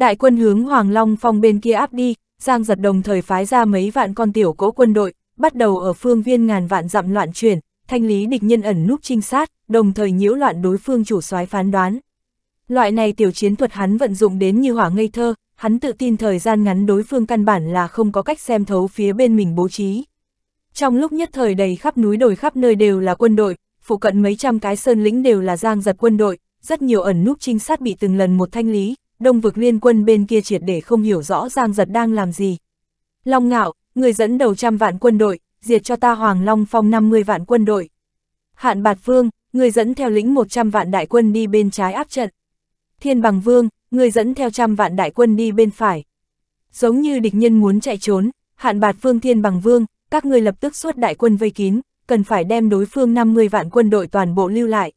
Đại quân hướng Hoàng Long Phong bên kia áp đi, Giang giật đồng thời phái ra mấy vạn con tiểu cỗ quân đội, bắt đầu ở phương viên ngàn vạn dặm loạn chuyển, thanh lý địch nhân ẩn núp trinh sát, đồng thời nhiễu loạn đối phương chủ soái phán đoán. Loại này tiểu chiến thuật hắn vận dụng đến như hỏa ngây thơ, hắn tự tin thời gian ngắn đối phương căn bản là không có cách xem thấu phía bên mình bố trí. Trong lúc nhất thời đầy khắp núi đồi khắp nơi đều là quân đội, phụ cận mấy trăm cái sơn lĩnh đều là giang giật quân đội, rất nhiều ẩn núp trinh sát bị từng lần một thanh lý, đông vực liên quân bên kia triệt để không hiểu rõ Giang Giật đang làm gì. Long ngạo, người dẫn đầu trăm vạn quân đội, diệt cho ta Hoàng Long Phong 50 vạn quân đội. Hạn Bạt Vương, người dẫn theo lĩnh 100 vạn đại quân đi bên trái áp trận. Thiên Bằng Vương, người dẫn theo trăm vạn đại quân đi bên phải. Giống như địch nhân muốn chạy trốn, Hạn Bạt Vương Thiên Bằng Vương, các người lập tức xuất đại quân vây kín, cần phải đem đối phương 50 vạn quân đội toàn bộ lưu lại.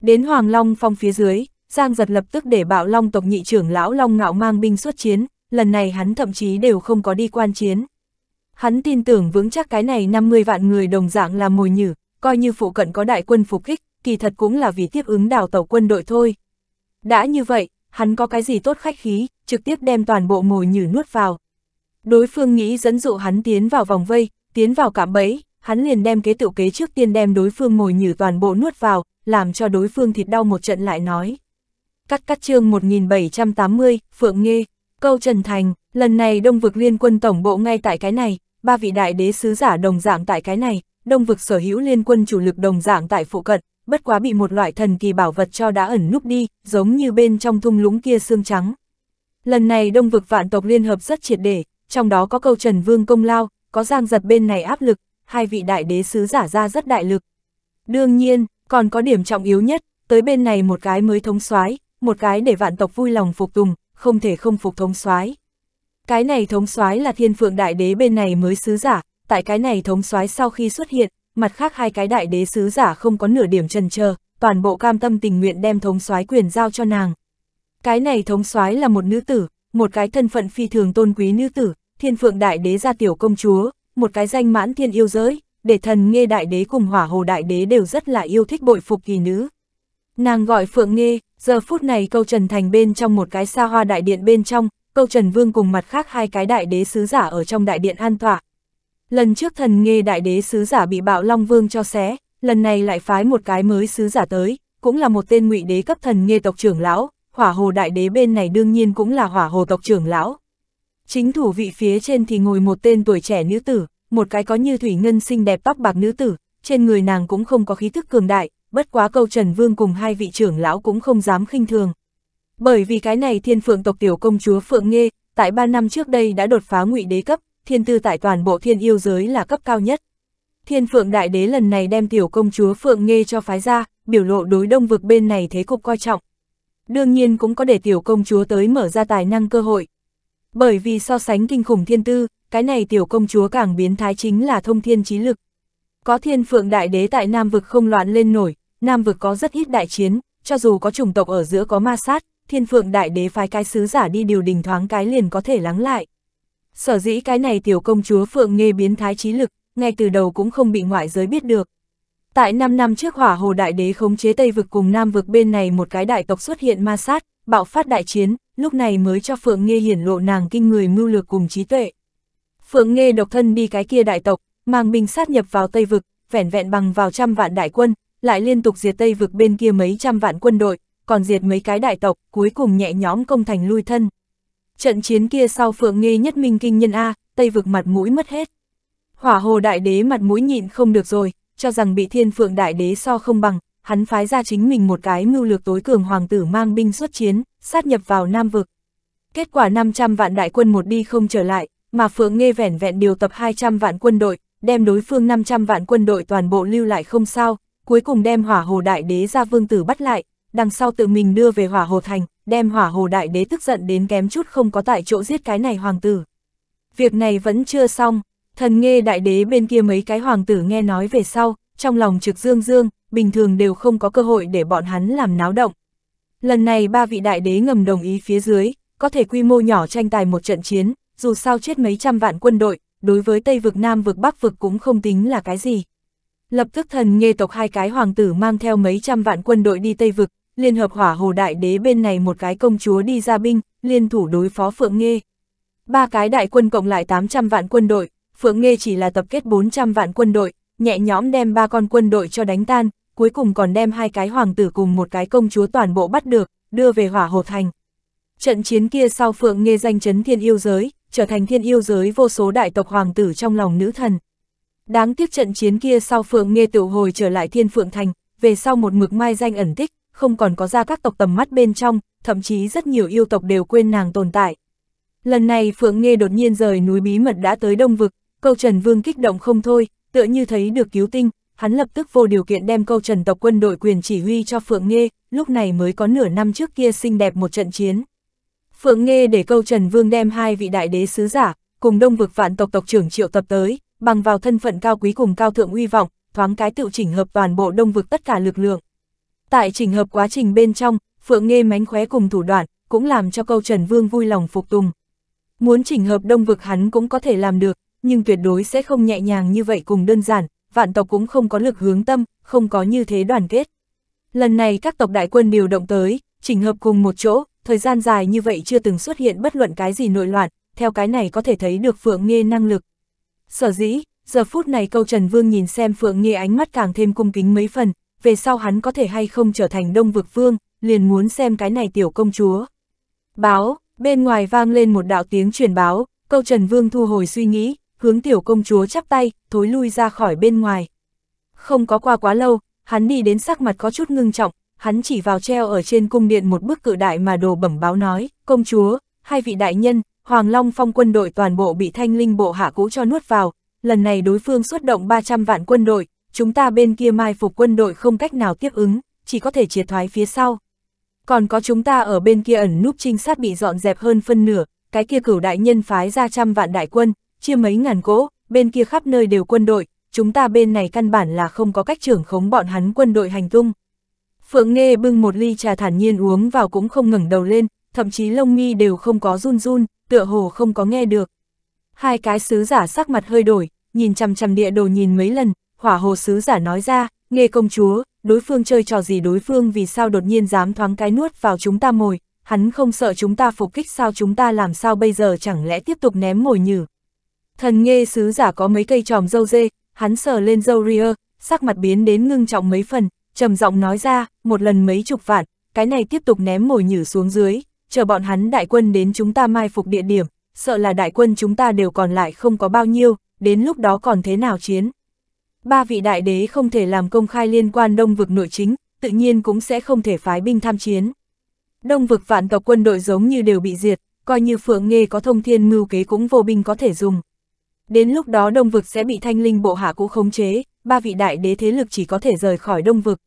Đến Hoàng Long Phong phía dưới, Giang giật lập tức để bạo long tộc nhị trưởng lão long ngạo mang binh xuất chiến, lần này hắn thậm chí đều không có đi quan chiến. Hắn tin tưởng vững chắc cái này 50 vạn người đồng dạng là mồi nhử, coi như phụ cận có đại quân phục kích, kỳ thật cũng là vì tiếp ứng đảo tàu quân đội thôi. Đã như vậy, hắn có cái gì tốt khách khí, trực tiếp đem toàn bộ mồi nhử nuốt vào. Đối phương nghĩ dẫn dụ hắn tiến vào vòng vây, tiến vào cạm bẫy, hắn liền đem kế tựu kế trước tiên đem đối phương mồi nhử toàn bộ nuốt vào, làm cho đối phương thịt đau một trận lại nói cắt cắt chương 1780, Phượng Nghê, câu Trần Thành, lần này Đông Vực Liên quân tổng bộ ngay tại cái này, ba vị đại đế sứ giả đồng dạng tại cái này, Đông Vực sở hữu liên quân chủ lực đồng dạng tại phụ cận, bất quá bị một loại thần kỳ bảo vật cho đã ẩn núp đi, giống như bên trong thung lũng kia xương trắng. Lần này Đông Vực vạn tộc liên hợp rất triệt để, trong đó có câu Trần Vương công lao, có giang giật bên này áp lực, hai vị đại đế sứ giả ra rất đại lực. Đương nhiên, còn có điểm trọng yếu nhất, tới bên này một cái mới thống soái một cái để vạn tộc vui lòng phục tùng, không thể không phục thống soái. Cái này thống soái là thiên phượng đại đế bên này mới sứ giả, tại cái này thống soái sau khi xuất hiện, mặt khác hai cái đại đế sứ giả không có nửa điểm trần chờ toàn bộ cam tâm tình nguyện đem thống soái quyền giao cho nàng. Cái này thống soái là một nữ tử, một cái thân phận phi thường tôn quý nữ tử, thiên phượng đại đế gia tiểu công chúa, một cái danh mãn thiên yêu giới, để thần nghe đại đế cùng hỏa hồ đại đế đều rất là yêu thích bội phục kỳ nữ. Nàng gọi phượng nghe, Giờ phút này câu Trần Thành bên trong một cái xa hoa đại điện bên trong, câu Trần Vương cùng mặt khác hai cái đại đế sứ giả ở trong đại điện an tỏa. Lần trước thần nghe đại đế sứ giả bị bạo Long Vương cho xé, lần này lại phái một cái mới sứ giả tới, cũng là một tên ngụy đế cấp thần nghe tộc trưởng lão, hỏa hồ đại đế bên này đương nhiên cũng là hỏa hồ tộc trưởng lão. Chính thủ vị phía trên thì ngồi một tên tuổi trẻ nữ tử, một cái có như thủy ngân xinh đẹp tóc bạc nữ tử, trên người nàng cũng không có khí thức cường đại, bất quá câu Trần Vương cùng hai vị trưởng lão cũng không dám khinh thường. Bởi vì cái này thiên phượng tộc tiểu công chúa Phượng Nghê, tại ba năm trước đây đã đột phá ngụy đế cấp, thiên tư tại toàn bộ thiên yêu giới là cấp cao nhất. Thiên phượng đại đế lần này đem tiểu công chúa Phượng Nghê cho phái ra, biểu lộ đối đông vực bên này thế cục coi trọng. Đương nhiên cũng có để tiểu công chúa tới mở ra tài năng cơ hội. Bởi vì so sánh kinh khủng thiên tư, cái này tiểu công chúa càng biến thái chính là thông thiên trí lực. Có thiên phượng đại đế tại Nam vực không loạn lên nổi, Nam vực có rất ít đại chiến, cho dù có chủng tộc ở giữa có ma sát, thiên phượng đại đế phái cái sứ giả đi điều đình thoáng cái liền có thể lắng lại. Sở dĩ cái này tiểu công chúa Phượng nghe biến thái trí lực, ngay từ đầu cũng không bị ngoại giới biết được. Tại 5 năm trước hỏa hồ đại đế khống chế Tây vực cùng Nam vực bên này một cái đại tộc xuất hiện ma sát, bạo phát đại chiến, lúc này mới cho Phượng Nghê hiển lộ nàng kinh người mưu lược cùng trí tuệ. Phượng Nghê độc thân đi cái kia đại tộc, mang binh sát nhập vào Tây vực, vẻn vẹn bằng vào trăm vạn đại quân, lại liên tục diệt Tây vực bên kia mấy trăm vạn quân đội, còn diệt mấy cái đại tộc, cuối cùng nhẹ nhóm công thành lui thân. Trận chiến kia sau Phượng Nghê nhất minh kinh nhân A, Tây vực mặt mũi mất hết. Hỏa hồ đại đế mặt mũi nhịn không được rồi, cho rằng bị thiên phượng đại đế so không bằng, hắn phái ra chính mình một cái mưu lược tối cường hoàng tử mang binh xuất chiến, sát nhập vào Nam vực. Kết quả 500 vạn đại quân một đi không trở lại, mà Phượng Nghê vẻn vẹn điều tập 200 vạn quân đội, đem đối phương 500 vạn quân đội toàn bộ lưu lại không sao, cuối cùng đem hỏa hồ đại đế ra vương tử bắt lại, đằng sau tự mình đưa về hỏa hồ thành, đem hỏa hồ đại đế tức giận đến kém chút không có tại chỗ giết cái này hoàng tử. Việc này vẫn chưa xong, thần nghe đại đế bên kia mấy cái hoàng tử nghe nói về sau, trong lòng trực dương dương, bình thường đều không có cơ hội để bọn hắn làm náo động. Lần này ba vị đại đế ngầm đồng ý phía dưới, có thể quy mô nhỏ tranh tài một trận chiến, dù sao chết mấy trăm vạn quân đội, đối với Tây vực Nam vực Bắc vực cũng không tính là cái gì. Lập tức thần nghe tộc hai cái hoàng tử mang theo mấy trăm vạn quân đội đi Tây Vực, liên hợp hỏa hồ đại đế bên này một cái công chúa đi ra binh, liên thủ đối phó Phượng Nghê. Ba cái đại quân cộng lại 800 vạn quân đội, Phượng Nghê chỉ là tập kết 400 vạn quân đội, nhẹ nhõm đem ba con quân đội cho đánh tan, cuối cùng còn đem hai cái hoàng tử cùng một cái công chúa toàn bộ bắt được, đưa về hỏa hồ thành. Trận chiến kia sau Phượng Nghê danh chấn thiên yêu giới, trở thành thiên yêu giới vô số đại tộc hoàng tử trong lòng nữ thần. Đáng tiếc trận chiến kia sau Phượng Nghê Tiểu hồi trở lại Thiên Phượng Thành, về sau một mực mai danh ẩn tích, không còn có ra các tộc tầm mắt bên trong, thậm chí rất nhiều yêu tộc đều quên nàng tồn tại. Lần này Phượng Nghê đột nhiên rời núi bí mật đã tới Đông Vực, câu Trần Vương kích động không thôi, tựa như thấy được cứu tinh, hắn lập tức vô điều kiện đem câu Trần tộc quân đội quyền chỉ huy cho Phượng Nghê, lúc này mới có nửa năm trước kia xinh đẹp một trận chiến. Phượng Nghê để câu Trần Vương đem hai vị đại đế sứ giả, cùng Đông Vực vạn tộc tộc trưởng triệu tập tới, bằng vào thân phận cao quý cùng cao thượng uy vọng, thoáng cái tự chỉnh hợp toàn bộ đông vực tất cả lực lượng. Tại chỉnh hợp quá trình bên trong, Phượng Nghê mánh khóe cùng thủ đoạn, cũng làm cho câu Trần Vương vui lòng phục tùng. Muốn chỉnh hợp đông vực hắn cũng có thể làm được, nhưng tuyệt đối sẽ không nhẹ nhàng như vậy cùng đơn giản, vạn tộc cũng không có lực hướng tâm, không có như thế đoàn kết. Lần này các tộc đại quân điều động tới, chỉnh hợp cùng một chỗ, thời gian dài như vậy chưa từng xuất hiện bất luận cái gì nội loạn, theo cái này có thể thấy được Phượng Nghê năng lực. Sở dĩ, giờ phút này câu Trần Vương nhìn xem Phượng nghi ánh mắt càng thêm cung kính mấy phần, về sau hắn có thể hay không trở thành Đông Vực Vương, liền muốn xem cái này tiểu công chúa. Báo, bên ngoài vang lên một đạo tiếng truyền báo, câu Trần Vương thu hồi suy nghĩ, hướng tiểu công chúa chắp tay, thối lui ra khỏi bên ngoài. Không có qua quá lâu, hắn đi đến sắc mặt có chút ngưng trọng, hắn chỉ vào treo ở trên cung điện một bức cự đại mà đồ bẩm báo nói, công chúa, hai vị đại nhân, Hoàng Long phong quân đội toàn bộ bị thanh linh bộ hạ cũ cho nuốt vào, lần này đối phương xuất động 300 vạn quân đội, chúng ta bên kia mai phục quân đội không cách nào tiếp ứng, chỉ có thể triệt thoái phía sau. Còn có chúng ta ở bên kia ẩn núp trinh sát bị dọn dẹp hơn phân nửa, cái kia cửu đại nhân phái ra trăm vạn đại quân, chia mấy ngàn cỗ, bên kia khắp nơi đều quân đội, chúng ta bên này căn bản là không có cách trưởng khống bọn hắn quân đội hành tung. Phượng Nghê bưng một ly trà thản nhiên uống vào cũng không ngẩng đầu lên, thậm chí lông mi đều không có run run, tựa hồ không có nghe được. Hai cái sứ giả sắc mặt hơi đổi, nhìn chằm chằm địa đồ nhìn mấy lần, hỏa hồ sứ giả nói ra, nghe công chúa, đối phương chơi trò gì đối phương vì sao đột nhiên dám thoáng cái nuốt vào chúng ta mồi, hắn không sợ chúng ta phục kích sao chúng ta làm sao bây giờ chẳng lẽ tiếp tục ném mồi nhử. Thần nghe sứ giả có mấy cây tròm dâu dê, hắn sờ lên dâu ria, sắc mặt biến đến ngưng trọng mấy phần, trầm giọng nói ra, một lần mấy chục vạn, cái này tiếp tục ném mồi nhử xuống dưới, chờ bọn hắn đại quân đến chúng ta mai phục địa điểm, sợ là đại quân chúng ta đều còn lại không có bao nhiêu, đến lúc đó còn thế nào chiến. Ba vị đại đế không thể làm công khai liên quan đông vực nội chính, tự nhiên cũng sẽ không thể phái binh tham chiến. Đông vực vạn tộc quân đội giống như đều bị diệt, coi như phượng nghe có thông thiên mưu kế cũng vô binh có thể dùng. Đến lúc đó đông vực sẽ bị thanh linh bộ hạ cũ khống chế, ba vị đại đế thế lực chỉ có thể rời khỏi đông vực.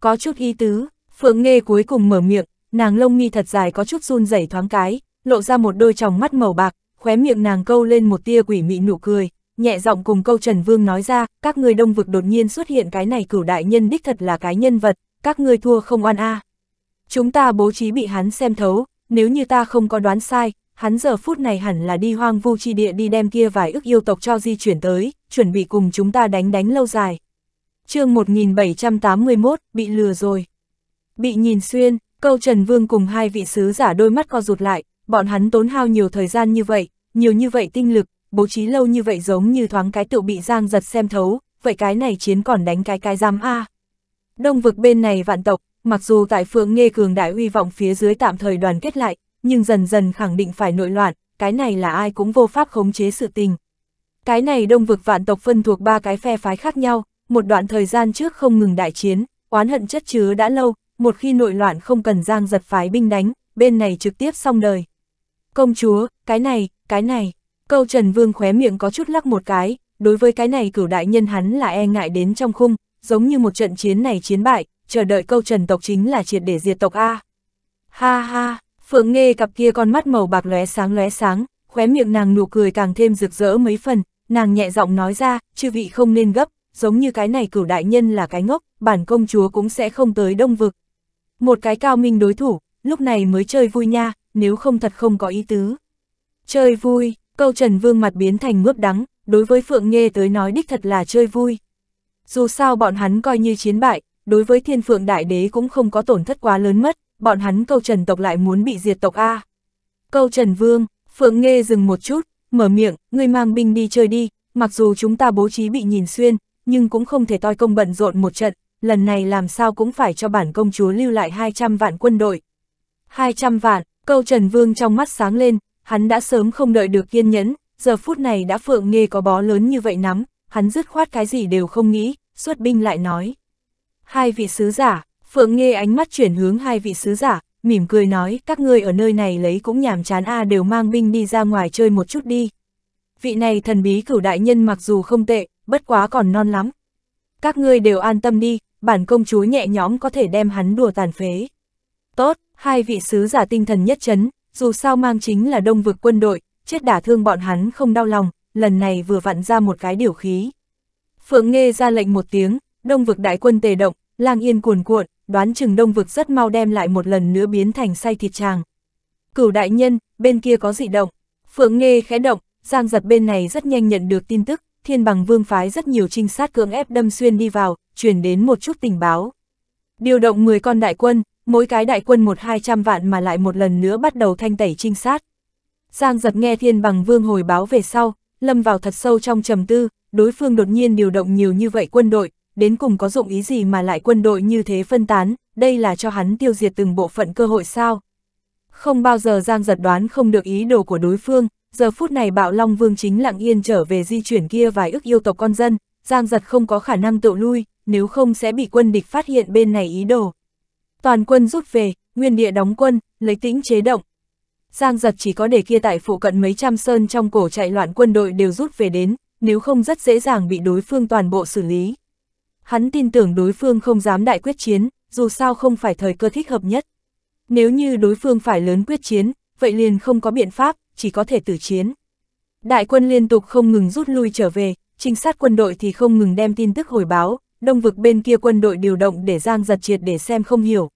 Có chút ý tứ, phượng nghe cuối cùng mở miệng, nàng lông mi thật dài có chút run rẩy thoáng cái, lộ ra một đôi tròng mắt màu bạc, khóe miệng nàng câu lên một tia quỷ mị nụ cười, nhẹ giọng cùng câu Trần Vương nói ra, các người đông vực đột nhiên xuất hiện cái này cửu đại nhân đích thật là cái nhân vật, các ngươi thua không oan a. Chúng ta bố trí bị hắn xem thấu, nếu như ta không có đoán sai, hắn giờ phút này hẳn là đi hoang vu chi địa đi đem kia vài ức yêu tộc cho di chuyển tới, chuẩn bị cùng chúng ta đánh đánh lâu dài. chương 1781, bị lừa rồi. Bị nhìn xuyên, Câu Trần Vương cùng hai vị sứ giả đôi mắt co rụt lại, bọn hắn tốn hao nhiều thời gian như vậy, nhiều như vậy tinh lực, bố trí lâu như vậy giống như thoáng cái tự bị giang giật xem thấu, vậy cái này chiến còn đánh cái cái giam a. Đông vực bên này vạn tộc, mặc dù tại phượng nghe cường đại uy vọng phía dưới tạm thời đoàn kết lại, nhưng dần dần khẳng định phải nội loạn, cái này là ai cũng vô pháp khống chế sự tình. Cái này đông vực vạn tộc phân thuộc ba cái phe phái khác nhau, một đoạn thời gian trước không ngừng đại chiến, oán hận chất chứa đã lâu, một khi nội loạn không cần giang giật phái binh đánh, bên này trực tiếp xong đời. Công chúa, cái này, cái này, câu Trần Vương khóe miệng có chút lắc một cái, đối với cái này cửu đại nhân hắn là e ngại đến trong khung, giống như một trận chiến này chiến bại, chờ đợi câu Trần tộc chính là triệt để diệt tộc A. Ha ha, Phượng nghe cặp kia con mắt màu bạc lóe sáng lóe sáng, khóe miệng nàng nụ cười càng thêm rực rỡ mấy phần, nàng nhẹ giọng nói ra, chư vị không nên gấp, giống như cái này cửu đại nhân là cái ngốc, bản công chúa cũng sẽ không tới đông vực. Một cái cao minh đối thủ, lúc này mới chơi vui nha, nếu không thật không có ý tứ. Chơi vui, câu Trần Vương mặt biến thành mướp đắng, đối với Phượng Nghê tới nói đích thật là chơi vui. Dù sao bọn hắn coi như chiến bại, đối với thiên phượng đại đế cũng không có tổn thất quá lớn mất, bọn hắn câu Trần tộc lại muốn bị diệt tộc A. Câu Trần Vương, Phượng Nghê dừng một chút, mở miệng, ngươi mang binh đi chơi đi, mặc dù chúng ta bố trí bị nhìn xuyên, nhưng cũng không thể toi công bận rộn một trận, lần này làm sao cũng phải cho bản công chúa lưu lại 200 vạn quân đội. 200 vạn, câu Trần Vương trong mắt sáng lên, hắn đã sớm không đợi được kiên nhẫn, giờ phút này đã phượng nghê có bó lớn như vậy nắm, hắn dứt khoát cái gì đều không nghĩ, xuất binh lại nói. Hai vị sứ giả, phượng nghê ánh mắt chuyển hướng hai vị sứ giả, mỉm cười nói các ngươi ở nơi này lấy cũng nhàm chán a đều mang binh đi ra ngoài chơi một chút đi. Vị này thần bí cửu đại nhân mặc dù không tệ, bất quá còn non lắm, các ngươi đều an tâm đi, bản công chúa nhẹ nhõm có thể đem hắn đùa tàn phế. Tốt, hai vị sứ giả tinh thần nhất chấn, dù sao mang chính là đông vực quân đội, chết đả thương bọn hắn không đau lòng, lần này vừa vặn ra một cái điều khí. Phượng nghe ra lệnh một tiếng, đông vực đại quân tề động, lang yên cuồn cuộn, đoán chừng đông vực rất mau đem lại một lần nữa biến thành say thịt tràng. Cửu đại nhân, bên kia có dị động, Phượng nghe khẽ động, Giang giật bên này rất nhanh nhận được tin tức, thiên bằng vương phái rất nhiều trinh sát cưỡng ép đâm xuyên đi vào, truyền đến một chút tình báo. Điều động 10 con đại quân, mỗi cái đại quân một hai trăm vạn mà lại một lần nữa bắt đầu thanh tẩy trinh sát. Giang giật nghe thiên bằng vương hồi báo về sau, lâm vào thật sâu trong trầm tư, đối phương đột nhiên điều động nhiều như vậy quân đội, đến cùng có dụng ý gì mà lại quân đội như thế phân tán, đây là cho hắn tiêu diệt từng bộ phận cơ hội sao. Không bao giờ Giang giật đoán không được ý đồ của đối phương, giờ phút này bạo Long Vương chính lặng yên trở về di chuyển kia vài ức yêu tộc con dân, Giang giật không có khả năng tự lui, nếu không sẽ bị quân địch phát hiện bên này ý đồ. Toàn quân rút về, nguyên địa đóng quân, lấy tĩnh chế động. Giang giật chỉ có để kia tại phụ cận mấy trăm sơn trong cổ chạy loạn quân đội đều rút về đến, nếu không rất dễ dàng bị đối phương toàn bộ xử lý. Hắn tin tưởng đối phương không dám đại quyết chiến, dù sao không phải thời cơ thích hợp nhất. Nếu như đối phương phải lớn quyết chiến, vậy liền không có biện pháp, chỉ có thể tử chiến. Đại quân liên tục không ngừng rút lui trở về, trinh sát quân đội thì không ngừng đem tin tức hồi báo, đông vực bên kia quân đội điều động để giang giật triệt để xem không hiểu.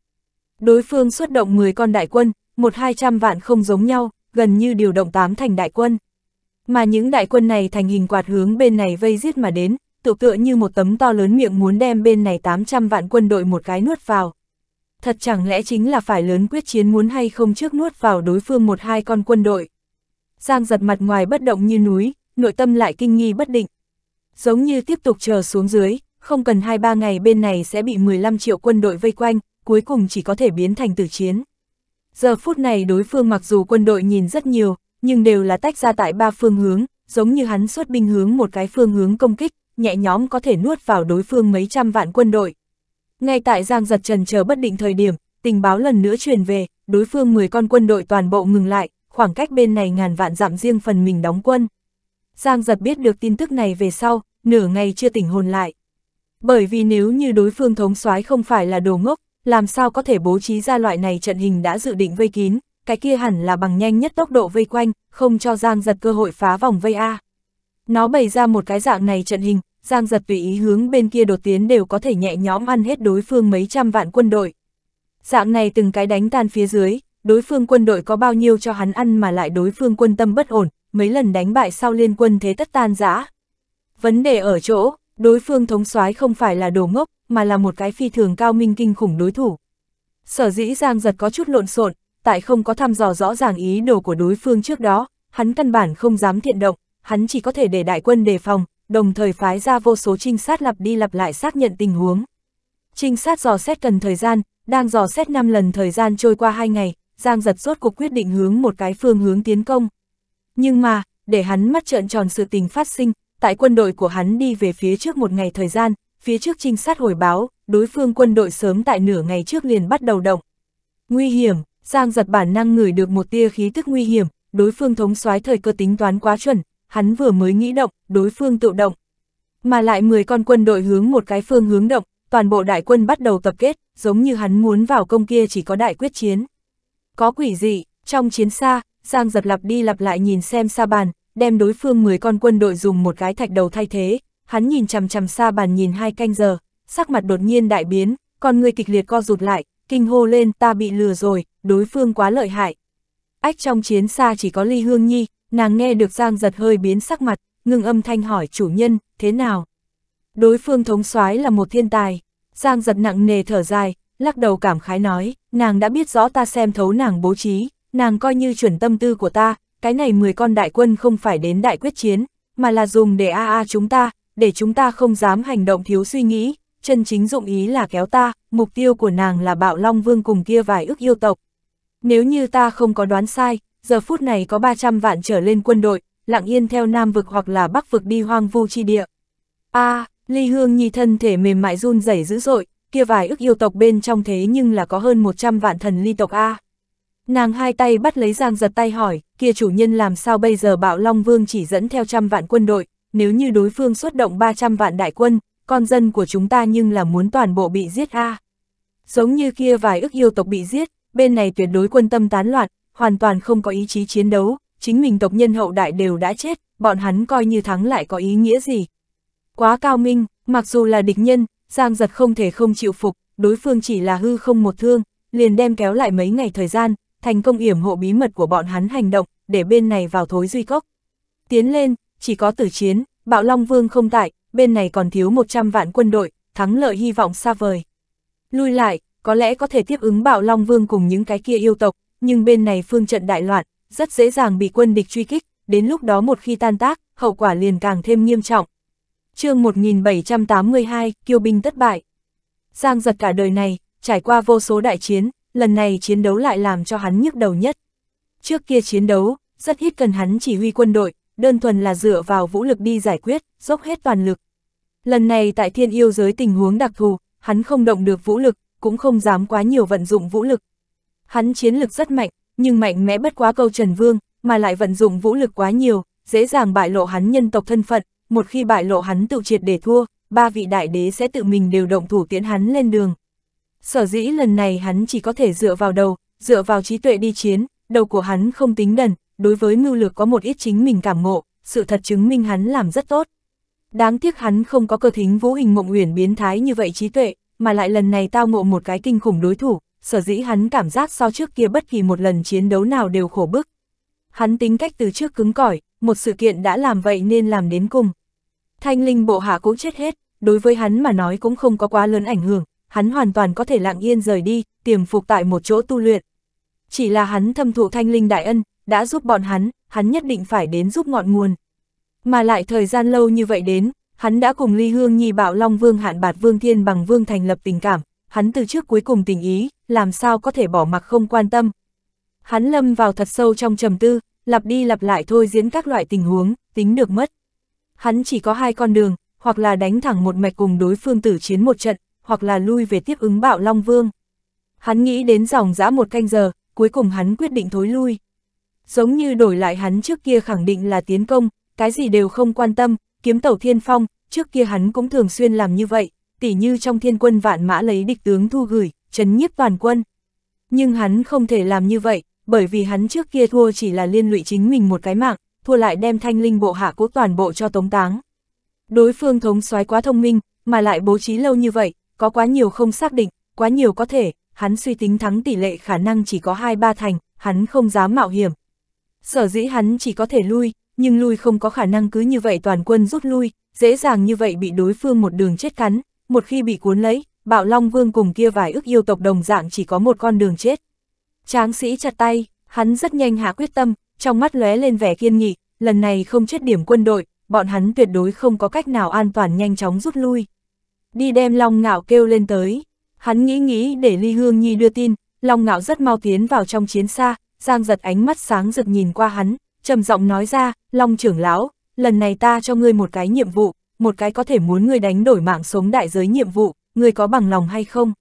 Đối phương xuất động 10 con đại quân, một hai trăm vạn không giống nhau, gần như điều động tám thành đại quân. Mà những đại quân này thành hình quạt hướng bên này vây giết mà đến, tựu tựa như một tấm to lớn miệng muốn đem bên này 800 vạn quân đội một cái nuốt vào. Thật chẳng lẽ chính là phải lớn quyết chiến muốn hay không trước nuốt vào đối phương một hai con quân đội. Giang giật mặt ngoài bất động như núi, nội tâm lại kinh nghi bất định. Giống như tiếp tục chờ xuống dưới, không cần 2-3 ngày bên này sẽ bị 15 triệu quân đội vây quanh, cuối cùng chỉ có thể biến thành tử chiến. Giờ phút này đối phương mặc dù quân đội nhìn rất nhiều, nhưng đều là tách ra tại ba phương hướng, giống như hắn xuất binh hướng một cái phương hướng công kích, nhẹ nhóm có thể nuốt vào đối phương mấy trăm vạn quân đội. Ngay tại Giang Giật Trần chờ bất định thời điểm, tình báo lần nữa truyền về, đối phương 10 con quân đội toàn bộ ngừng lại, khoảng cách bên này ngàn vạn dặm riêng phần mình đóng quân. Giang giật biết được tin tức này về sau, nửa ngày chưa tỉnh hồn lại. Bởi vì nếu như đối phương thống soái không phải là đồ ngốc, làm sao có thể bố trí ra loại này trận hình đã dự định vây kín, cái kia hẳn là bằng nhanh nhất tốc độ vây quanh, không cho Giang giật cơ hội phá vòng vây A. Nó bày ra một cái dạng này trận hình, Giang giật tùy ý hướng bên kia đột tiến đều có thể nhẹ nhõm ăn hết đối phương mấy trăm vạn quân đội. Dạng này từng cái đánh tan phía dưới, đối phương quân đội có bao nhiêu cho hắn ăn mà lại đối phương quân tâm bất ổn, mấy lần đánh bại sau liên quân thế tất tan rã. Vấn đề ở chỗ, đối phương thống soái không phải là đồ ngốc, mà là một cái phi thường cao minh kinh khủng đối thủ. Sở dĩ Giang Giật có chút lộn xộn, tại không có thăm dò rõ ràng ý đồ của đối phương trước đó, hắn căn bản không dám thiện động, hắn chỉ có thể để đại quân đề phòng, đồng thời phái ra vô số trinh sát lặp đi lặp lại xác nhận tình huống. Trinh sát dò xét cần thời gian, đang dò xét 5 lần thời gian trôi qua 2 ngày, Giang giật rốt cuộc quyết định hướng một cái phương hướng tiến công. Nhưng mà, để hắn mắt trợn tròn sự tình phát sinh, tại quân đội của hắn đi về phía trước một ngày thời gian, phía trước trinh sát hồi báo, đối phương quân đội sớm tại nửa ngày trước liền bắt đầu động. Nguy hiểm, Giang giật bản năng ngửi được một tia khí tức nguy hiểm, đối phương thống soái thời cơ tính toán quá chuẩn, hắn vừa mới nghĩ động, đối phương tự động. Mà lại 10 con quân đội hướng một cái phương hướng động, toàn bộ đại quân bắt đầu tập kết, giống như hắn muốn vào công kia chỉ có đại quyết chiến có quỷ dị, trong chiến xa, Giang giật lặp đi lặp lại nhìn xem sa bàn, đem đối phương 10 con quân đội dùng một cái thạch đầu thay thế, hắn nhìn chằm chằm sa bàn nhìn hai canh giờ, sắc mặt đột nhiên đại biến, con người kịch liệt co rụt lại, kinh hô lên ta bị lừa rồi, đối phương quá lợi hại. Ách trong chiến xa chỉ có ly hương nhi, nàng nghe được Giang giật hơi biến sắc mặt, ngừng âm thanh hỏi chủ nhân, thế nào? Đối phương thống soái là một thiên tài, Giang giật nặng nề thở dài, lắc đầu cảm khái nói, nàng đã biết rõ ta xem thấu nàng bố trí, nàng coi như chuẩn tâm tư của ta, cái này 10 con đại quân không phải đến đại quyết chiến, mà là dùng để a a chúng ta, để chúng ta không dám hành động thiếu suy nghĩ, chân chính dụng ý là kéo ta, mục tiêu của nàng là bạo long vương cùng kia vài ước yêu tộc. Nếu như ta không có đoán sai, giờ phút này có 300 vạn trở lên quân đội, lặng yên theo Nam vực hoặc là Bắc vực đi hoang vu chi địa. a Ly Hương Nhi thân thể mềm mại run rẩy dữ dội, kia vài ước yêu tộc bên trong thế nhưng là có hơn 100 vạn thần ly tộc A. Nàng hai tay bắt lấy Giang giật tay hỏi, kia chủ nhân làm sao bây giờ bạo Long Vương chỉ dẫn theo trăm vạn quân đội, nếu như đối phương xuất động 300 vạn đại quân, con dân của chúng ta nhưng là muốn toàn bộ bị giết A. Giống như kia vài ước yêu tộc bị giết, bên này tuyệt đối quân tâm tán loạn, hoàn toàn không có ý chí chiến đấu, chính mình tộc nhân hậu đại đều đã chết, bọn hắn coi như thắng lại có ý nghĩa gì. Quá cao minh, mặc dù là địch nhân, Giang giật không thể không chịu phục, đối phương chỉ là hư không một thương, liền đem kéo lại mấy ngày thời gian, thành công yểm hộ bí mật của bọn hắn hành động, để bên này vào thối duy cốc. Tiến lên, chỉ có tử chiến, bạo Long Vương không tại, bên này còn thiếu 100 vạn quân đội, thắng lợi hy vọng xa vời. Lui lại, có lẽ có thể tiếp ứng bạo Long Vương cùng những cái kia yêu tộc, nhưng bên này phương trận đại loạn, rất dễ dàng bị quân địch truy kích, đến lúc đó một khi tan tác, hậu quả liền càng thêm nghiêm trọng, chương 1782, kiêu binh thất bại. Giang giật cả đời này, trải qua vô số đại chiến, lần này chiến đấu lại làm cho hắn nhức đầu nhất. Trước kia chiến đấu, rất ít cần hắn chỉ huy quân đội, đơn thuần là dựa vào vũ lực đi giải quyết, dốc hết toàn lực. Lần này tại thiên yêu giới tình huống đặc thù, hắn không động được vũ lực, cũng không dám quá nhiều vận dụng vũ lực. Hắn chiến lực rất mạnh, nhưng mạnh mẽ bất quá câu Trần Vương, mà lại vận dụng vũ lực quá nhiều, dễ dàng bại lộ hắn nhân tộc thân phận, một khi bại lộ hắn tự triệt để thua, ba vị đại đế sẽ tự mình đều động thủ tiễn hắn lên đường. Sở dĩ lần này hắn chỉ có thể dựa vào đầu, dựa vào trí tuệ đi chiến, đầu của hắn không tính đần, đối với mưu lược có một ít chính mình cảm ngộ, sự thật chứng minh hắn làm rất tốt. Đáng tiếc hắn không có cơ thính vũ hình mộng uyển biến thái như vậy trí tuệ, mà lại lần này tao ngộ một cái kinh khủng đối thủ, sở dĩ hắn cảm giác so trước kia bất kỳ một lần chiến đấu nào đều khổ bức. Hắn tính cách từ trước cứng cỏi, một sự kiện đã làm vậy nên làm đến cùng. Thanh linh bộ hạ cũng chết hết, đối với hắn mà nói cũng không có quá lớn ảnh hưởng, hắn hoàn toàn có thể lặng yên rời đi, tiềm phục tại một chỗ tu luyện. Chỉ là hắn thâm thụ thanh linh đại ân, đã giúp bọn hắn, hắn nhất định phải đến giúp ngọn nguồn. Mà lại thời gian lâu như vậy đến, hắn đã cùng Ly Hương Nhi bạo Long Vương hạn bạt Vương Thiên bằng Vương thành lập tình cảm, hắn từ trước cuối cùng tình ý, làm sao có thể bỏ mặc không quan tâm. Hắn lâm vào thật sâu trong trầm tư, lặp đi lặp lại thôi diễn các loại tình huống, tính được mất hắn chỉ có hai con đường, hoặc là đánh thẳng một mạch cùng đối phương tử chiến một trận, hoặc là lui về tiếp ứng bạo Long Vương. Hắn nghĩ đến dòng dã một canh giờ, cuối cùng hắn quyết định thối lui. Giống như đổi lại hắn trước kia khẳng định là tiến công, cái gì đều không quan tâm, kiếm tẩu thiên phong, trước kia hắn cũng thường xuyên làm như vậy, tỉ như trong thiên quân vạn mã lấy địch tướng thu gửi, chấn nhiếp toàn quân. Nhưng hắn không thể làm như vậy, bởi vì hắn trước kia thua chỉ là liên lụy chính mình một cái mạng, thua lại đem thanh linh bộ hạ cũ toàn bộ cho tống táng. Đối phương thống soái quá thông minh, mà lại bố trí lâu như vậy, có quá nhiều không xác định, quá nhiều có thể, hắn suy tính thắng tỷ lệ khả năng chỉ có 2-3 thành, hắn không dám mạo hiểm. Sở dĩ hắn chỉ có thể lui, nhưng lui không có khả năng cứ như vậy toàn quân rút lui, dễ dàng như vậy bị đối phương một đường chết cắn, một khi bị cuốn lấy, bạo long vương cùng kia vài ước yêu tộc đồng dạng chỉ có một con đường chết. Tráng sĩ chặt tay, hắn rất nhanh hạ quyết tâm, trong mắt lóe lên vẻ kiên nghị, lần này không chết điểm quân đội, bọn hắn tuyệt đối không có cách nào an toàn nhanh chóng rút lui. Đi đem Long Ngạo kêu lên tới, hắn nghĩ nghĩ để Ly Hương Nhi đưa tin, Long Ngạo rất mau tiến vào trong chiến xa, Giang giật ánh mắt sáng rực nhìn qua hắn, trầm giọng nói ra, Long trưởng lão, lần này ta cho ngươi một cái nhiệm vụ, một cái có thể muốn ngươi đánh đổi mạng sống đại giới nhiệm vụ, ngươi có bằng lòng hay không?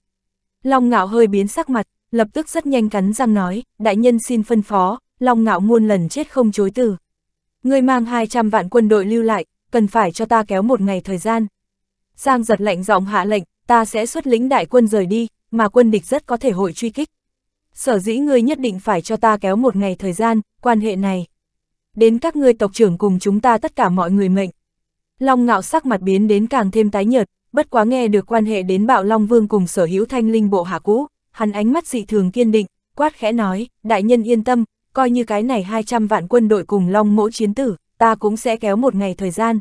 Long Ngạo hơi biến sắc mặt, lập tức rất nhanh cắn răng nói, đại nhân xin phân phó, Long ngạo muôn lần chết không chối từ. Ngươi mang 200 vạn quân đội lưu lại, cần phải cho ta kéo một ngày thời gian. Giang giật lạnh giọng hạ lệnh, ta sẽ xuất lính đại quân rời đi, mà quân địch rất có thể hội truy kích. Sở dĩ ngươi nhất định phải cho ta kéo một ngày thời gian, quan hệ này. Đến các ngươi tộc trưởng cùng chúng ta tất cả mọi người mệnh. Long ngạo sắc mặt biến đến càng thêm tái nhợt, bất quá nghe được quan hệ đến bạo Long Vương cùng sở hữu thanh linh bộ hạ cũ, hắn ánh mắt dị thường kiên định, quát khẽ nói, đại nhân yên tâm, coi như cái này 200 vạn quân đội cùng long mỗ chiến tử, ta cũng sẽ kéo một ngày thời gian.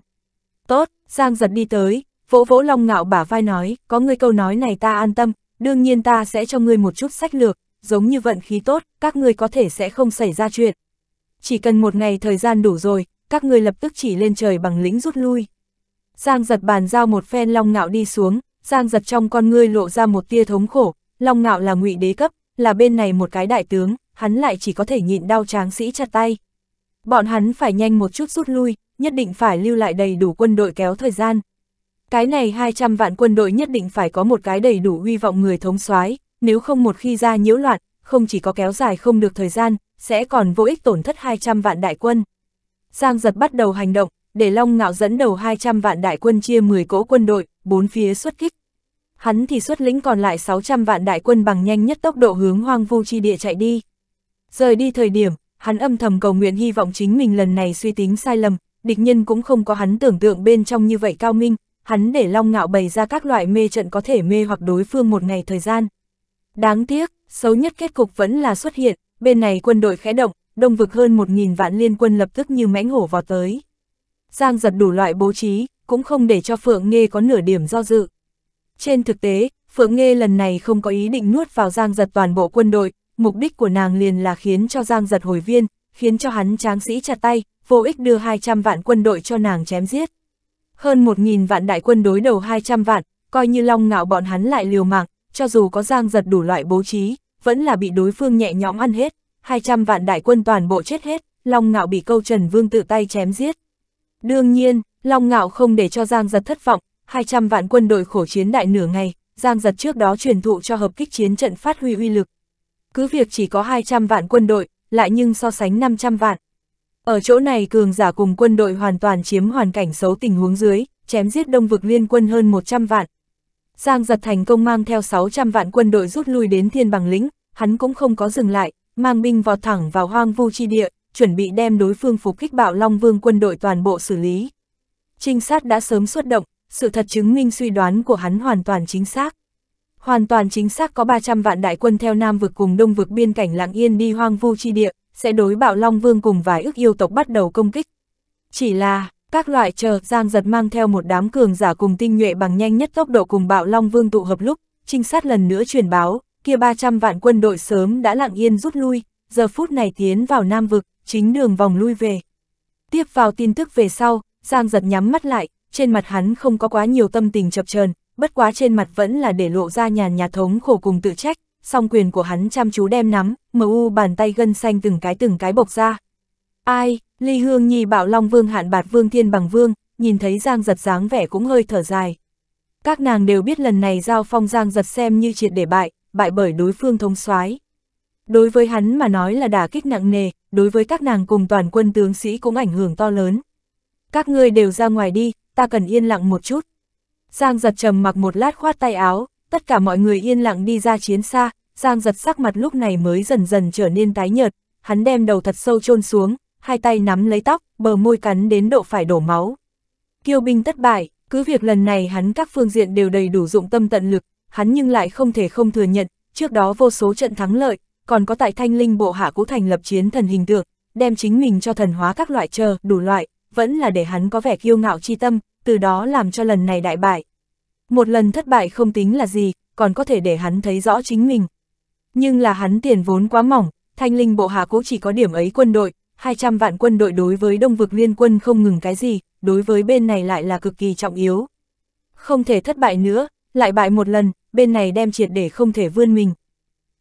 Tốt, Giang giật đi tới, vỗ vỗ long ngạo bả vai nói, có ngươi câu nói này ta an tâm, đương nhiên ta sẽ cho ngươi một chút sách lược, giống như vận khí tốt, các ngươi có thể sẽ không xảy ra chuyện. Chỉ cần một ngày thời gian đủ rồi, các ngươi lập tức chỉ lên trời bằng lĩnh rút lui. Giang giật bàn giao một phen long ngạo đi xuống, Giang giật trong con ngươi lộ ra một tia thống khổ, long ngạo là ngụy đế cấp, là bên này một cái đại tướng, hắn lại chỉ có thể nhịn đau tráng sĩ chặt tay. Bọn hắn phải nhanh một chút rút lui, nhất định phải lưu lại đầy đủ quân đội kéo thời gian. Cái này 200 vạn quân đội nhất định phải có một cái đầy đủ uy vọng người thống soái nếu không một khi ra nhiễu loạn, không chỉ có kéo dài không được thời gian, sẽ còn vô ích tổn thất 200 vạn đại quân. Giang giật bắt đầu hành động, để Long Ngạo dẫn đầu 200 vạn đại quân chia 10 cỗ quân đội, bốn phía xuất kích. Hắn thì xuất lĩnh còn lại 600 vạn đại quân bằng nhanh nhất tốc độ hướng hoang vu chi địa chạy đi. Rời đi thời điểm, hắn âm thầm cầu nguyện hy vọng chính mình lần này suy tính sai lầm, địch nhân cũng không có hắn tưởng tượng bên trong như vậy cao minh, hắn để Long Ngạo bày ra các loại mê trận có thể mê hoặc đối phương một ngày thời gian. Đáng tiếc, xấu nhất kết cục vẫn là xuất hiện, bên này quân đội khẽ động, đông vực hơn một nghìn vạn liên quân lập tức như mãnh hổ vào tới. Giang giật đủ loại bố trí, cũng không để cho Phượng Nghê có nửa điểm do dự. Trên thực tế, Phượng Nghê lần này không có ý định nuốt vào Giang giật toàn bộ quân đội, mục đích của nàng liền là khiến cho Giang giật hồi viên, khiến cho hắn tráng sĩ chặt tay, vô ích đưa 200 vạn quân đội cho nàng chém giết. Hơn 1.000 vạn đại quân đối đầu 200 vạn, coi như long ngạo bọn hắn lại liều mạng, cho dù có Giang giật đủ loại bố trí, vẫn là bị đối phương nhẹ nhõm ăn hết, 200 vạn đại quân toàn bộ chết hết, long ngạo bị câu Trần Vương tự tay chém giết. Đương nhiên, long ngạo không để cho Giang giật thất vọng, 200 vạn quân đội khổ chiến đại nửa ngày, Giang giật trước đó truyền thụ cho hợp kích chiến trận phát huy uy lực, cứ việc chỉ có 200 vạn quân đội, lại nhưng so sánh 500 vạn. Ở chỗ này cường giả cùng quân đội hoàn toàn chiếm hoàn cảnh xấu tình huống dưới, chém giết đông vực liên quân hơn 100 vạn. Giang giật thành công mang theo 600 vạn quân đội rút lui đến thiên bằng lĩnh, hắn cũng không có dừng lại, mang binh vọt thẳng vào hoang vu chi địa, chuẩn bị đem đối phương phục kích bạo Long Vương quân đội toàn bộ xử lý. Trinh sát đã sớm xuất động, sự thật chứng minh suy đoán của hắn hoàn toàn chính xác hoàn toàn chính xác có 300 vạn đại quân theo Nam vực cùng Đông vực biên cảnh lặng Yên đi hoang vu chi địa, sẽ đối bạo Long Vương cùng vài ước yêu tộc bắt đầu công kích. Chỉ là, các loại chờ Giang giật mang theo một đám cường giả cùng tinh nhuệ bằng nhanh nhất tốc độ cùng bạo Long Vương tụ hợp lúc, trinh sát lần nữa truyền báo, kia 300 vạn quân đội sớm đã lặng Yên rút lui, giờ phút này tiến vào Nam vực, chính đường vòng lui về. Tiếp vào tin tức về sau, Giang giật nhắm mắt lại, trên mặt hắn không có quá nhiều tâm tình chập chờn bất quá trên mặt vẫn là để lộ ra nhàn nhà thống khổ cùng tự trách, song quyền của hắn chăm chú đem nắm, mờ u bàn tay gân xanh từng cái từng cái bộc ra. Ai, Ly Hương Nhi bảo Long Vương hạn bạt Vương Thiên Bằng Vương, nhìn thấy Giang giật dáng vẻ cũng hơi thở dài. Các nàng đều biết lần này giao phong Giang giật xem như triệt để bại, bại bởi đối phương thống soái Đối với hắn mà nói là đả kích nặng nề, đối với các nàng cùng toàn quân tướng sĩ cũng ảnh hưởng to lớn. Các ngươi đều ra ngoài đi, ta cần yên lặng một chút, Giang giật trầm mặc một lát khoát tay áo, tất cả mọi người yên lặng đi ra chiến xa, Giang giật sắc mặt lúc này mới dần dần trở nên tái nhợt, hắn đem đầu thật sâu chôn xuống, hai tay nắm lấy tóc, bờ môi cắn đến độ phải đổ máu. Kiêu binh thất bại, cứ việc lần này hắn các phương diện đều đầy đủ dụng tâm tận lực, hắn nhưng lại không thể không thừa nhận, trước đó vô số trận thắng lợi, còn có tại thanh linh bộ hạ cũ thành lập chiến thần hình tượng, đem chính mình cho thần hóa các loại chờ, đủ loại, vẫn là để hắn có vẻ kiêu ngạo chi tâm, từ đó làm cho lần này đại bại. Một lần thất bại không tính là gì, còn có thể để hắn thấy rõ chính mình. Nhưng là hắn tiền vốn quá mỏng, thanh linh bộ hạ cũng chỉ có điểm ấy quân đội, 200 vạn quân đội đối với đông vực liên quân không ngừng cái gì, đối với bên này lại là cực kỳ trọng yếu. Không thể thất bại nữa, lại bại một lần, bên này đem triệt để không thể vươn mình.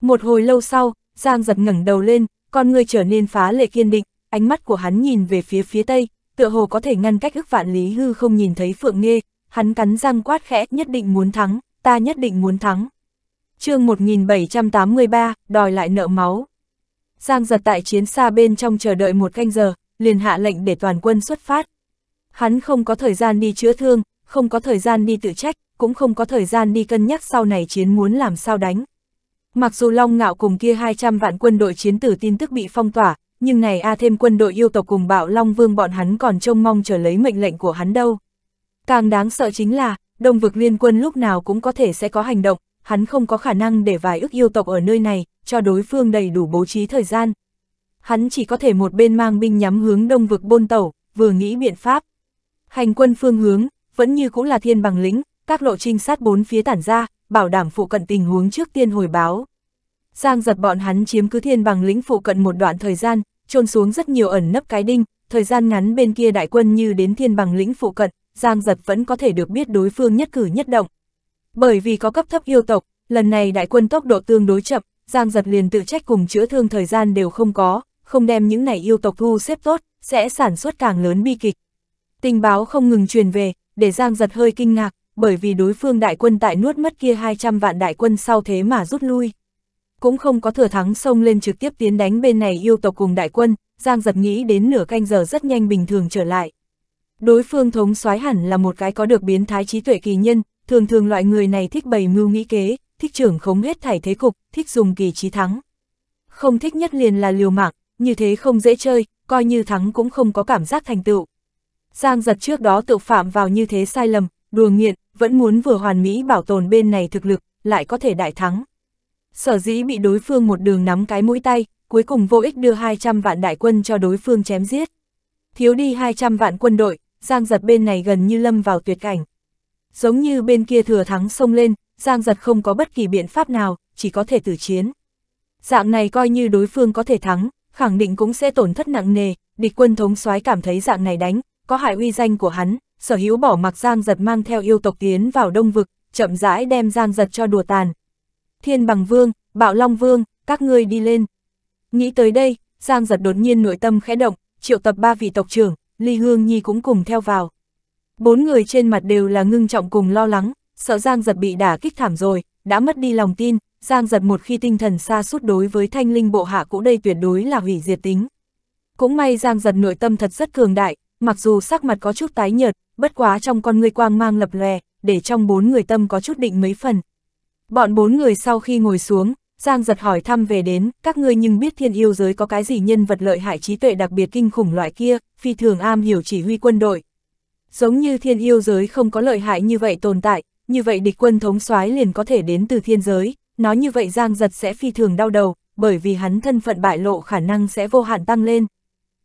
Một hồi lâu sau, Giang giật ngẩng đầu lên, con người trở nên phá lệ kiên định, ánh mắt của hắn nhìn về phía phía tây, tựa hồ có thể ngăn cách ức vạn lý hư không nhìn thấy Phượng Nghê, hắn cắn răng quát khẽ nhất định muốn thắng, ta nhất định muốn thắng. chương 1783, đòi lại nợ máu. Giang giật tại chiến xa bên trong chờ đợi một canh giờ, liền hạ lệnh để toàn quân xuất phát. Hắn không có thời gian đi chữa thương, không có thời gian đi tự trách, cũng không có thời gian đi cân nhắc sau này chiến muốn làm sao đánh. Mặc dù Long Ngạo cùng kia 200 vạn quân đội chiến tử tin tức bị phong tỏa, nhưng này A thêm quân đội yêu tộc cùng bạo Long Vương bọn hắn còn trông mong chờ lấy mệnh lệnh của hắn đâu. Càng đáng sợ chính là, Đông vực liên quân lúc nào cũng có thể sẽ có hành động, hắn không có khả năng để vài ước yêu tộc ở nơi này, cho đối phương đầy đủ bố trí thời gian. Hắn chỉ có thể một bên mang binh nhắm hướng đông vực bôn tẩu, vừa nghĩ biện pháp. Hành quân phương hướng, vẫn như cũng là thiên bằng lĩnh, các lộ trinh sát bốn phía tản ra, bảo đảm phụ cận tình huống trước tiên hồi báo. Giang giật bọn hắn chiếm cứ thiên bằng lĩnh phụ cận một đoạn thời gian, trôn xuống rất nhiều ẩn nấp cái đinh, thời gian ngắn bên kia đại quân như đến thiên bằng lĩnh phụ cận, Giang giật vẫn có thể được biết đối phương nhất cử nhất động. Bởi vì có cấp thấp yêu tộc, lần này đại quân tốc độ tương đối chậm, Giang giật liền tự trách cùng chữa thương thời gian đều không có, không đem những này yêu tộc thu xếp tốt, sẽ sản xuất càng lớn bi kịch. Tình báo không ngừng truyền về, để Giang giật hơi kinh ngạc, bởi vì đối phương đại quân tại nuốt mất kia 200 vạn đại quân sau thế mà rút lui cũng không có thừa thắng xông lên trực tiếp tiến đánh bên này yêu tộc cùng đại quân, Giang giật nghĩ đến nửa canh giờ rất nhanh bình thường trở lại. Đối phương thống soái hẳn là một cái có được biến thái trí tuệ kỳ nhân, thường thường loại người này thích bày mưu nghĩ kế, thích trưởng khống hết thảy thế cục, thích dùng kỳ trí thắng. Không thích nhất liền là liều mạng, như thế không dễ chơi, coi như thắng cũng không có cảm giác thành tựu. Giang giật trước đó tự phạm vào như thế sai lầm, đùa nghiện, vẫn muốn vừa hoàn mỹ bảo tồn bên này thực lực, lại có thể đại thắng. Sở dĩ bị đối phương một đường nắm cái mũi tay, cuối cùng vô ích đưa 200 vạn đại quân cho đối phương chém giết. Thiếu đi 200 vạn quân đội, Giang Giật bên này gần như lâm vào tuyệt cảnh. Giống như bên kia thừa thắng xông lên, Giang Giật không có bất kỳ biện pháp nào, chỉ có thể tử chiến. Dạng này coi như đối phương có thể thắng, khẳng định cũng sẽ tổn thất nặng nề, địch quân thống soái cảm thấy dạng này đánh, có hại uy danh của hắn, sở hữu bỏ mặc Giang Giật mang theo yêu tộc tiến vào đông vực, chậm rãi đem Giang Giật cho đùa tàn, Thiên Bằng Vương, Bạo Long Vương, các ngươi đi lên. Nghĩ tới đây, Giang giật đột nhiên nội tâm khẽ động, triệu tập ba vị tộc trưởng, Ly Hương Nhi cũng cùng theo vào. Bốn người trên mặt đều là ngưng trọng cùng lo lắng, sợ Giang giật bị đả kích thảm rồi, đã mất đi lòng tin, Giang giật một khi tinh thần xa suốt đối với thanh linh bộ hạ cũng đây tuyệt đối là hủy diệt tính. Cũng may Giang giật nội tâm thật rất cường đại, mặc dù sắc mặt có chút tái nhợt, bất quá trong con người quang mang lập lè, để trong bốn người tâm có chút định mấy phần, Bọn bốn người sau khi ngồi xuống, Giang giật hỏi thăm về đến, các ngươi nhưng biết thiên yêu giới có cái gì nhân vật lợi hại trí tuệ đặc biệt kinh khủng loại kia, phi thường am hiểu chỉ huy quân đội. Giống như thiên yêu giới không có lợi hại như vậy tồn tại, như vậy địch quân thống soái liền có thể đến từ thiên giới, nói như vậy Giang giật sẽ phi thường đau đầu, bởi vì hắn thân phận bại lộ khả năng sẽ vô hạn tăng lên.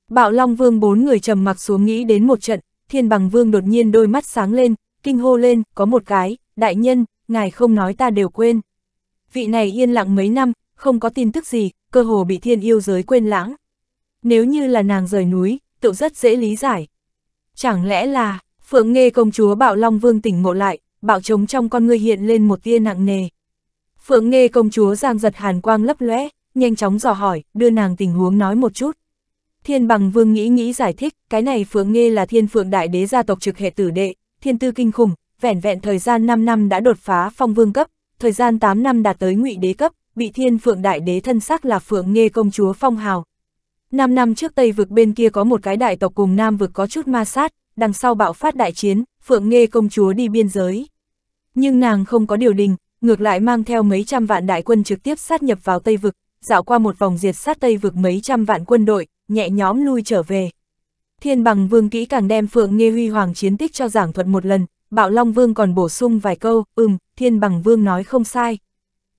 Bạo Long Vương bốn người trầm mặc xuống nghĩ đến một trận, Thiên Bằng Vương đột nhiên đôi mắt sáng lên, kinh hô lên, có một cái, đại nhân, ngài không nói ta đều quên. Vị này yên lặng mấy năm, không có tin tức gì, cơ hồ bị thiên yêu giới quên lãng. Nếu như là nàng rời núi, tự rất dễ lý giải. Chẳng lẽ là, Phượng nghe công chúa Bạo Long Vương tỉnh ngộ lại, bạo trống trong con ngươi hiện lên một tia nặng nề. Phượng nghe công chúa giang giật hàn quang lấp lóe, nhanh chóng dò hỏi, đưa nàng tình huống nói một chút. Thiên Bằng Vương nghĩ nghĩ giải thích, cái này Phượng nghe là Thiên Phượng Đại Đế gia tộc trực hệ tử đệ, thiên tư kinh khủng, vẻn vẹn thời gian 5 năm đã đột phá phong vương cấp, thời gian 8 năm đạt tới ngụy đế cấp, bị thiên phượng đại đế thân sắc là phượng nghe công chúa phong hào. 5 năm trước Tây vực bên kia có một cái đại tộc cùng Nam vực có chút ma sát, đằng sau bạo phát đại chiến, phượng nghe công chúa đi biên giới. Nhưng nàng không có điều đình, ngược lại mang theo mấy trăm vạn đại quân trực tiếp sát nhập vào Tây vực, dạo qua một vòng diệt sát Tây vực mấy trăm vạn quân đội, nhẹ nhóm lui trở về. Thiên bằng vương kỹ càng đem Phượng nghe Huy Hoàng chiến tích cho giảng thuật một lần, Bạo Long Vương còn bổ sung vài câu, ừm, Thiên Bằng Vương nói không sai.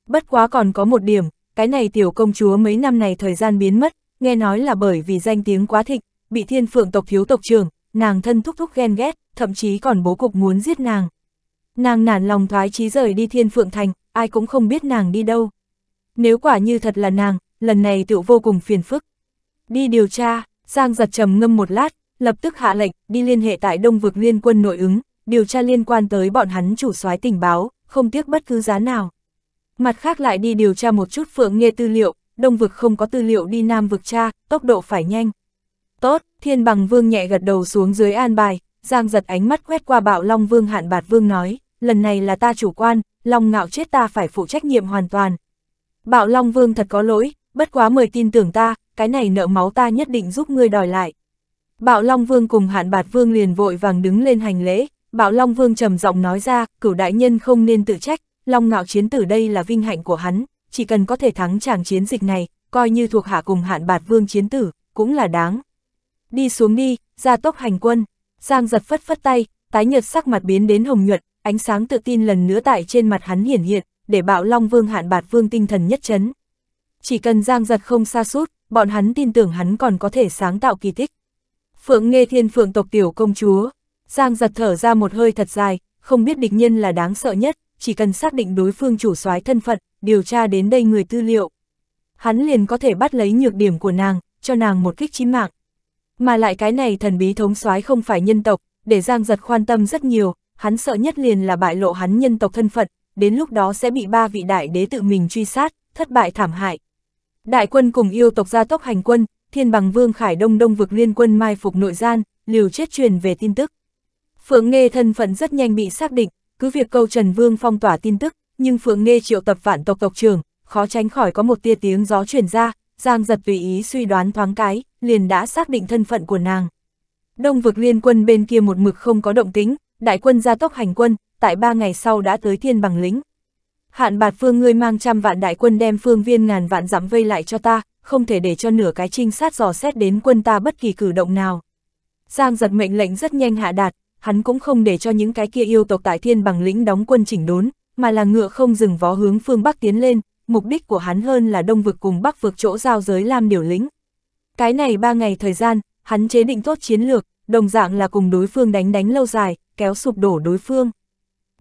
Bất quá còn có một điểm, cái này tiểu công chúa mấy năm này thời gian biến mất, nghe nói là bởi vì danh tiếng quá thịnh, bị thiên phượng tộc thiếu tộc trưởng, nàng thân thúc thúc ghen ghét, thậm chí còn bố cục muốn giết nàng. Nàng nản lòng thoái trí rời đi thiên phượng thành, ai cũng không biết nàng đi đâu. Nếu quả như thật là nàng, lần này tiểu vô cùng phiền phức. Đi điều tra, Giang giật trầm ngâm một lát, lập tức hạ lệnh, đi liên hệ tại Đông vực liên quân nội ứng, điều tra liên quan tới bọn hắn chủ soái tình báo, không tiếc bất cứ giá nào. Mặt khác lại đi điều tra một chút phượng nghe tư liệu, đông vực không có tư liệu đi nam vực tra, tốc độ phải nhanh. Tốt, thiên bằng vương nhẹ gật đầu xuống dưới an bài, giang giật ánh mắt quét qua bạo long vương hạn bạt vương nói, lần này là ta chủ quan, long ngạo chết ta phải phụ trách nhiệm hoàn toàn. Bạo long vương thật có lỗi, bất quá mời tin tưởng ta, cái này nợ máu ta nhất định giúp ngươi đòi lại. Bạo Long Vương cùng Hạn Bạt Vương liền vội vàng đứng lên hành lễ, Bạo Long Vương trầm giọng nói ra, cửu đại nhân không nên tự trách, Long Ngạo chiến tử đây là vinh hạnh của hắn, chỉ cần có thể thắng chàng chiến dịch này, coi như thuộc hạ cùng hạn bạt vương chiến tử, cũng là đáng. Đi xuống đi, ra tốc hành quân, Giang giật phất phất tay, tái nhật sắc mặt biến đến hồng nhuận, ánh sáng tự tin lần nữa tại trên mặt hắn hiển hiện, để bạo Long Vương hạn bạt vương tinh thần nhất chấn. Chỉ cần Giang giật không xa sút bọn hắn tin tưởng hắn còn có thể sáng tạo kỳ tích. Phượng Nghê Thiên Phượng tộc tiểu công chúa, Giang giật thở ra một hơi thật dài, không biết địch nhân là đáng sợ nhất, chỉ cần xác định đối phương chủ soái thân phận, điều tra đến đây người tư liệu. Hắn liền có thể bắt lấy nhược điểm của nàng, cho nàng một kích chí mạng. Mà lại cái này thần bí thống soái không phải nhân tộc, để Giang giật khoan tâm rất nhiều, hắn sợ nhất liền là bại lộ hắn nhân tộc thân phận, đến lúc đó sẽ bị ba vị đại đế tự mình truy sát, thất bại thảm hại. Đại quân cùng yêu tộc gia tốc hành quân, thiên bằng vương khải đông đông vực liên quân mai phục nội gian, liều chết truyền về tin tức. Phượng Nghê thân phận rất nhanh bị xác định, cứ việc câu Trần Vương phong tỏa tin tức, nhưng Phượng Nghê triệu tập vạn tộc tộc trưởng, khó tránh khỏi có một tia tiếng gió chuyển ra, Giang giật tùy ý suy đoán thoáng cái, liền đã xác định thân phận của nàng. Đông vực liên quân bên kia một mực không có động tính, đại quân gia tốc hành quân, tại ba ngày sau đã tới thiên bằng lính. Hạn bạt phương ngươi mang trăm vạn đại quân đem phương viên ngàn vạn giảm vây lại cho ta, không thể để cho nửa cái trinh sát dò xét đến quân ta bất kỳ cử động nào. Giang giật mệnh lệnh rất nhanh hạ đạt, hắn cũng không để cho những cái kia yêu tộc tại thiên bằng lĩnh đóng quân chỉnh đốn, mà là ngựa không dừng vó hướng phương Bắc tiến lên, mục đích của hắn hơn là đông vực cùng bắc vực chỗ giao giới Lam Điều lĩnh. Cái này ba ngày thời gian, hắn chế định tốt chiến lược, đồng dạng là cùng đối phương đánh đánh lâu dài, kéo sụp đổ đối phương.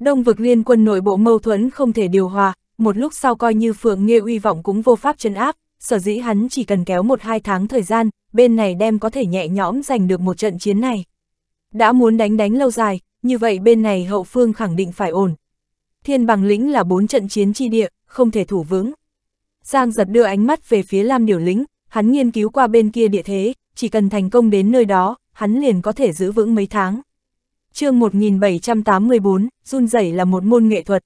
Đông vực liên quân nội bộ mâu thuẫn không thể điều hòa, một lúc sau coi như Phượng Nghê uy vọng cũng vô pháp trấn áp, sở dĩ hắn chỉ cần kéo một hai tháng thời gian, bên này đem có thể nhẹ nhõm giành được một trận chiến này. Đã muốn đánh đánh lâu dài, như vậy bên này hậu phương khẳng định phải ổn. Thiên bằng lĩnh là bốn trận chiến chi địa, không thể thủ vững. Giang giật đưa ánh mắt về phía Lam Điểu lĩnh, hắn nghiên cứu qua bên kia địa thế, chỉ cần thành công đến nơi đó, hắn liền có thể giữ vững mấy tháng. chương 1784, run rẩy là một môn nghệ thuật.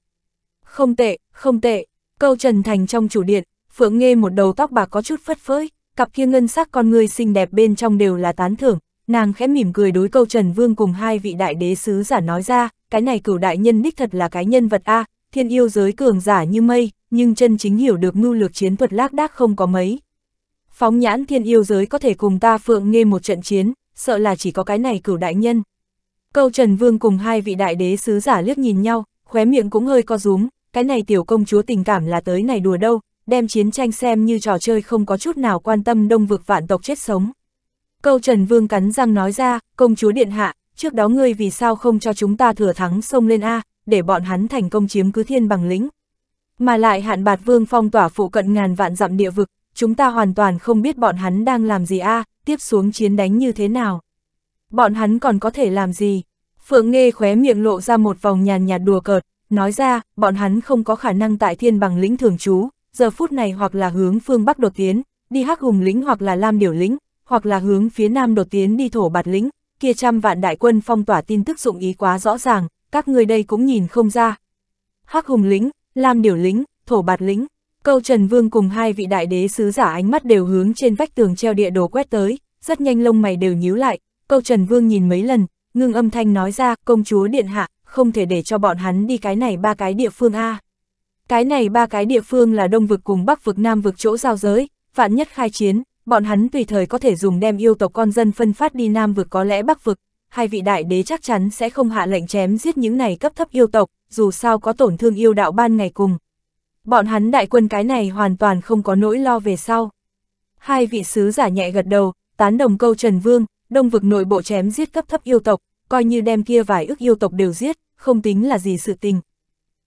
Không tệ, không tệ, câu Trần Thành trong chủ điện, Phượng nghe một đầu tóc bạc có chút phất phới, cặp kia ngân sắc con người xinh đẹp bên trong đều là tán thưởng, nàng khẽ mỉm cười đối câu Trần Vương cùng hai vị đại đế sứ giả nói ra, cái này cửu đại nhân đích thật là cái nhân vật A, thiên yêu giới cường giả như mây, nhưng chân chính hiểu được mưu lược chiến thuật lác đác không có mấy. Phóng nhãn thiên yêu giới có thể cùng ta phượng nghe một trận chiến, sợ là chỉ có cái này cửu đại nhân. Câu Trần Vương cùng hai vị đại đế sứ giả liếc nhìn nhau, khóe miệng cũng hơi co rúm, cái này tiểu công chúa tình cảm là tới này đùa đâu, đem chiến tranh xem như trò chơi không có chút nào quan tâm đông vực vạn tộc chết sống. Câu Trần Vương cắn răng nói ra, công chúa điện hạ, trước đó ngươi vì sao không cho chúng ta thừa thắng sông lên A, để bọn hắn thành công chiếm cứ thiên bằng lĩnh. Mà lại hạn bạt vương phong tỏa phụ cận ngàn vạn dặm địa vực, chúng ta hoàn toàn không biết bọn hắn đang làm gì A, tiếp xuống chiến đánh như thế nào. Bọn hắn còn có thể làm gì? Phượng Nghê khóe miệng lộ ra một vòng nhàn nhạt đùa cợt, nói ra, bọn hắn không có khả năng tại thiên bằng lĩnh thường trú, giờ phút này hoặc là hướng phương Bắc đột tiến, đi hắc hùng lĩnh hoặc là lam điểu lĩnh, hoặc là hướng phía nam đột tiến đi thổ bạt lĩnh, kia trăm vạn đại quân phong tỏa tin tức dụng ý quá rõ ràng, các người đây cũng nhìn không ra. Hắc hùng lĩnh, lam điểu lĩnh, thổ bạt lĩnh, câu Trần Vương cùng hai vị đại đế sứ giả ánh mắt đều hướng trên vách tường treo địa đồ quét tới, rất nhanh lông mày đều nhíu lại, câu Trần Vương nhìn mấy lần, ngưng âm thanh nói ra, công chúa điện hạ, không thể để cho bọn hắn đi cái này ba cái địa phương A. Cái này ba cái địa phương là đông vực cùng bắc vực nam vực chỗ giao giới, vạn nhất khai chiến, Bọn hắn tùy thời có thể dùng đem yêu tộc con dân phân phát đi Nam vực có lẽ Bắc vực, hai vị đại đế chắc chắn sẽ không hạ lệnh chém giết những này cấp thấp yêu tộc, dù sao có tổn thương yêu đạo ban ngày cùng. Bọn hắn đại quân cái này hoàn toàn không có nỗi lo về sau. Hai vị sứ giả nhẹ gật đầu, tán đồng câu Trần Vương, đông vực nội bộ chém giết cấp thấp yêu tộc, coi như đem kia vài ước yêu tộc đều giết, không tính là gì sự tình.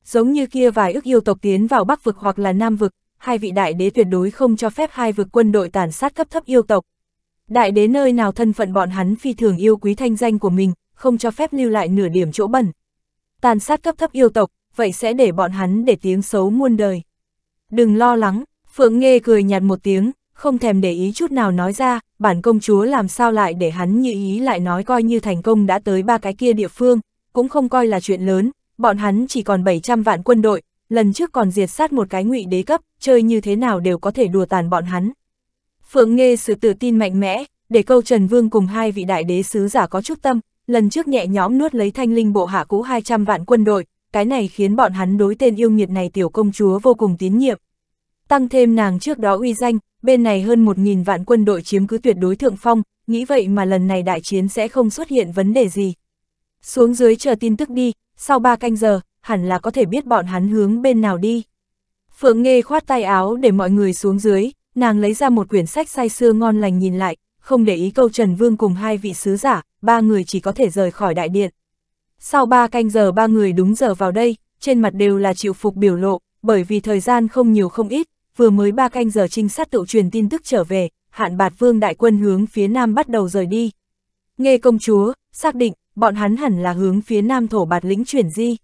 Giống như kia vài ước yêu tộc tiến vào Bắc vực hoặc là Nam vực, hai vị đại đế tuyệt đối không cho phép hai vực quân đội tàn sát cấp thấp yêu tộc. Đại đế nơi nào thân phận bọn hắn phi thường yêu quý thanh danh của mình, không cho phép lưu lại nửa điểm chỗ bẩn. Tàn sát cấp thấp yêu tộc, vậy sẽ để bọn hắn để tiếng xấu muôn đời. Đừng lo lắng, Phượng Nghê cười nhạt một tiếng, không thèm để ý chút nào nói ra, bản công chúa làm sao lại để hắn như ý lại nói coi như thành công đã tới ba cái kia địa phương, cũng không coi là chuyện lớn, bọn hắn chỉ còn 700 vạn quân đội, lần trước còn diệt sát một cái ngụy đế cấp, chơi như thế nào đều có thể đùa tàn bọn hắn. Phượng nghe sự tự tin mạnh mẽ, để câu Trần Vương cùng hai vị đại đế sứ giả có chút tâm, lần trước nhẹ nhõm nuốt lấy thanh linh bộ hạ cũ 200 vạn quân đội, cái này khiến bọn hắn đối tên yêu nghiệt này tiểu công chúa vô cùng tín nhiệm. Tăng thêm nàng trước đó uy danh, bên này hơn 1.000 vạn quân đội chiếm cứ tuyệt đối thượng phong, nghĩ vậy mà lần này đại chiến sẽ không xuất hiện vấn đề gì. Xuống dưới chờ tin tức đi, sau 3 canh giờ, hẳn là có thể biết bọn hắn hướng bên nào đi. Phượng Nghê khoát tay áo để mọi người xuống dưới, nàng lấy ra một quyển sách say xưa ngon lành nhìn lại, không để ý câu Trần Vương cùng hai vị sứ giả, ba người chỉ có thể rời khỏi đại điện. Sau ba canh giờ ba người đúng giờ vào đây, trên mặt đều là chịu phục biểu lộ, bởi vì thời gian không nhiều không ít, vừa mới ba canh giờ trinh sát tự truyền tin tức trở về, hạn bạt vương đại quân hướng phía nam bắt đầu rời đi. Nghe công chúa, xác định, bọn hắn hẳn là hướng phía nam thổ bạt lĩnh chuyển di.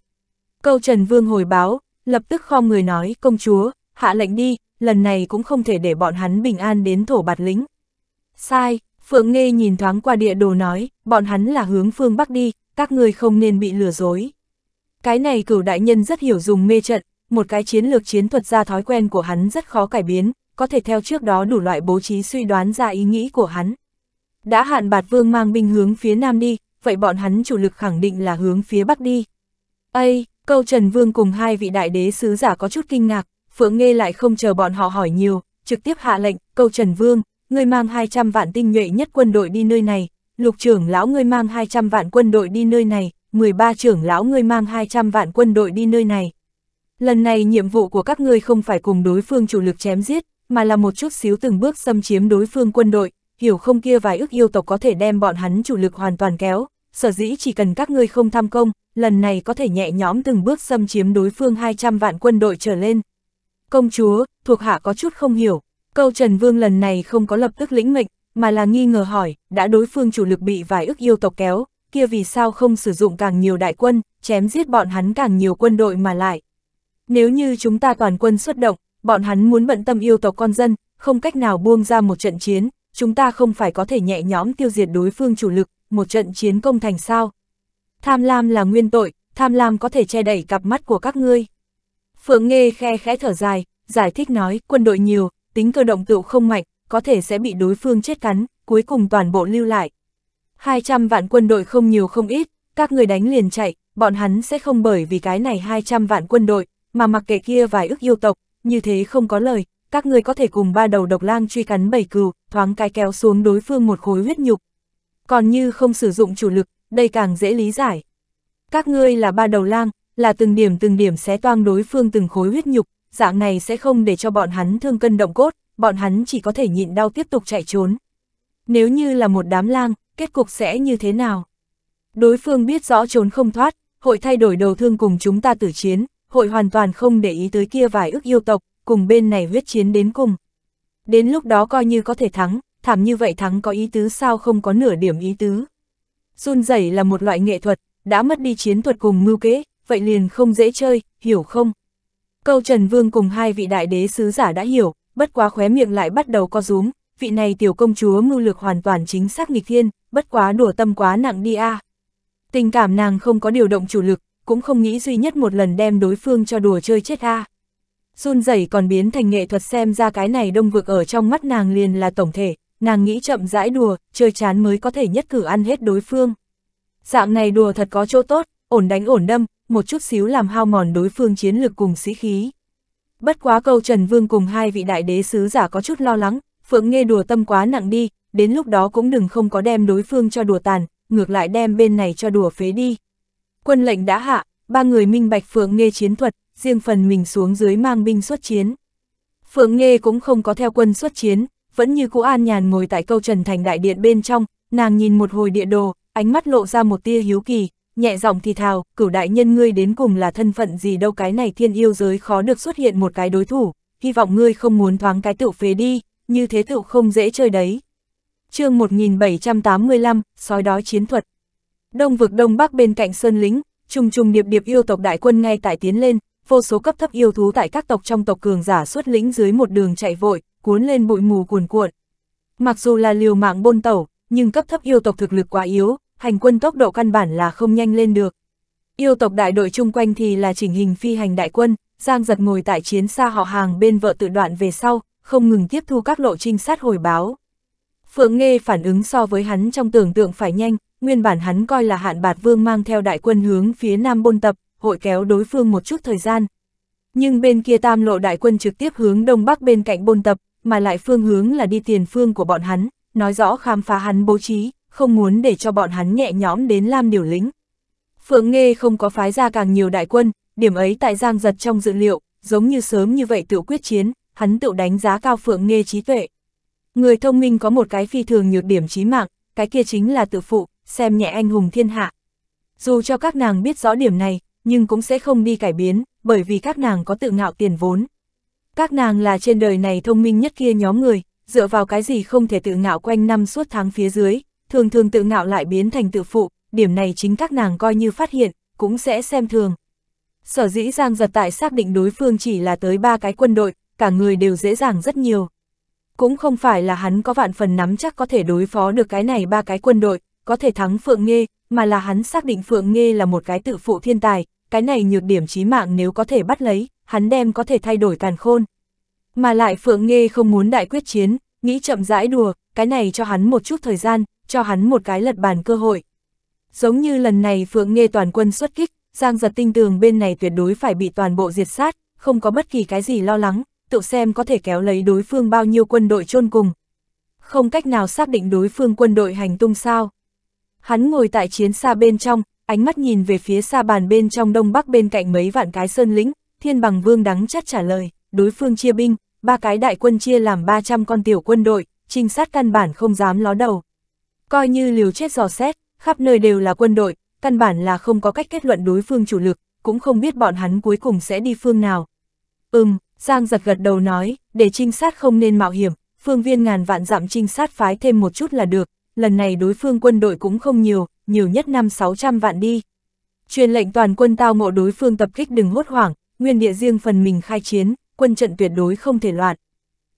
Câu Trần Vương hồi báo, lập tức khom người nói, công chúa, hạ lệnh đi, lần này cũng không thể để bọn hắn bình an đến thổ bạt lính. Sai, Phượng Nghê nhìn thoáng qua địa đồ nói, bọn hắn là hướng phương Bắc đi, các người không nên bị lừa dối. Cái này cửu đại nhân rất hiểu dùng mê trận, một cái chiến lược chiến thuật ra thói quen của hắn rất khó cải biến, có thể theo trước đó đủ loại bố trí suy đoán ra ý nghĩ của hắn. Đã hạn bạt vương mang binh hướng phía nam đi, vậy bọn hắn chủ lực khẳng định là hướng phía bắc đi. Ây, Câu Trần Vương cùng hai vị đại đế sứ giả có chút kinh ngạc, Phượng Nghê lại không chờ bọn họ hỏi nhiều, trực tiếp hạ lệnh, câu Trần Vương, ngươi mang 200 vạn tinh nhuệ nhất quân đội đi nơi này, lục trưởng lão ngươi mang 200 vạn quân đội đi nơi này, 13 trưởng lão ngươi mang 200 vạn quân đội đi nơi này. Lần này nhiệm vụ của các ngươi không phải cùng đối phương chủ lực chém giết, mà là một chút xíu từng bước xâm chiếm đối phương quân đội, hiểu không kia vài ước yêu tộc có thể đem bọn hắn chủ lực hoàn toàn kéo, sở dĩ chỉ cần các ngươi không tham công, lần này có thể nhẹ nhõm từng bước xâm chiếm đối phương 200 vạn quân đội trở lên. Công chúa, thuộc hạ có chút không hiểu, câu Trần Vương lần này không có lập tức lĩnh mệnh, mà là nghi ngờ hỏi, đã đối phương chủ lực bị vài ức yêu tộc kéo, kia vì sao không sử dụng càng nhiều đại quân, chém giết bọn hắn càng nhiều quân đội mà lại. Nếu như chúng ta toàn quân xuất động, bọn hắn muốn bận tâm yêu tộc con dân, không cách nào buông ra một trận chiến, chúng ta không phải có thể nhẹ nhõm tiêu diệt đối phương chủ lực, một trận chiến công thành sao. Tham lam là nguyên tội, tham lam có thể che đẩy cặp mắt của các ngươi. Phượng Nghê khe khẽ thở dài, giải thích nói quân đội nhiều, tính cơ động tựu không mạnh, có thể sẽ bị đối phương chết cắn, cuối cùng toàn bộ lưu lại. 200 vạn quân đội không nhiều không ít, các người đánh liền chạy, bọn hắn sẽ không bởi vì cái này 200 vạn quân đội, mà mặc kệ kia vài ước yêu tộc, như thế không có lời, các người có thể cùng ba đầu độc lang truy cắn bầy cừu, thoáng cái kéo xuống đối phương một khối huyết nhục, còn như không sử dụng chủ lực, đây càng dễ lý giải. Các ngươi là ba đầu lang, là từng điểm từng điểm xé toang đối phương từng khối huyết nhục, dạng này sẽ không để cho bọn hắn thương cân động cốt, bọn hắn chỉ có thể nhịn đau tiếp tục chạy trốn. Nếu như là một đám lang, kết cục sẽ như thế nào? Đối phương biết rõ trốn không thoát, hội thay đổi đầu thương cùng chúng ta tử chiến, hội hoàn toàn không để ý tới kia vài ước yêu tộc, cùng bên này huyết chiến đến cùng. Đến lúc đó coi như có thể thắng, thảm như vậy thắng có ý tứ sao không có nửa điểm ý tứ. Run rẩy là một loại nghệ thuật, đã mất đi chiến thuật cùng mưu kế, vậy liền không dễ chơi, hiểu không? Câu Trần Vương cùng hai vị đại đế sứ giả đã hiểu, bất quá khóe miệng lại bắt đầu co rúm, vị này tiểu công chúa mưu lược hoàn toàn chính xác nghịch thiên, bất quá đùa tâm quá nặng đi a. À. Tình cảm nàng không có điều động chủ lực, cũng không nghĩ duy nhất một lần đem đối phương cho đùa chơi chết a. À. Run rẩy còn biến thành nghệ thuật xem ra cái này đông vực ở trong mắt nàng liền là tổng thể, nàng nghĩ chậm rãi đùa, chơi chán mới có thể nhất cử ăn hết đối phương. Dạng này đùa thật có chỗ tốt, ổn đánh ổn đâm, một chút xíu làm hao mòn đối phương chiến lực cùng sĩ khí. Bất quá câu Trần Vương cùng hai vị đại đế sứ giả có chút lo lắng, Phượng nghe đùa tâm quá nặng đi, đến lúc đó cũng đừng không có đem đối phương cho đùa tàn, ngược lại đem bên này cho đùa phế đi. Quân lệnh đã hạ, ba người minh bạch Phượng nghe chiến thuật, riêng phần mình xuống dưới mang binh xuất chiến. Phượng nghe cũng không có theo quân xuất chiến, vẫn như cũ an nhàn ngồi tại câu trần thành đại điện bên trong, nàng nhìn một hồi địa đồ, ánh mắt lộ ra một tia hiếu kỳ, nhẹ giọng thì thào, cửu đại nhân ngươi đến cùng là thân phận gì đâu cái này thiên yêu giới khó được xuất hiện một cái đối thủ, hy vọng ngươi không muốn thoáng cái tựu phế đi, như thế tựu không dễ chơi đấy. chương 1785, sói đói chiến thuật. Đông vực đông bắc bên cạnh Sơn Lính, trùng trùng điệp điệp yêu tộc đại quân ngay tại tiến lên, vô số cấp thấp yêu thú tại các tộc trong tộc cường giả xuất lĩnh dưới một đường chạy vội, cuốn lên bụi mù cuồn cuộn. Mặc dù là liều mạng bôn tẩu, nhưng cấp thấp yêu tộc thực lực quá yếu, hành quân tốc độ căn bản là không nhanh lên được. Yêu tộc đại đội chung quanh thì là chỉnh hình phi hành đại quân, Giang giật ngồi tại chiến xa họ hàng bên vợ tự đoạn về sau, không ngừng tiếp thu các lộ trinh sát hồi báo. Phượng Nghê phản ứng so với hắn trong tưởng tượng phải nhanh, nguyên bản hắn coi là hạn bạt vương mang theo đại quân hướng phía nam bôn tập, hội kéo đối phương một chút thời gian. Nhưng bên kia tam lộ đại quân trực tiếp hướng đông bắc bên cạnh bôn tập, mà lại phương hướng là đi tiền phương của bọn hắn, nói rõ khám phá hắn bố trí, không muốn để cho bọn hắn nhẹ nhõm đến Lam Điều Lĩnh. Phượng Nghê không có phái ra càng nhiều đại quân, điểm ấy tại Giang Giật trong dự liệu, giống như sớm như vậy tự quyết chiến, hắn tự đánh giá cao Phượng Nghê trí tuệ. Người thông minh có một cái phi thường nhược điểm chí mạng, cái kia chính là tự phụ, xem nhẹ anh hùng thiên hạ. Dù cho các nàng biết rõ điểm này, nhưng cũng sẽ không đi cải biến, bởi vì các nàng có tự ngạo tiền vốn. Các nàng là trên đời này thông minh nhất kia nhóm người, dựa vào cái gì không thể tự ngạo quanh năm suốt tháng phía dưới, thường thường tự ngạo lại biến thành tự phụ, điểm này chính các nàng coi như phát hiện, cũng sẽ xem thường. Sở dĩ Giang Giật Tại xác định đối phương chỉ là tới ba cái quân đội, cả người đều dễ dàng rất nhiều. Cũng không phải là hắn có vạn phần nắm chắc có thể đối phó được cái này ba cái quân đội, có thể thắng Phượng Nghê, mà là hắn xác định Phượng Nghê là một cái tự phụ thiên tài, cái này nhược điểm chí mạng nếu có thể bắt lấy, hắn đem có thể thay đổi tàn khôn. Mà lại Phượng Nghê không muốn đại quyết chiến, nghĩ chậm rãi đùa, cái này cho hắn một chút thời gian, cho hắn một cái lật bàn cơ hội. Giống như lần này Phượng Nghê toàn quân xuất kích, Giang giật tinh tường bên này tuyệt đối phải bị toàn bộ diệt sát, không có bất kỳ cái gì lo lắng, tự xem có thể kéo lấy đối phương bao nhiêu quân đội chôn cùng. Không cách nào xác định đối phương quân đội hành tung sao. Hắn ngồi tại chiến xa bên trong, ánh mắt nhìn về phía xa bàn bên trong đông bắc bên cạnh mấy vạn cái sơn lĩnh, thiên bằng vương đắng chắc trả lời, đối phương chia binh, ba cái đại quân chia làm 300 con tiểu quân đội, trinh sát căn bản không dám ló đầu. Coi như liều chết giò xét, khắp nơi đều là quân đội, căn bản là không có cách kết luận đối phương chủ lực, cũng không biết bọn hắn cuối cùng sẽ đi phương nào. Ừm, Giang giật gật đầu nói, để trinh sát không nên mạo hiểm, phương viên ngàn vạn dặm trinh sát phái thêm một chút là được, lần này đối phương quân đội cũng không nhiều, nhiều nhất 5-600 vạn đi. Truyền lệnh toàn quân tao ngộ đối phương tập kích đừng hốt hoảng, nguyên địa riêng phần mình khai chiến, quân trận tuyệt đối không thể loạn.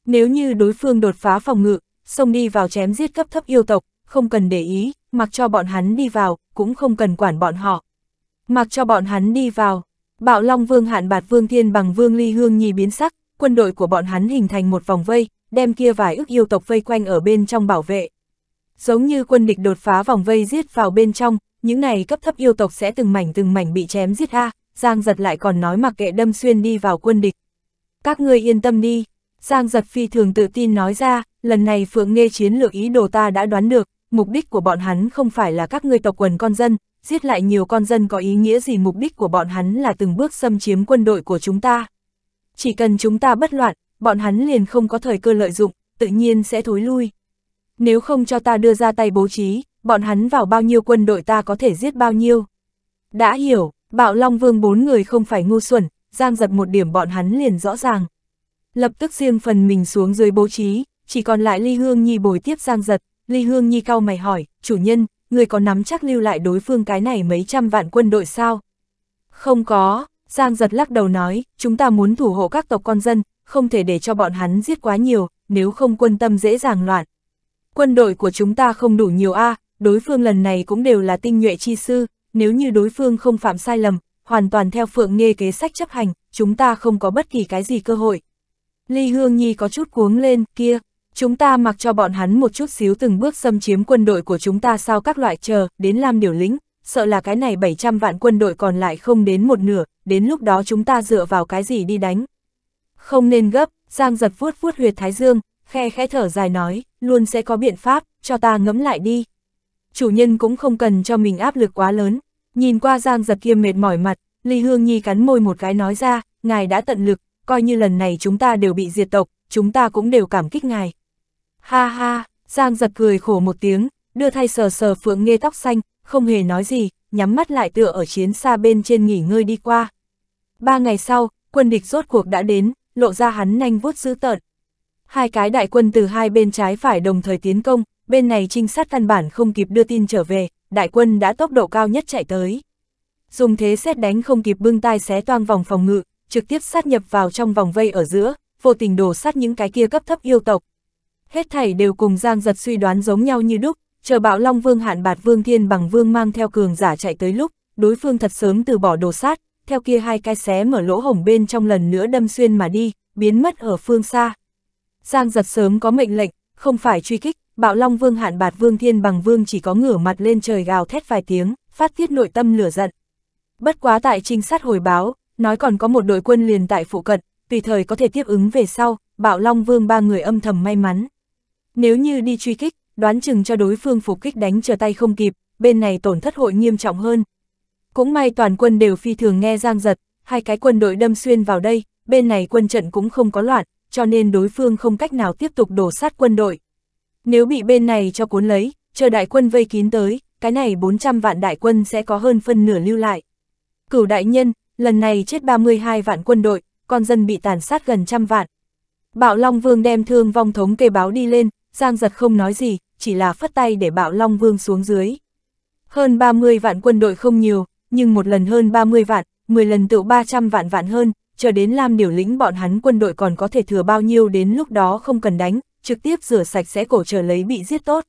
Nếu như đối phương đột phá phòng ngự, xông đi vào chém giết cấp thấp yêu tộc, không cần để ý, mặc cho bọn hắn đi vào, cũng không cần quản bọn họ. Mặc cho bọn hắn đi vào, bạo long vương hạn bạt vương thiên bằng vương ly hương nhi biến sắc, quân đội của bọn hắn hình thành một vòng vây, đem kia vài ức yêu tộc vây quanh ở bên trong bảo vệ giống như quân địch đột phá vòng vây giết vào bên trong, những này cấp thấp yêu tộc sẽ từng mảnh từng mảnh bị chém giết ha Giang giật lại còn nói mặc kệ đâm xuyên đi vào quân địch. Các ngươi yên tâm đi, Giang giật phi thường tự tin nói ra, lần này Phượng nghe chiến lược ý đồ ta đã đoán được, mục đích của bọn hắn không phải là các ngươi tộc quần con dân, giết lại nhiều con dân có ý nghĩa gì mục đích của bọn hắn là từng bước xâm chiếm quân đội của chúng ta. Chỉ cần chúng ta bất loạn, bọn hắn liền không có thời cơ lợi dụng, tự nhiên sẽ thối lui nếu không cho ta đưa ra tay bố trí, bọn hắn vào bao nhiêu quân đội ta có thể giết bao nhiêu. Đã hiểu, bạo Long Vương bốn người không phải ngu xuẩn, giang giật một điểm bọn hắn liền rõ ràng. Lập tức riêng phần mình xuống dưới bố trí, chỉ còn lại Ly Hương Nhi bồi tiếp giang giật, Ly Hương Nhi cau mày hỏi, chủ nhân, người có nắm chắc lưu lại đối phương cái này mấy trăm vạn quân đội sao? Không có, Giang giật lắc đầu nói, chúng ta muốn thủ hộ các tộc con dân, không thể để cho bọn hắn giết quá nhiều, nếu không quân tâm dễ dàng loạn, quân đội của chúng ta không đủ nhiều a, à, đối phương lần này cũng đều là tinh nhuệ chi sư, nếu như đối phương không phạm sai lầm, hoàn toàn theo phượng nghe kế sách chấp hành, chúng ta không có bất kỳ cái gì cơ hội. Ly Hương Nhi có chút cuống lên, kia, chúng ta mặc cho bọn hắn một chút xíu từng bước xâm chiếm quân đội của chúng ta sau các loại chờ, đến làm điều lính, sợ là cái này 700 vạn quân đội còn lại không đến một nửa, đến lúc đó chúng ta dựa vào cái gì đi đánh. Không nên gấp, Giang giật vuốt vuốt huyệt Thái Dương, khe khẽ thở dài nói luôn sẽ có biện pháp, cho ta ngẫm lại đi. Chủ nhân cũng không cần cho mình áp lực quá lớn, nhìn qua Giang Giật Kiêm mệt mỏi mặt, Ly Hương Nhi cắn môi một cái nói ra, ngài đã tận lực, coi như lần này chúng ta đều bị diệt tộc, chúng ta cũng đều cảm kích ngài. Ha ha, Giang Giật cười khổ một tiếng, đưa thay sờ sờ phượng nghe tóc xanh, không hề nói gì, nhắm mắt lại tựa ở chiến xa bên trên nghỉ ngơi đi qua. Ba ngày sau, quân địch rốt cuộc đã đến, lộ ra hắn nhanh vuốt dữ tợn, hai cái đại quân từ hai bên trái phải đồng thời tiến công, bên này trinh sát căn bản không kịp đưa tin trở về, đại quân đã tốc độ cao nhất chạy tới. Dùng thế xét đánh không kịp bưng tai xé toang vòng phòng ngự, trực tiếp sát nhập vào trong vòng vây ở giữa, vô tình đổ sát những cái kia cấp thấp yêu tộc. Hết thảy đều cùng Giang giật suy đoán giống nhau như đúc, chờ bạo Long Vương hạn bạt Vương Thiên bằng Vương mang theo cường giả chạy tới lúc, đối phương thật sớm từ bỏ đồ sát, theo kia hai cái xé mở lỗ hổng bên trong lần nữa đâm xuyên mà đi, biến mất ở phương xa. Giang giật sớm có mệnh lệnh, không phải truy kích, bạo long vương hạn bạt vương thiên bằng vương chỉ có ngửa mặt lên trời gào thét vài tiếng, phát tiết nội tâm lửa giận. Bất quá tại trinh sát hồi báo, nói còn có một đội quân liền tại phụ cận, tùy thời có thể tiếp ứng về sau, bạo long vương ba người âm thầm may mắn. Nếu như đi truy kích, đoán chừng cho đối phương phục kích đánh trở tay không kịp, bên này tổn thất hội nghiêm trọng hơn. Cũng may toàn quân đều phi thường nghe giang giật, hai cái quân đội đâm xuyên vào đây, bên này quân trận cũng không có loạn, cho nên đối phương không cách nào tiếp tục đổ sát quân đội. Nếu bị bên này cho cuốn lấy, chờ đại quân vây kín tới, cái này 400 vạn đại quân sẽ có hơn phân nửa lưu lại. Cửu đại nhân, lần này chết 32 vạn quân đội, con dân bị tàn sát gần trăm vạn. Bạo Long Vương đem thương vong thống kê báo đi lên, Giang Giật không nói gì, chỉ là phất tay để Bạo Long Vương xuống dưới. Hơn 30 vạn quân đội không nhiều, nhưng một lần hơn 30 vạn, 10 lần tự 300 vạn vạn hơn, chờ đến Lam điều lĩnh bọn hắn quân đội còn có thể thừa bao nhiêu đến lúc đó không cần đánh, trực tiếp rửa sạch sẽ cổ trở lấy bị giết tốt.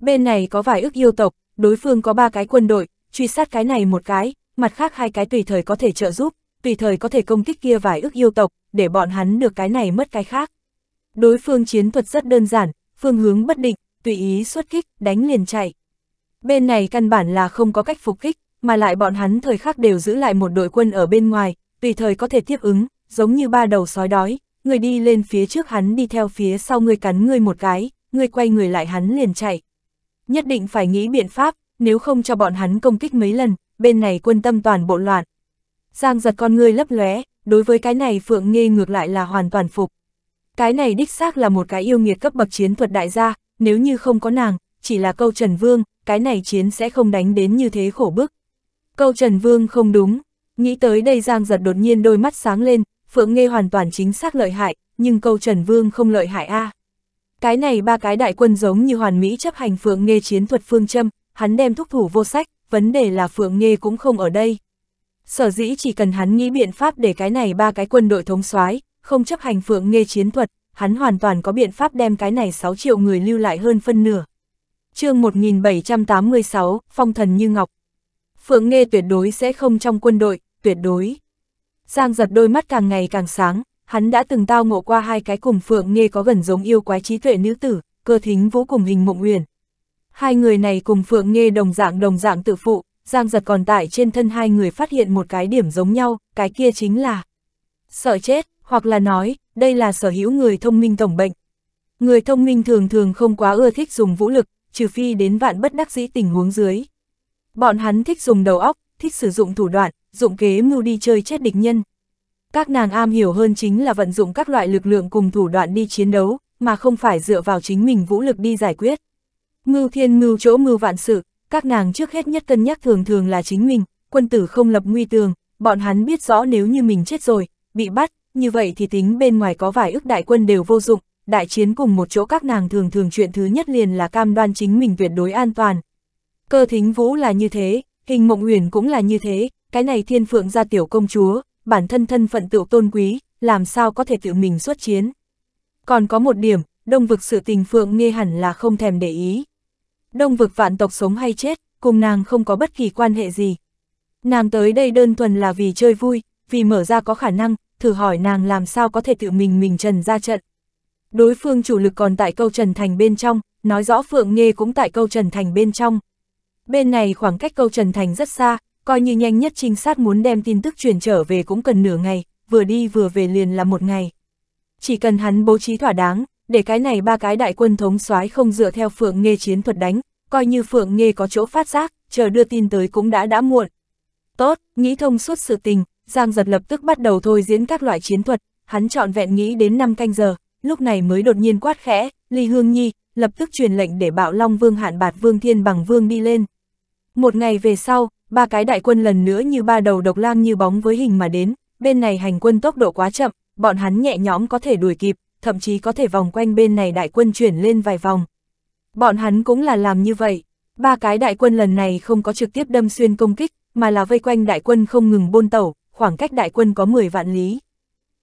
Bên này có vài ước yêu tộc, đối phương có ba cái quân đội, truy sát cái này một cái, mặt khác hai cái tùy thời có thể trợ giúp, tùy thời có thể công kích kia vài ước yêu tộc, để bọn hắn được cái này mất cái khác. Đối phương chiến thuật rất đơn giản, phương hướng bất định, tùy ý xuất kích, đánh liền chạy. Bên này căn bản là không có cách phục kích, mà lại bọn hắn thời khắc đều giữ lại một đội quân ở bên ngoài, tùy thời có thể tiếp ứng, giống như ba đầu sói đói, người đi lên phía trước hắn đi theo phía sau người cắn người một cái, người quay người lại hắn liền chạy. Nhất định phải nghĩ biện pháp, nếu không cho bọn hắn công kích mấy lần, bên này quân tâm toàn bộ loạn. Giang giật con ngươi lấp lóe, đối với cái này Phượng Nghê ngược lại là hoàn toàn phục. Cái này đích xác là một cái yêu nghiệt cấp bậc chiến thuật đại gia, nếu như không có nàng, chỉ là câu Trần Vương, cái này chiến sẽ không đánh đến như thế khổ bức. Câu Trần Vương không đúng, Nghĩ tới đây Giang giật đột nhiên đôi mắt sáng lên, Phượng Nghê hoàn toàn chính xác lợi hại, nhưng câu Trần Vương không lợi hại a. Cái này ba cái đại quân giống như hoàn mỹ chấp hành Phượng Nghê chiến thuật phương châm, hắn đem thúc thủ vô sách, vấn đề là Phượng Nghê cũng không ở đây. Sở dĩ chỉ cần hắn nghĩ biện pháp để cái này ba cái quân đội thống soái không chấp hành Phượng Nghê chiến thuật, hắn hoàn toàn có biện pháp đem cái này 6 triệu người lưu lại hơn phân nửa. chương 1786, Phong thần như ngọc. Phượng Nghê tuyệt đối sẽ không trong quân đội, tuyệt đối. Giang giật đôi mắt càng ngày càng sáng, hắn đã từng tao ngộ qua hai cái cùng phượng nghe có gần giống yêu quái trí tuệ nữ tử, cơ thính vũ cùng hình mộng huyền. Hai người này cùng phượng nghe đồng dạng đồng dạng tự phụ, Giang giật còn tại trên thân hai người phát hiện một cái điểm giống nhau, cái kia chính là sợ chết, hoặc là nói, đây là sở hữu người thông minh tổng bệnh. Người thông minh thường thường không quá ưa thích dùng vũ lực, trừ phi đến vạn bất đắc dĩ tình huống dưới. Bọn hắn thích dùng đầu óc, thích sử dụng thủ đoạn, dụng kế mưu đi chơi chết địch nhân. Các nàng am hiểu hơn chính là vận dụng các loại lực lượng cùng thủ đoạn đi chiến đấu, mà không phải dựa vào chính mình vũ lực đi giải quyết. Mưu thiên mưu chỗ mưu vạn sự, các nàng trước hết nhất cân nhắc thường thường là chính mình, quân tử không lập nguy tường, bọn hắn biết rõ nếu như mình chết rồi, bị bắt, như vậy thì tính bên ngoài có vài ước đại quân đều vô dụng, đại chiến cùng một chỗ các nàng thường thường chuyện thứ nhất liền là cam đoan chính mình tuyệt đối an toàn. Cơ thính vũ là như thế, Hình Mộng Uyển cũng là như thế, cái này thiên phượng gia tiểu công chúa, bản thân thân phận tựu tôn quý, làm sao có thể tự mình xuất chiến. Còn có một điểm, đông vực sự tình phượng nghe hẳn là không thèm để ý. Đông vực vạn tộc sống hay chết, cùng nàng không có bất kỳ quan hệ gì. Nàng tới đây đơn thuần là vì chơi vui, vì mở ra có khả năng, thử hỏi nàng làm sao có thể tự mình mình trần ra trận. Đối phương chủ lực còn tại câu trần thành bên trong, nói rõ Phượng Nghe cũng tại câu trần thành bên trong. Bên này khoảng cách câu Trần Thành rất xa, coi như nhanh nhất trinh sát muốn đem tin tức truyền trở về cũng cần nửa ngày, vừa đi vừa về liền là một ngày. Chỉ cần hắn bố trí thỏa đáng, để cái này ba cái đại quân thống soái không dựa theo Phượng nghe chiến thuật đánh, coi như Phượng nghe có chỗ phát giác, chờ đưa tin tới cũng đã đã muộn. Tốt, nghĩ thông suốt sự tình, Giang giật lập tức bắt đầu thôi diễn các loại chiến thuật, hắn chọn vẹn nghĩ đến 5 canh giờ, lúc này mới đột nhiên quát khẽ, Ly Hương Nhi, lập tức truyền lệnh để Bạo Long Vương Hạn Bạt Vương Thiên Bằng Vương đi lên. Một ngày về sau, ba cái đại quân lần nữa như ba đầu độc lang như bóng với hình mà đến, bên này hành quân tốc độ quá chậm, bọn hắn nhẹ nhõm có thể đuổi kịp, thậm chí có thể vòng quanh bên này đại quân chuyển lên vài vòng. Bọn hắn cũng là làm như vậy, ba cái đại quân lần này không có trực tiếp đâm xuyên công kích, mà là vây quanh đại quân không ngừng bôn tẩu, khoảng cách đại quân có 10 vạn lý.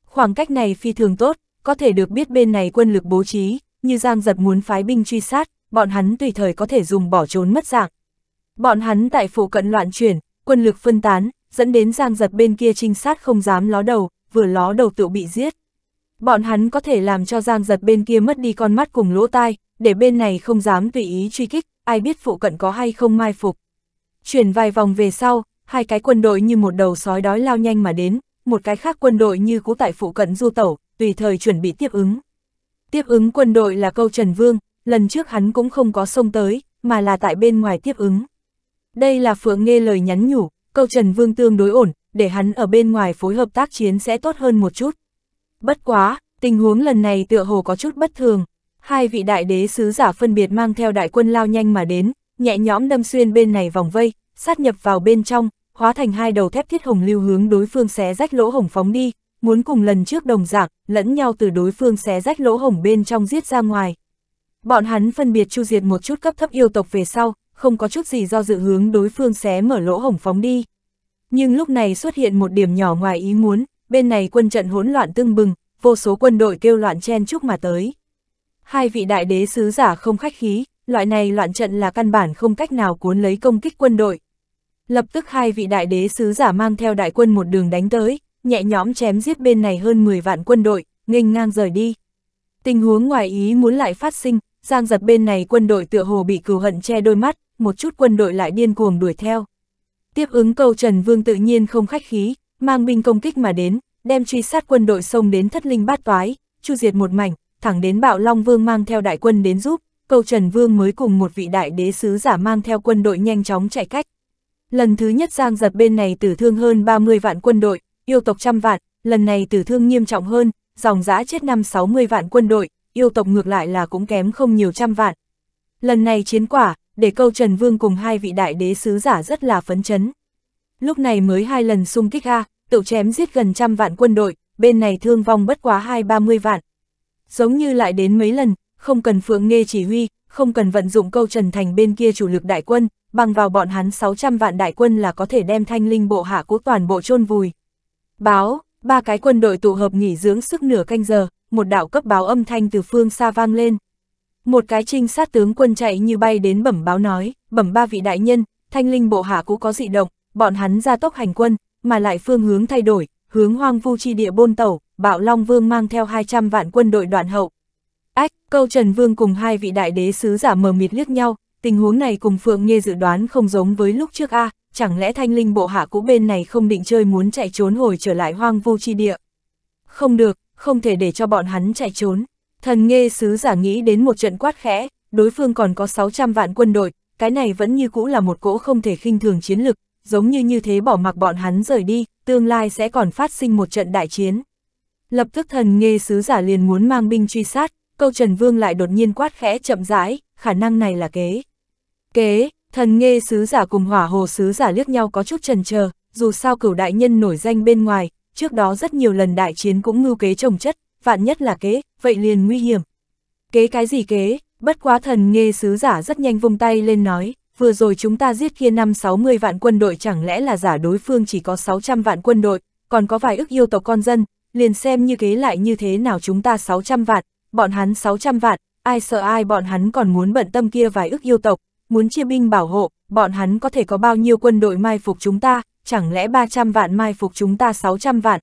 Khoảng cách này phi thường tốt, có thể được biết bên này quân lực bố trí, như Giang giật muốn phái binh truy sát, bọn hắn tùy thời có thể dùng bỏ trốn mất dạng, Bọn hắn tại phủ cận loạn chuyển, quân lực phân tán, dẫn đến giang giật bên kia trinh sát không dám ló đầu, vừa ló đầu tựu bị giết. Bọn hắn có thể làm cho giang giật bên kia mất đi con mắt cùng lỗ tai, để bên này không dám tùy ý truy kích, ai biết phụ cận có hay không mai phục. Chuyển vài vòng về sau, hai cái quân đội như một đầu sói đói lao nhanh mà đến, một cái khác quân đội như cú tại phụ cận du tẩu, tùy thời chuẩn bị tiếp ứng. Tiếp ứng quân đội là câu Trần Vương, lần trước hắn cũng không có xông tới, mà là tại bên ngoài tiếp ứng. Đây là Phượng nghe lời nhắn nhủ, câu Trần Vương tương đối ổn, để hắn ở bên ngoài phối hợp tác chiến sẽ tốt hơn một chút. Bất quá, tình huống lần này tựa hồ có chút bất thường. Hai vị đại đế sứ giả phân biệt mang theo đại quân lao nhanh mà đến, nhẹ nhõm đâm xuyên bên này vòng vây, sát nhập vào bên trong, hóa thành hai đầu thép thiết hồng lưu hướng đối phương xé rách lỗ hồng phóng đi, muốn cùng lần trước đồng dạng, lẫn nhau từ đối phương xé rách lỗ hồng bên trong giết ra ngoài. Bọn hắn phân biệt chu diệt một chút cấp thấp yêu tộc về sau, không có chút gì do dự hướng đối phương xé mở lỗ hổng phóng đi. Nhưng lúc này xuất hiện một điểm nhỏ ngoài ý muốn, bên này quân trận hỗn loạn tương bừng, vô số quân đội kêu loạn chen chúc mà tới. Hai vị đại đế sứ giả không khách khí, loại này loạn trận là căn bản không cách nào cuốn lấy công kích quân đội. Lập tức hai vị đại đế sứ giả mang theo đại quân một đường đánh tới, nhẹ nhõm chém giết bên này hơn 10 vạn quân đội, nghênh ngang rời đi. Tình huống ngoài ý muốn lại phát sinh, Giang giật bên này quân đội tựa hồ bị cừu hận che đôi mắt, một chút quân đội lại điên cuồng đuổi theo. Tiếp ứng câu Trần Vương tự nhiên không khách khí, mang binh công kích mà đến, đem truy sát quân đội sông đến thất linh bát toái, chu diệt một mảnh, thẳng đến Bạo Long Vương mang theo đại quân đến giúp, câu Trần Vương mới cùng một vị đại đế sứ giả mang theo quân đội nhanh chóng chạy cách. Lần thứ nhất Giang giật bên này tử thương hơn 30 vạn quân đội, yêu tộc trăm vạn, lần này tử thương nghiêm trọng hơn, dòng giã chết năm 60 vạn quân đội, yêu tộc ngược lại là cũng kém không nhiều trăm vạn. Lần này chiến quả, để câu Trần Vương cùng hai vị đại đế sứ giả rất là phấn chấn. Lúc này mới hai lần xung kích A, tự chém giết gần trăm vạn quân đội, bên này thương vong bất quá hai ba mươi vạn. Giống như lại đến mấy lần, không cần Phượng Nghê chỉ huy, không cần vận dụng câu Trần Thành bên kia chủ lực đại quân, bằng vào bọn hắn 600 vạn đại quân là có thể đem thanh linh bộ hạ của toàn bộ chôn vùi. Báo, ba cái quân đội tụ hợp nghỉ dưỡng sức nửa canh giờ, một đạo cấp báo âm thanh từ phương xa vang lên. Một cái trinh sát tướng quân chạy như bay đến bẩm báo nói, bẩm ba vị đại nhân, thanh linh bộ hạ cũng có dị động, bọn hắn ra tốc hành quân, mà lại phương hướng thay đổi, hướng hoang vu chi địa bôn tẩu, bạo long vương mang theo 200 vạn quân đội đoạn hậu. Ách, câu trần vương cùng hai vị đại đế sứ giả mờ mịt liếc nhau, tình huống này cùng Phượng Nghê dự đoán không giống với lúc trước a chẳng lẽ thanh linh bộ hạ cũ bên này không định chơi muốn chạy trốn hồi trở lại hoang vu chi địa. Không được, không thể để cho bọn hắn chạy trốn. Thần nghe sứ giả nghĩ đến một trận quát khẽ, đối phương còn có 600 vạn quân đội, cái này vẫn như cũ là một cỗ không thể khinh thường chiến lực, giống như như thế bỏ mặc bọn hắn rời đi, tương lai sẽ còn phát sinh một trận đại chiến. Lập tức thần nghe sứ giả liền muốn mang binh truy sát, câu Trần Vương lại đột nhiên quát khẽ chậm rãi, khả năng này là kế. Kế, thần nghe sứ giả cùng hỏa hồ sứ giả liếc nhau có chút trần chờ dù sao cửu đại nhân nổi danh bên ngoài, trước đó rất nhiều lần đại chiến cũng ngưu kế trồng chất, vạn nhất là kế, vậy liền nguy hiểm. Kế cái gì kế, bất quá thần nghe sứ giả rất nhanh vung tay lên nói, vừa rồi chúng ta giết kia năm 60 vạn quân đội chẳng lẽ là giả đối phương chỉ có 600 vạn quân đội, còn có vài ức yêu tộc con dân, liền xem như kế lại như thế nào chúng ta 600 vạn, bọn hắn 600 vạn, ai sợ ai bọn hắn còn muốn bận tâm kia vài ức yêu tộc, muốn chia binh bảo hộ, bọn hắn có thể có bao nhiêu quân đội mai phục chúng ta, chẳng lẽ 300 vạn mai phục chúng ta 600 vạn.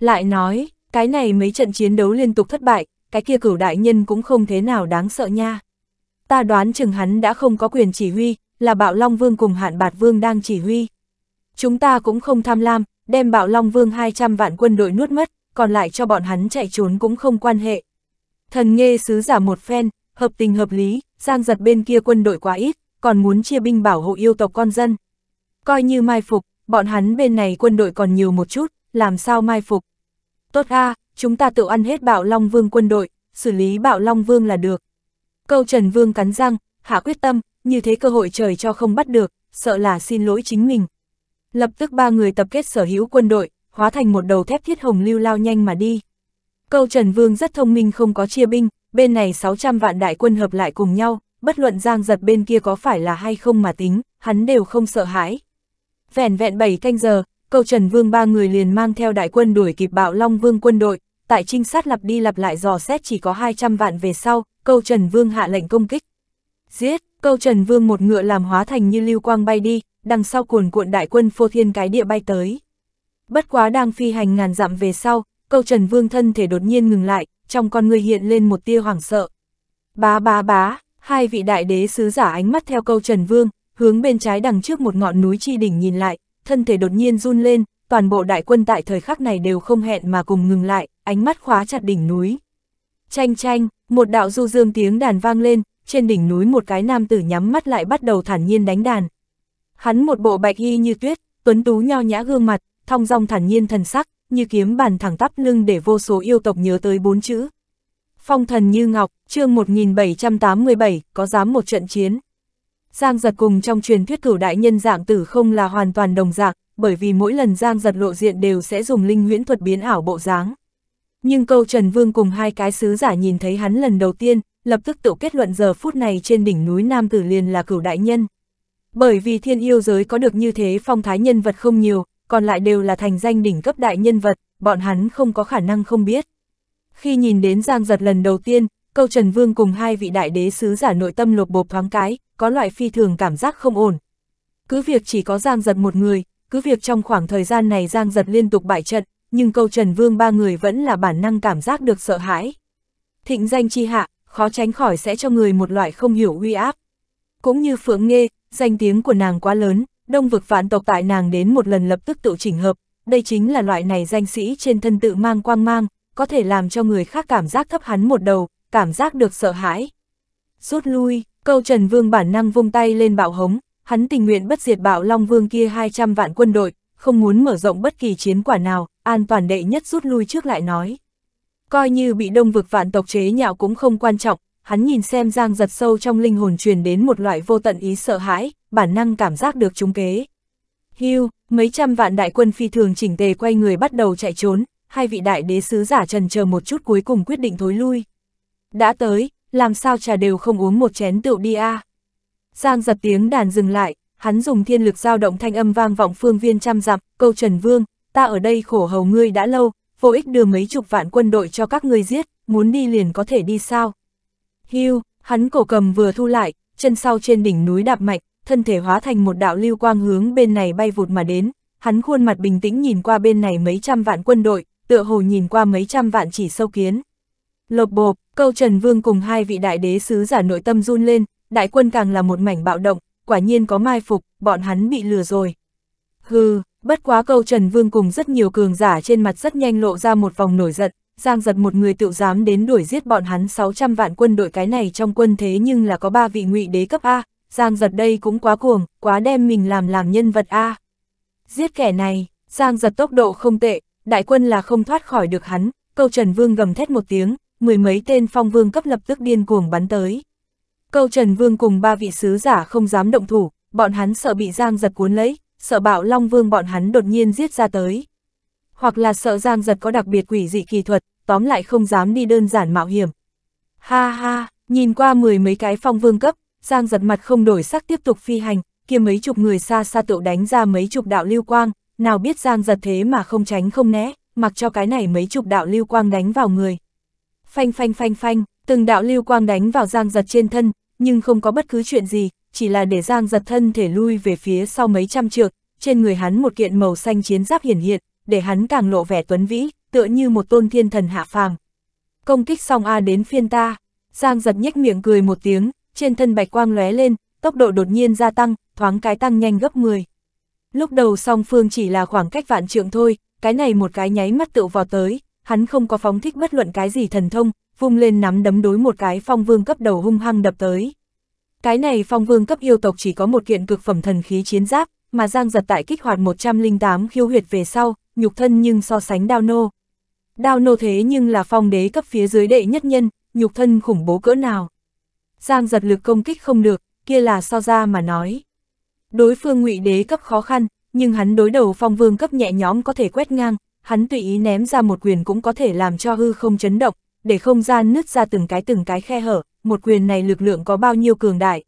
Lại nói, cái này mấy trận chiến đấu liên tục thất bại, cái kia cửu đại nhân cũng không thế nào đáng sợ nha. Ta đoán chừng hắn đã không có quyền chỉ huy, là bạo Long Vương cùng hạn bạt Vương đang chỉ huy. Chúng ta cũng không tham lam, đem bạo Long Vương 200 vạn quân đội nuốt mất, còn lại cho bọn hắn chạy trốn cũng không quan hệ. Thần nghe sứ giả một phen, hợp tình hợp lý, giang giật bên kia quân đội quá ít, còn muốn chia binh bảo hộ yêu tộc con dân. Coi như mai phục, bọn hắn bên này quân đội còn nhiều một chút, làm sao mai phục. Tốt a, chúng ta tự ăn hết bạo Long Vương quân đội, xử lý bạo Long Vương là được. Câu Trần Vương cắn răng, hạ quyết tâm, như thế cơ hội trời cho không bắt được, sợ là xin lỗi chính mình. Lập tức ba người tập kết sở hữu quân đội, hóa thành một đầu thép thiết hồng lưu lao nhanh mà đi. Câu Trần Vương rất thông minh không có chia binh, bên này 600 vạn đại quân hợp lại cùng nhau, bất luận giang giật bên kia có phải là hay không mà tính, hắn đều không sợ hãi. Vẹn vẹn 7 canh giờ, Câu Trần Vương ba người liền mang theo đại quân đuổi kịp bạo Long Vương quân đội, tại trinh sát lặp đi lặp lại dò xét chỉ có 200 vạn về sau, câu Trần Vương hạ lệnh công kích. Giết, câu Trần Vương một ngựa làm hóa thành như lưu quang bay đi, đằng sau cuồn cuộn đại quân phô thiên cái địa bay tới. Bất quá đang phi hành ngàn dặm về sau, câu Trần Vương thân thể đột nhiên ngừng lại, trong con người hiện lên một tia hoảng sợ. Bá bá bá, hai vị đại đế sứ giả ánh mắt theo câu Trần Vương, hướng bên trái đằng trước một ngọn núi chi đỉnh nhìn lại, thân thể đột nhiên run lên, toàn bộ đại quân tại thời khắc này đều không hẹn mà cùng ngừng lại, ánh mắt khóa chặt đỉnh núi. Chanh chanh, một đạo du dương tiếng đàn vang lên, trên đỉnh núi một cái nam tử nhắm mắt lại bắt đầu thản nhiên đánh đàn. Hắn một bộ bạch y như tuyết, tuấn tú nho nhã gương mặt, thong dong thản nhiên thần sắc, như kiếm bàn thẳng tắp lưng để vô số yêu tộc nhớ tới bốn chữ. Phong thần như ngọc, chương 1787, có dám một trận chiến. Giang giật cùng trong truyền thuyết cửu đại nhân dạng tử không là hoàn toàn đồng dạng, bởi vì mỗi lần Giang giật lộ diện đều sẽ dùng linh huyễn thuật biến ảo bộ dáng. Nhưng câu Trần Vương cùng hai cái sứ giả nhìn thấy hắn lần đầu tiên, lập tức tự kết luận giờ phút này trên đỉnh núi Nam Tử liền là cửu đại nhân. Bởi vì thiên yêu giới có được như thế phong thái nhân vật không nhiều, còn lại đều là thành danh đỉnh cấp đại nhân vật, bọn hắn không có khả năng không biết. Khi nhìn đến Giang Giật lần đầu tiên, Câu Trần Vương cùng hai vị đại đế sứ giả nội tâm lột bộp thoáng cái, có loại phi thường cảm giác không ổn. Cứ việc chỉ có Giang Giật một người, cứ việc trong khoảng thời gian này Giang Giật liên tục bại trận, nhưng câu Trần Vương ba người vẫn là bản năng cảm giác được sợ hãi. Thịnh danh chi hạ, khó tránh khỏi sẽ cho người một loại không hiểu uy áp. Cũng như Phượng Nghê, danh tiếng của nàng quá lớn, đông vực vạn tộc tại nàng đến một lần lập tức tự chỉnh hợp, đây chính là loại này danh sĩ trên thân tự mang quang mang, có thể làm cho người khác cảm giác thấp hắn một đầu, cảm giác được sợ hãi. Rút lui, câu Trần Vương bản năng vung tay lên bạo hống, hắn tình nguyện bất diệt bạo Long Vương kia 200 vạn quân đội, không muốn mở rộng bất kỳ chiến quả nào, an toàn đệ nhất rút lui trước lại nói. Coi như bị đông vực vạn tộc chế nhạo cũng không quan trọng, hắn nhìn xem giang giật sâu trong linh hồn truyền đến một loại vô tận ý sợ hãi, bản năng cảm giác được trúng kế. Hưu, mấy trăm vạn đại quân phi thường chỉnh tề quay người bắt đầu chạy trốn, hai vị đại đế sứ giả trần chờ một chút cuối cùng quyết định thối lui đã tới, làm sao trà đều không uống một chén rượu đi a. Giang giật tiếng đàn dừng lại, hắn dùng thiên lực dao động thanh âm vang vọng phương viên trăm dặm, câu Trần Vương, ta ở đây khổ hầu ngươi đã lâu, vô ích đưa mấy chục vạn quân đội cho các ngươi giết, muốn đi liền có thể đi sao. Hưu, hắn cổ cầm vừa thu lại, chân sau trên đỉnh núi đạp mạnh, thân thể hóa thành một đạo lưu quang hướng bên này bay vụt mà đến, hắn khuôn mặt bình tĩnh nhìn qua bên này mấy trăm vạn quân đội, tựa hồ nhìn qua mấy trăm vạn chỉ sâu kiến. Lộc bộp, câu Trần Vương cùng hai vị đại đế sứ giả nội tâm run lên, đại quân càng là một mảnh bạo động, quả nhiên có mai phục, bọn hắn bị lừa rồi. Hừ, bất quá câu Trần Vương cùng rất nhiều cường giả trên mặt rất nhanh lộ ra một vòng nổi giận, giang giật một người tự dám đến đuổi giết bọn hắn 600 vạn quân đội cái này trong quân thế nhưng là có ba vị ngụy đế cấp A, giang giật đây cũng quá cuồng, quá đem mình làm làm nhân vật A. Giết kẻ này, giang giật tốc độ không tệ, đại quân là không thoát khỏi được hắn, câu Trần Vương gầm thét một tiếng, mười mấy tên phong vương cấp lập tức điên cuồng bắn tới. Câu Trần Vương cùng ba vị sứ giả không dám động thủ, bọn hắn sợ bị Giang giật cuốn lấy, sợ bạo Long Vương bọn hắn đột nhiên giết ra tới. Hoặc là sợ Giang giật có đặc biệt quỷ dị kỳ thuật, tóm lại không dám đi đơn giản mạo hiểm. Ha ha, nhìn qua mười mấy cái phong vương cấp, Giang giật mặt không đổi sắc tiếp tục phi hành, kia mấy chục người xa xa tựu đánh ra mấy chục đạo lưu quang, nào biết Giang giật thế mà không tránh không né, mặc cho cái này mấy chục đạo lưu quang đánh vào người phanh phanh phanh phanh, từng đạo lưu quang đánh vào giang giật trên thân, nhưng không có bất cứ chuyện gì, chỉ là để giang giật thân thể lui về phía sau mấy trăm trượng, trên người hắn một kiện màu xanh chiến giáp hiển hiện, để hắn càng lộ vẻ tuấn vĩ, tựa như một tôn thiên thần hạ phàm. Công kích xong a đến phiên ta, giang giật nhếch miệng cười một tiếng, trên thân bạch quang lóe lên, tốc độ đột nhiên gia tăng, thoáng cái tăng nhanh gấp 10. Lúc đầu song phương chỉ là khoảng cách vạn trượng thôi, cái này một cái nháy mắt tựu vào tới, hắn không có phóng thích bất luận cái gì thần thông, vung lên nắm đấm đối một cái phong vương cấp đầu hung hăng đập tới. Cái này phong vương cấp yêu tộc chỉ có một kiện cực phẩm thần khí chiến giáp, mà Giang giật tại kích hoạt 108 khiêu huyệt về sau, nhục thân nhưng so sánh đao nô. Đao nô thế nhưng là phong đế cấp phía dưới đệ nhất nhân, nhục thân khủng bố cỡ nào. Giang giật lực công kích không được, kia là so ra mà nói. Đối phương ngụy đế cấp khó khăn, nhưng hắn đối đầu phong vương cấp nhẹ nhóm có thể quét ngang, hắn tùy ý ném ra một quyền cũng có thể làm cho hư không chấn động, để không gian nứt ra từng cái từng cái khe hở, một quyền này lực lượng có bao nhiêu cường đại.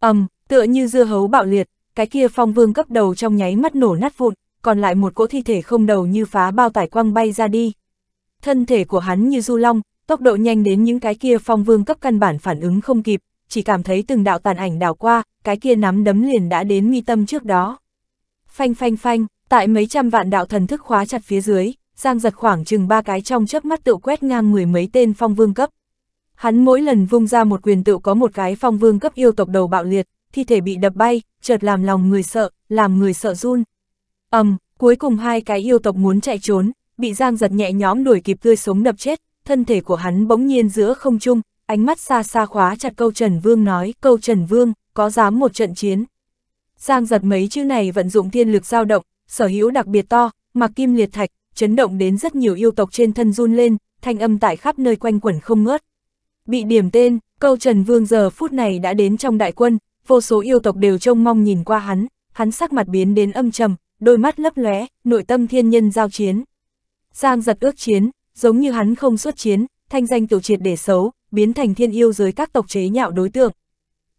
ầm, um, tựa như dưa hấu bạo liệt, cái kia phong vương cấp đầu trong nháy mắt nổ nát vụn, còn lại một cỗ thi thể không đầu như phá bao tải quăng bay ra đi. Thân thể của hắn như du long, tốc độ nhanh đến những cái kia phong vương cấp căn bản phản ứng không kịp, chỉ cảm thấy từng đạo tàn ảnh đảo qua, cái kia nắm đấm liền đã đến mi tâm trước đó. Phanh phanh phanh, Tại mấy trăm vạn đạo thần thức khóa chặt phía dưới, Giang giật khoảng chừng ba cái trong chớp mắt tự quét ngang mười mấy tên phong vương cấp. Hắn mỗi lần vung ra một quyền tự có một cái phong vương cấp yêu tộc đầu bạo liệt, thi thể bị đập bay, chợt làm lòng người sợ, làm người sợ run. ầm, um, cuối cùng hai cái yêu tộc muốn chạy trốn, bị Giang giật nhẹ nhõm đuổi kịp tươi sống đập chết, thân thể của hắn bỗng nhiên giữa không trung, ánh mắt xa xa khóa chặt câu Trần Vương nói, câu Trần Vương, có dám một trận chiến. Giang giật mấy chữ này vận dụng thiên lực dao động, sở hữu đặc biệt to, mặc kim liệt thạch, chấn động đến rất nhiều yêu tộc trên thân run lên, thanh âm tại khắp nơi quanh quẩn không ngớt. Bị điểm tên, câu Trần Vương giờ phút này đã đến trong đại quân, vô số yêu tộc đều trông mong nhìn qua hắn, hắn sắc mặt biến đến âm trầm, đôi mắt lấp lóe, nội tâm thiên nhân giao chiến. Giang giật ước chiến, giống như hắn không xuất chiến, thanh danh tiểu triệt để xấu, biến thành thiên yêu dưới các tộc chế nhạo đối tượng.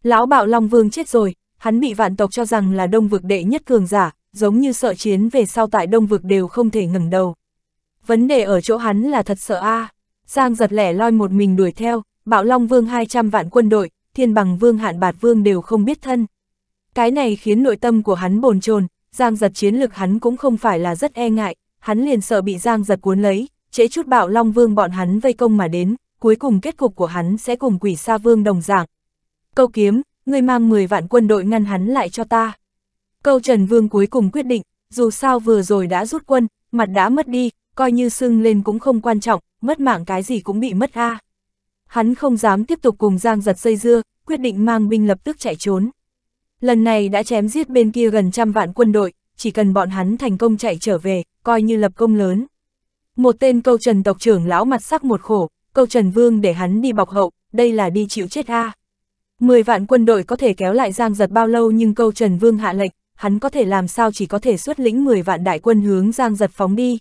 Lão bạo Long Vương chết rồi, hắn bị vạn tộc cho rằng là đông vực đệ nhất cường giả, giống như sợ chiến về sau tại đông vực đều không thể ngẩng đầu. Vấn đề ở chỗ hắn là thật sợ a à. Giang giật lẻ loi một mình đuổi theo, bạo long vương 200 vạn quân đội, thiên bằng vương hạn bạt vương đều không biết thân. Cái này khiến nội tâm của hắn bồn chồn giang giật chiến lực hắn cũng không phải là rất e ngại, hắn liền sợ bị giang giật cuốn lấy, trễ chút bạo long vương bọn hắn vây công mà đến, cuối cùng kết cục của hắn sẽ cùng quỷ sa vương đồng dạng. Câu kiếm, người mang 10 vạn quân đội ngăn hắn lại cho ta. Câu Trần Vương cuối cùng quyết định, dù sao vừa rồi đã rút quân, mặt đã mất đi, coi như sưng lên cũng không quan trọng, mất mạng cái gì cũng bị mất a. Hắn không dám tiếp tục cùng Giang giật dây dưa, quyết định mang binh lập tức chạy trốn. Lần này đã chém giết bên kia gần trăm vạn quân đội, chỉ cần bọn hắn thành công chạy trở về, coi như lập công lớn. Một tên câu trần tộc trưởng lão mặt sắc một khổ, câu trần vương để hắn đi bọc hậu, đây là đi chịu chết a. Mười vạn quân đội có thể kéo lại Giang giật bao lâu nhưng câu trần vương hạ lệnh, hắn có thể làm sao chỉ có thể xuất lĩnh 10 vạn đại quân hướng giang giật phóng đi.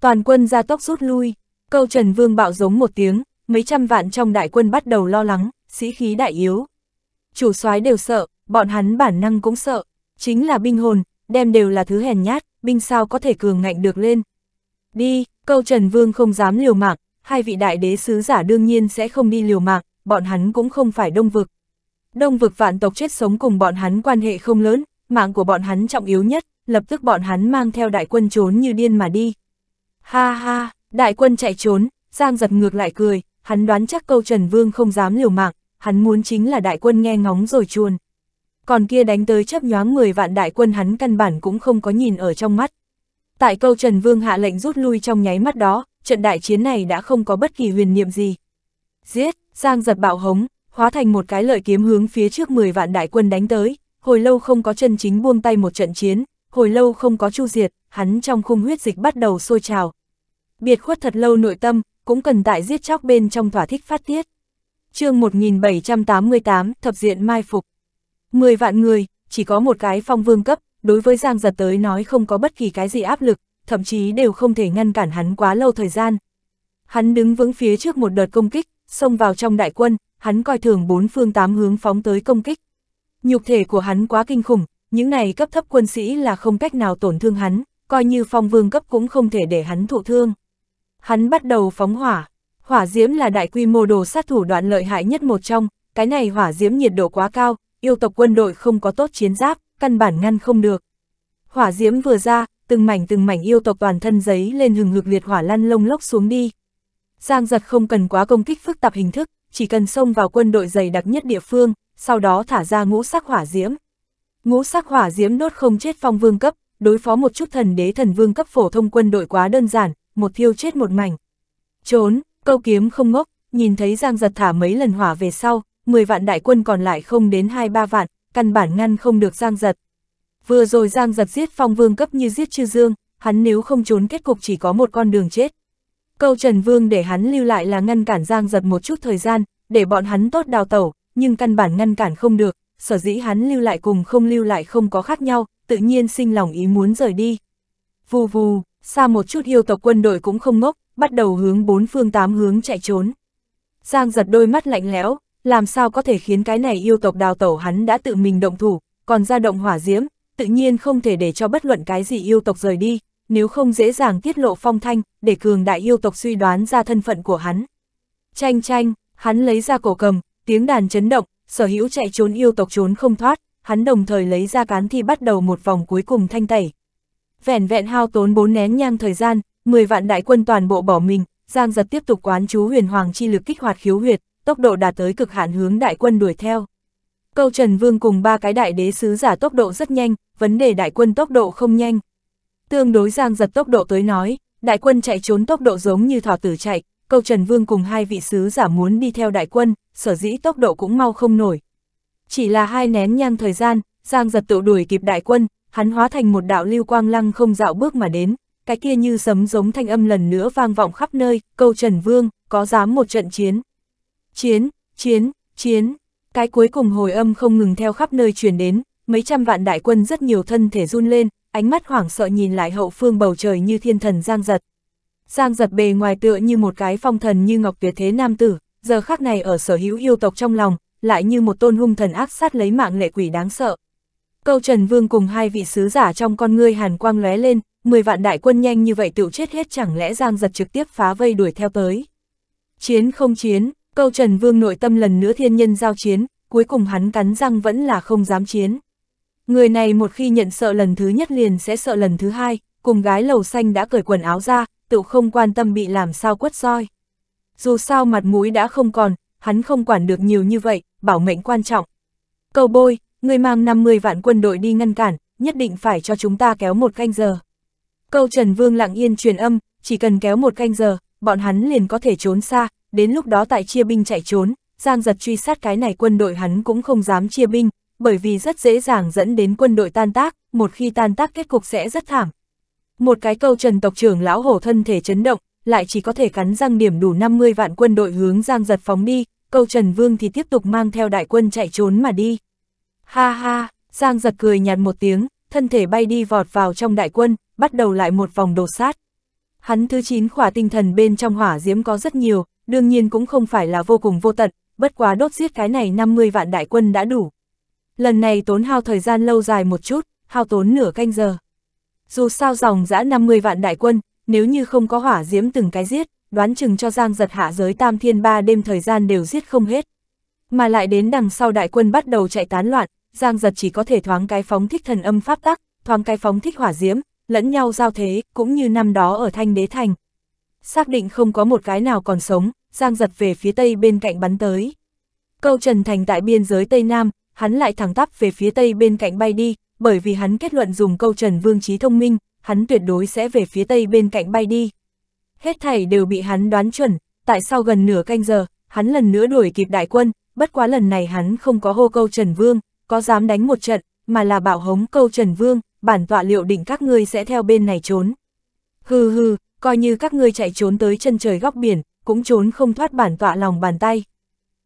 Toàn quân ra tốc rút lui, câu Trần Vương bạo giống một tiếng, mấy trăm vạn trong đại quân bắt đầu lo lắng, sĩ khí đại yếu. Chủ soái đều sợ, bọn hắn bản năng cũng sợ, chính là binh hồn, đem đều là thứ hèn nhát, binh sao có thể cường ngạnh được lên. Đi, câu Trần Vương không dám liều mạng, hai vị đại đế sứ giả đương nhiên sẽ không đi liều mạng, bọn hắn cũng không phải đông vực. Đông vực vạn tộc chết sống cùng bọn hắn quan hệ không lớn, mạng của bọn hắn trọng yếu nhất, lập tức bọn hắn mang theo đại quân trốn như điên mà đi. Ha ha, đại quân chạy trốn, Giang giật ngược lại cười, hắn đoán chắc câu Trần Vương không dám liều mạng, hắn muốn chính là đại quân nghe ngóng rồi chuồn. Còn kia đánh tới chấp nhoáng 10 vạn đại quân hắn căn bản cũng không có nhìn ở trong mắt. Tại câu Trần Vương hạ lệnh rút lui trong nháy mắt đó, trận đại chiến này đã không có bất kỳ huyền niệm gì. Giết, Giang giật bạo hống, hóa thành một cái lợi kiếm hướng phía trước 10 vạn đại quân đánh tới, hồi lâu không có chân chính buông tay một trận chiến, hồi lâu không có chu diệt, hắn trong khung huyết dịch bắt đầu sôi trào. Biệt khuất thật lâu nội tâm, cũng cần tại giết chóc bên trong thỏa thích phát tiết. chương 1788, thập diện mai phục. mười vạn người, chỉ có một cái phong vương cấp, đối với Giang Giật tới nói không có bất kỳ cái gì áp lực, thậm chí đều không thể ngăn cản hắn quá lâu thời gian. Hắn đứng vững phía trước một đợt công kích, xông vào trong đại quân, hắn coi thường bốn phương tám hướng phóng tới công kích. Nhục thể của hắn quá kinh khủng, những này cấp thấp quân sĩ là không cách nào tổn thương hắn, coi như phong vương cấp cũng không thể để hắn thụ thương. Hắn bắt đầu phóng hỏa. Hỏa diễm là đại quy mô đồ sát thủ đoạn lợi hại nhất một trong, cái này hỏa diễm nhiệt độ quá cao, yêu tộc quân đội không có tốt chiến giáp, căn bản ngăn không được. Hỏa diễm vừa ra, từng mảnh từng mảnh yêu tộc toàn thân giấy lên hừng hực liệt hỏa lăn lông lốc xuống đi. Giang giật không cần quá công kích phức tạp hình thức, chỉ cần xông vào quân đội dày đặc nhất địa phương, sau đó thả ra ngũ sắc hỏa diễm. Ngũ sắc hỏa diễm đốt không chết phong vương cấp, đối phó một chút thần đế thần vương cấp phổ thông quân đội quá đơn giản, một thiêu chết một mảnh. Trốn, câu kiếm không ngốc, nhìn thấy Giang giật thả mấy lần hỏa về sau, 10 vạn đại quân còn lại không đến 2-3 vạn, căn bản ngăn không được Giang giật. Vừa rồi Giang giật giết phong vương cấp như giết chư dương, hắn nếu không trốn kết cục chỉ có một con đường chết. Câu Trần Vương để hắn lưu lại là ngăn cản Giang giật một chút thời gian, để bọn hắn tốt đào tẩu, nhưng căn bản ngăn cản không được, sở dĩ hắn lưu lại cùng không lưu lại không có khác nhau, tự nhiên sinh lòng ý muốn rời đi. Vù vù, xa một chút yêu tộc quân đội cũng không ngốc, bắt đầu hướng bốn phương tám hướng chạy trốn. Giang giật đôi mắt lạnh lẽo, làm sao có thể khiến cái này yêu tộc đào tẩu hắn đã tự mình động thủ, còn ra động hỏa diễm, tự nhiên không thể để cho bất luận cái gì yêu tộc rời đi, nếu không dễ dàng tiết lộ phong thanh, để cường đại yêu tộc suy đoán ra thân phận của hắn. Chanh chanh, hắn lấy ra cổ cầm, tiếng đàn chấn động, sở hữu chạy trốn yêu tộc trốn không thoát, hắn đồng thời lấy ra cán thi bắt đầu một vòng cuối cùng thanh tẩy. Vẻn vẹn hao tốn bốn nén nhang thời gian, 10 vạn đại quân toàn bộ bỏ mình, Giang giật tiếp tục quán chú huyền hoàng chi lực kích hoạt khiếu huyệt, tốc độ đạt tới cực hạn hướng đại quân đuổi theo. Câu Trần Vương cùng ba cái đại đế sứ giả tốc độ rất nhanh, vấn đề đại quân tốc độ không nhanh. Tương đối Giang giật tốc độ tới nói, đại quân chạy trốn tốc độ giống như thỏ tử chạy, câu Trần Vương cùng hai vị sứ giả muốn đi theo đại quân, sở dĩ tốc độ cũng mau không nổi. Chỉ là hai nén nhang thời gian, Giang giật tự đuổi kịp đại quân, hắn hóa thành một đạo lưu quang lăng không dạo bước mà đến, cái kia như sấm giống thanh âm lần nữa vang vọng khắp nơi, câu Trần Vương, có dám một trận chiến. Chiến, chiến, chiến, cái cuối cùng hồi âm không ngừng theo khắp nơi truyền đến, mấy trăm vạn đại quân rất nhiều thân thể run lên, ánh mắt hoảng sợ nhìn lại hậu phương bầu trời như thiên thần Giang giật. Giang giật bề ngoài tựa như một cái phong thần như ngọc tuyệt thế nam tử, giờ khắc này ở sở hữu yêu tộc trong lòng, lại như một tôn hung thần ác sát lấy mạng lệ quỷ đáng sợ. Câu Trần Vương cùng hai vị sứ giả trong con ngươi hàn quang lóe lên, mười vạn đại quân nhanh như vậy tựu chết hết chẳng lẽ Giang giật trực tiếp phá vây đuổi theo tới. Chiến không chiến, câu Trần Vương nội tâm lần nữa thiên nhân giao chiến, cuối cùng hắn cắn răng vẫn là không dám chiến. Người này một khi nhận sợ lần thứ nhất liền sẽ sợ lần thứ hai, cùng gái lầu xanh đã cởi quần áo ra, tự không quan tâm bị làm sao quất roi. Dù sao mặt mũi đã không còn, hắn không quản được nhiều như vậy, bảo mệnh quan trọng. Cầu bôi, người mang 50 vạn quân đội đi ngăn cản, nhất định phải cho chúng ta kéo một canh giờ. Câu Trần Vương lặng yên truyền âm, chỉ cần kéo một canh giờ, bọn hắn liền có thể trốn xa, đến lúc đó tại chia binh chạy trốn, Giang giật truy sát cái này quân đội hắn cũng không dám chia binh, bởi vì rất dễ dàng dẫn đến quân đội tan tác, một khi tan tác kết cục sẽ rất thảm. Một cái câu trần tộc trưởng lão hổ thân thể chấn động, lại chỉ có thể cắn răng điểm đủ 50 vạn quân đội hướng giang giật phóng đi, câu trần vương thì tiếp tục mang theo đại quân chạy trốn mà đi. Ha ha, giang giật cười nhạt một tiếng, thân thể bay đi vọt vào trong đại quân, bắt đầu lại một vòng đột sát. Hắn thứ 9 khỏa tinh thần bên trong hỏa diễm có rất nhiều, đương nhiên cũng không phải là vô cùng vô tận, bất quá đốt giết cái này 50 vạn đại quân đã đủ. Lần này tốn hao thời gian lâu dài một chút, hao tốn nửa canh giờ dù sao dòng dã 50 vạn đại quân, nếu như không có hỏa diễm từng cái giết, đoán chừng cho Giang giật hạ giới tam thiên ba đêm thời gian đều giết không hết. Mà lại đến đằng sau đại quân bắt đầu chạy tán loạn, Giang giật chỉ có thể thoáng cái phóng thích thần âm pháp tắc, thoáng cái phóng thích hỏa diễm, lẫn nhau giao thế, cũng như năm đó ở Thanh Đế Thành. Xác định không có một cái nào còn sống, Giang giật về phía tây bên cạnh bắn tới. Câu Trần Thành tại biên giới Tây Nam, hắn lại thẳng tắp về phía tây bên cạnh bay đi, bởi vì hắn kết luận dùng câu Trần Vương trí thông minh, hắn tuyệt đối sẽ về phía tây bên cạnh bay đi. Hết thảy đều bị hắn đoán chuẩn, tại sao gần nửa canh giờ, hắn lần nữa đuổi kịp đại quân, bất quá lần này hắn không có hô câu Trần Vương, có dám đánh một trận, mà là bảo hống câu Trần Vương, bản tọa liệu định các ngươi sẽ theo bên này trốn. Hừ hừ, coi như các ngươi chạy trốn tới chân trời góc biển, cũng trốn không thoát bản tọa lòng bàn tay.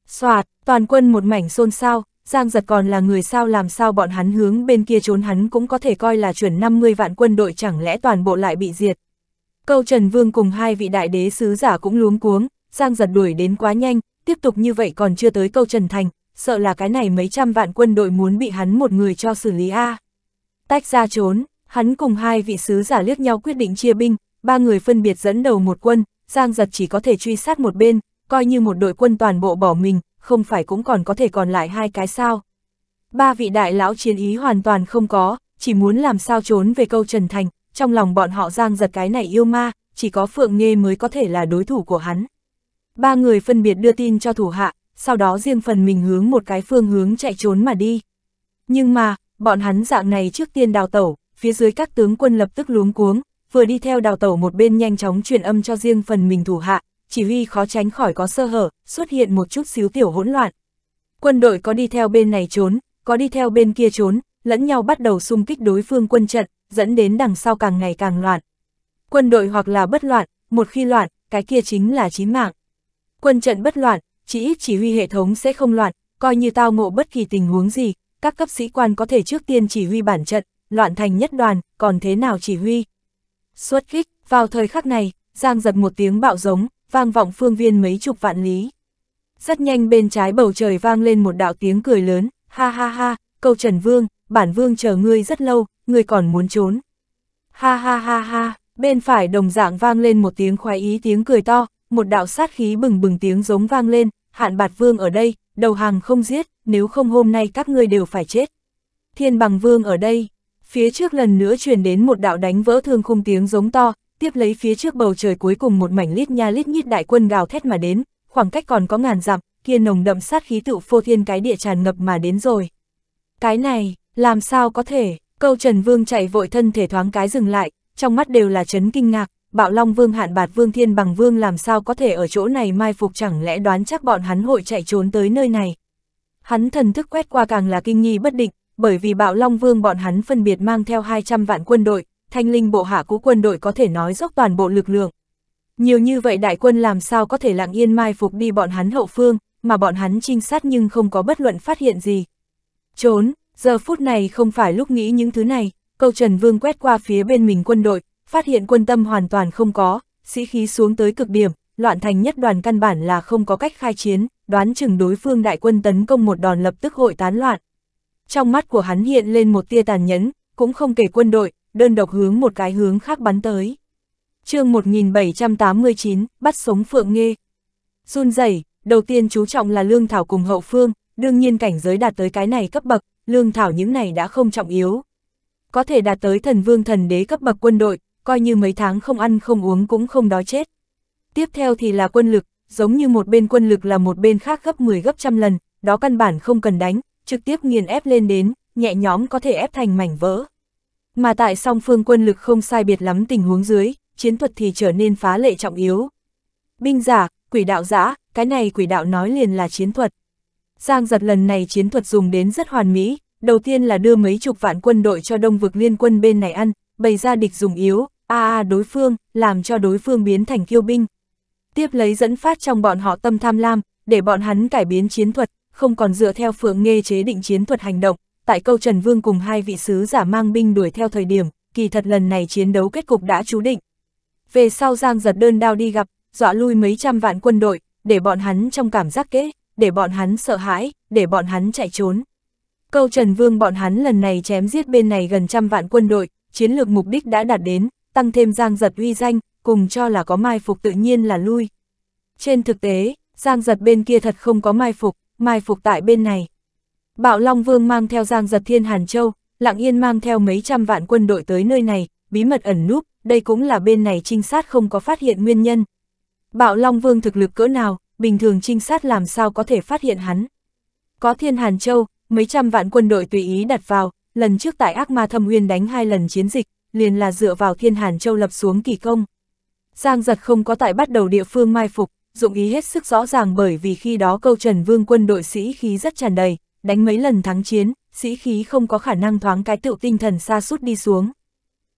Xoạt, toàn quân một mảnh xôn xao, Giang giật còn là người sao làm sao bọn hắn hướng bên kia trốn hắn cũng có thể coi là chuyển 50 vạn quân đội chẳng lẽ toàn bộ lại bị diệt. Câu Trần Vương cùng hai vị đại đế sứ giả cũng luống cuống, Giang giật đuổi đến quá nhanh, tiếp tục như vậy còn chưa tới câu Trần Thành, sợ là cái này mấy trăm vạn quân đội muốn bị hắn một người cho xử lý A. Tách ra trốn, hắn cùng hai vị sứ giả liếc nhau quyết định chia binh, ba người phân biệt dẫn đầu một quân, Giang giật chỉ có thể truy sát một bên, coi như một đội quân toàn bộ bỏ mình, không phải cũng còn có thể còn lại hai cái sao. Ba vị đại lão chiến ý hoàn toàn không có, chỉ muốn làm sao trốn về câu Trần Thành, trong lòng bọn họ giang giật cái này yêu ma, chỉ có Phượng Nghê mới có thể là đối thủ của hắn. Ba người phân biệt đưa tin cho thủ hạ, sau đó riêng phần mình hướng một cái phương hướng chạy trốn mà đi. Nhưng mà, bọn hắn dạng này trước tiên đào tẩu, phía dưới các tướng quân lập tức luống cuống, vừa đi theo đào tẩu một bên nhanh chóng truyền âm cho riêng phần mình thủ hạ, chỉ huy khó tránh khỏi có sơ hở, xuất hiện một chút xíu tiểu hỗn loạn. Quân đội có đi theo bên này trốn, có đi theo bên kia trốn, lẫn nhau bắt đầu xung kích đối phương quân trận, dẫn đến đằng sau càng ngày càng loạn. Quân đội hoặc là bất loạn, một khi loạn, cái kia chính là chí mạng. Quân trận bất loạn, chỉ ít chỉ huy hệ thống sẽ không loạn, coi như tao ngộ bất kỳ tình huống gì, các cấp sĩ quan có thể trước tiên chỉ huy bản trận, loạn thành nhất đoàn, còn thế nào chỉ huy. Xuất kích, vào thời khắc này, Giang giật một tiếng bạo giống, vang vọng phương viên mấy chục vạn lý. Rất nhanh bên trái bầu trời vang lên một đạo tiếng cười lớn, ha ha ha, câu Trần Vương, bản Vương chờ ngươi rất lâu, ngươi còn muốn trốn. Ha ha ha ha, bên phải đồng dạng vang lên một tiếng khoái ý tiếng cười to, một đạo sát khí bừng bừng tiếng giống vang lên, hạn bạt Vương ở đây, đầu hàng không giết, nếu không hôm nay các ngươi đều phải chết. Thiên bằng Vương ở đây, phía trước lần nữa truyền đến một đạo đánh vỡ thương khung tiếng giống to, tiếp lấy phía trước bầu trời cuối cùng một mảnh lít nha lít nhít đại quân gào thét mà đến, khoảng cách còn có ngàn dặm, kia nồng đậm sát khí tựu phô thiên cái địa tràn ngập mà đến rồi. Cái này, làm sao có thể, câu Trần Vương chạy vội thân thể thoáng cái dừng lại, trong mắt đều là chấn kinh ngạc, bạo long vương hạn bạt vương thiên bằng vương làm sao có thể ở chỗ này mai phục chẳng lẽ đoán chắc bọn hắn hội chạy trốn tới nơi này. Hắn thần thức quét qua càng là kinh nghi bất định, bởi vì bạo long vương bọn hắn phân biệt mang theo 200 vạn quân đội, thanh linh bộ hạ của quân đội có thể nói dốc toàn bộ lực lượng. Nhiều như vậy đại quân làm sao có thể lặng yên mai phục đi bọn hắn hậu phương, mà bọn hắn trinh sát nhưng không có bất luận phát hiện gì. Trốn, giờ phút này không phải lúc nghĩ những thứ này, câu Trần Vương quét qua phía bên mình quân đội, phát hiện quân tâm hoàn toàn không có, sĩ khí xuống tới cực điểm, loạn thành nhất đoàn căn bản là không có cách khai chiến, đoán chừng đối phương đại quân tấn công một đòn lập tức hội tán loạn. Trong mắt của hắn hiện lên một tia tàn nhẫn, cũng không kể quân đội, đơn độc hướng một cái hướng khác bắn tới. chương 1789, bắt sống Phượng Nghê. Run rẩy đầu tiên chú trọng là lương thảo cùng hậu phương, đương nhiên cảnh giới đạt tới cái này cấp bậc, lương thảo những này đã không trọng yếu. Có thể đạt tới thần vương thần đế cấp bậc quân đội, coi như mấy tháng không ăn không uống cũng không đói chết. Tiếp theo thì là quân lực, giống như một bên quân lực là một bên khác gấp 10 gấp trăm lần, đó căn bản không cần đánh, trực tiếp nghiền ép lên đến, nhẹ nhóm có thể ép thành mảnh vỡ. Mà tại song phương quân lực không sai biệt lắm tình huống dưới, chiến thuật thì trở nên phá lệ trọng yếu. Binh giả, quỷ đạo giả, cái này quỷ đạo nói liền là chiến thuật. Giang giật lần này chiến thuật dùng đến rất hoàn mỹ, đầu tiên là đưa mấy chục vạn quân đội cho đông vực liên quân bên này ăn, bày ra địch dùng yếu, a a đối phương, làm cho đối phương biến thành kiêu binh. Tiếp lấy dẫn phát trong bọn họ tâm tham lam, để bọn hắn cải biến chiến thuật, không còn dựa theo phượng nghe chế định chiến thuật hành động, tại câu Trần Vương cùng hai vị sứ giả mang binh đuổi theo thời điểm, kỳ thật lần này chiến đấu kết cục đã chú định. Về sau Giang giật đơn đao đi gặp, dọa lui mấy trăm vạn quân đội, để bọn hắn trong cảm giác kế, để bọn hắn sợ hãi, để bọn hắn chạy trốn. Câu Trần Vương bọn hắn lần này chém giết bên này gần trăm vạn quân đội, chiến lược mục đích đã đạt đến, tăng thêm Giang giật uy danh, cùng cho là có mai phục tự nhiên là lui. Trên thực tế, Giang giật bên kia thật không có mai phục, mai phục tại bên này. Bạo Long Vương mang theo Giang Giật Thiên Hàn Châu, Lặng Yên mang theo mấy trăm vạn quân đội tới nơi này, bí mật ẩn núp, đây cũng là bên này trinh sát không có phát hiện nguyên nhân. Bạo Long Vương thực lực cỡ nào, bình thường trinh sát làm sao có thể phát hiện hắn. Có Thiên Hàn Châu, mấy trăm vạn quân đội tùy ý đặt vào, lần trước tại Ác Ma Thâm Uyên đánh hai lần chiến dịch, liền là dựa vào Thiên Hàn Châu lập xuống kỳ công. Giang Giật không có tại bắt đầu địa phương mai phục, dụng ý hết sức rõ ràng bởi vì khi đó câu Trần Vương quân đội sĩ khí rất tràn đầy, đánh mấy lần thắng chiến, sĩ khí không có khả năng thoáng cái tựu tinh thần xa sút đi xuống.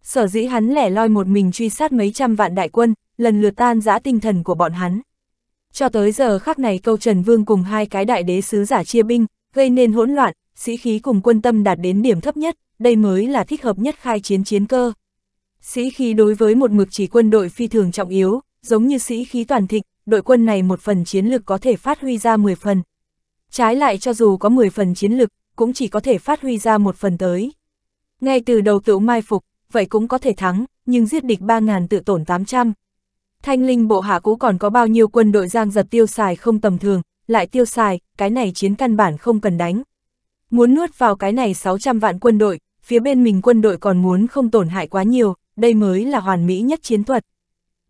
Sở dĩ hắn lẻ loi một mình truy sát mấy trăm vạn đại quân, lần lượt tan giã tinh thần của bọn hắn. Cho tới giờ khắc này câu Trần Vương cùng hai cái đại đế sứ giả chia binh, gây nên hỗn loạn, sĩ khí cùng quân tâm đạt đến điểm thấp nhất, đây mới là thích hợp nhất khai chiến chiến cơ. Sĩ khí đối với một mực chỉ quân đội phi thường trọng yếu, giống như sĩ khí toàn thịnh, đội quân này một phần chiến lược có thể phát huy ra 10 phần, Trái lại cho dù có 10 phần chiến lực, cũng chỉ có thể phát huy ra một phần tới. Ngay từ đầu tựu mai phục, vậy cũng có thể thắng, nhưng giết địch 3.000 tự tổn 800. Thanh linh bộ hạ cũ còn có bao nhiêu quân đội giang giật tiêu xài không tầm thường, lại tiêu xài, cái này chiến căn bản không cần đánh. Muốn nuốt vào cái này 600 vạn quân đội, phía bên mình quân đội còn muốn không tổn hại quá nhiều, đây mới là hoàn mỹ nhất chiến thuật.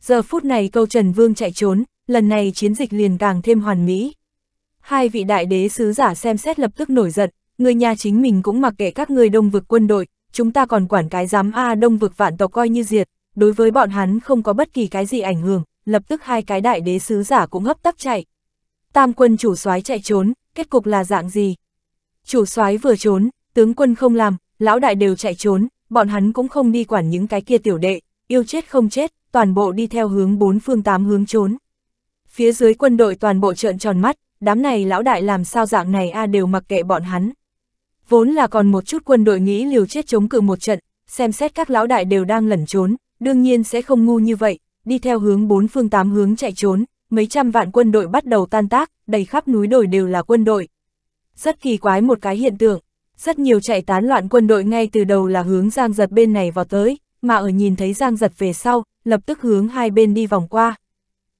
Giờ phút này câu Trần Vương chạy trốn, lần này chiến dịch liền càng thêm hoàn mỹ. Hai vị đại đế sứ giả xem xét lập tức nổi giận, người nhà chính mình cũng mặc kệ các người đông vực quân đội, chúng ta còn quản cái giám A đông vực vạn tộc coi như diệt, đối với bọn hắn không có bất kỳ cái gì ảnh hưởng, lập tức hai cái đại đế sứ giả cũng hấp tấp chạy. Tam quân chủ soái chạy trốn, kết cục là dạng gì? Chủ soái vừa trốn, tướng quân không làm, lão đại đều chạy trốn, bọn hắn cũng không đi quản những cái kia tiểu đệ, yêu chết không chết, toàn bộ đi theo hướng bốn phương tám hướng trốn. Phía dưới quân đội toàn bộ trợn tròn mắt, đám này lão đại làm sao dạng này a đều mặc kệ bọn hắn. Vốn là còn một chút quân đội nghĩ liều chết chống cự một trận, xem xét các lão đại đều đang lẩn trốn, đương nhiên sẽ không ngu như vậy, đi theo hướng bốn phương tám hướng chạy trốn, mấy trăm vạn quân đội bắt đầu tan tác, đầy khắp núi đồi đều là quân đội. Rất kỳ quái một cái hiện tượng, rất nhiều chạy tán loạn quân đội ngay từ đầu là hướng Giang Giật bên này vào tới, mà ở nhìn thấy Giang Giật về sau, lập tức hướng hai bên đi vòng qua.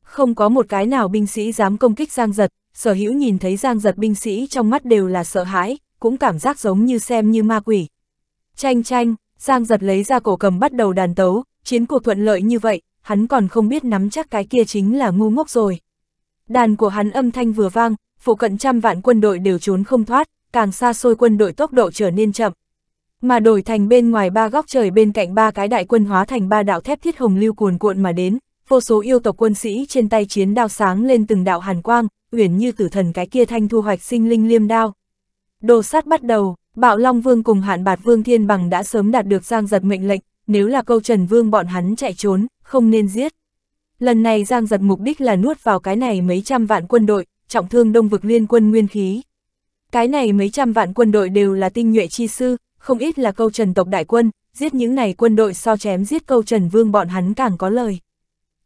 Không có một cái nào binh sĩ dám công kích Giang Giật, sở hữu nhìn thấy giang giật binh sĩ trong mắt đều là sợ hãi, cũng cảm giác giống như xem như ma quỷ. Chanh chanh, giang giật lấy ra cổ cầm bắt đầu đàn tấu, chiến cuộc thuận lợi như vậy, hắn còn không biết nắm chắc cái kia chính là ngu ngốc rồi. Đàn của hắn âm thanh vừa vang, phụ cận trăm vạn quân đội đều trốn không thoát, càng xa xôi quân đội tốc độ trở nên chậm. Mà đổi thành bên ngoài ba góc trời bên cạnh ba cái đại quân hóa thành ba đạo thép thiết hồng lưu cuồn cuộn mà đến, vô số yêu tộc quân sĩ trên tay chiến đao sáng lên từng đạo hàn quang, uyển như tử thần cái kia thanh thu hoạch sinh linh liêm đao. Đồ sát bắt đầu, Bạo Long Vương cùng Hạn Bạt Vương Thiên Bằng đã sớm đạt được Giang Giật mệnh lệnh, nếu là câu Trần Vương bọn hắn chạy trốn, không nên giết. Lần này Giang Giật mục đích là nuốt vào cái này mấy trăm vạn quân đội, trọng thương đông vực liên quân nguyên khí. Cái này mấy trăm vạn quân đội đều là tinh nhuệ chi sư, không ít là câu Trần tộc đại quân, giết những này quân đội so chém giết câu Trần Vương bọn hắn càng có lời.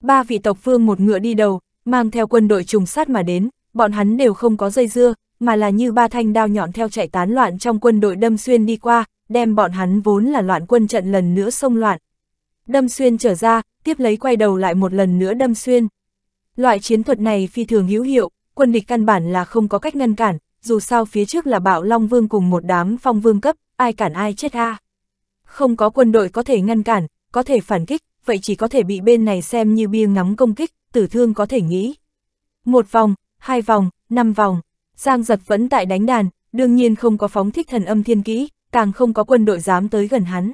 Ba vị tộc vương một ngựa đi đầu, mang theo quân đội trùng sát mà đến, bọn hắn đều không có dây dưa, mà là như ba thanh đao nhọn theo chạy tán loạn trong quân đội đâm xuyên đi qua, đem bọn hắn vốn là loạn quân trận lần nữa xông loạn. Đâm xuyên trở ra, tiếp lấy quay đầu lại một lần nữa đâm xuyên. Loại chiến thuật này phi thường hữu hiệu, quân địch căn bản là không có cách ngăn cản, dù sao phía trước là bạo Long Vương cùng một đám phong vương cấp, ai cản ai chết a. Không có quân đội có thể ngăn cản, có thể phản kích, vậy chỉ có thể bị bên này xem như bia ngắm công kích, tử thương có thể nghĩ. Một vòng, hai vòng, năm vòng, Giang giật vẫn tại đánh đàn, đương nhiên không có phóng thích thần âm thiên kỹ, càng không có quân đội dám tới gần hắn.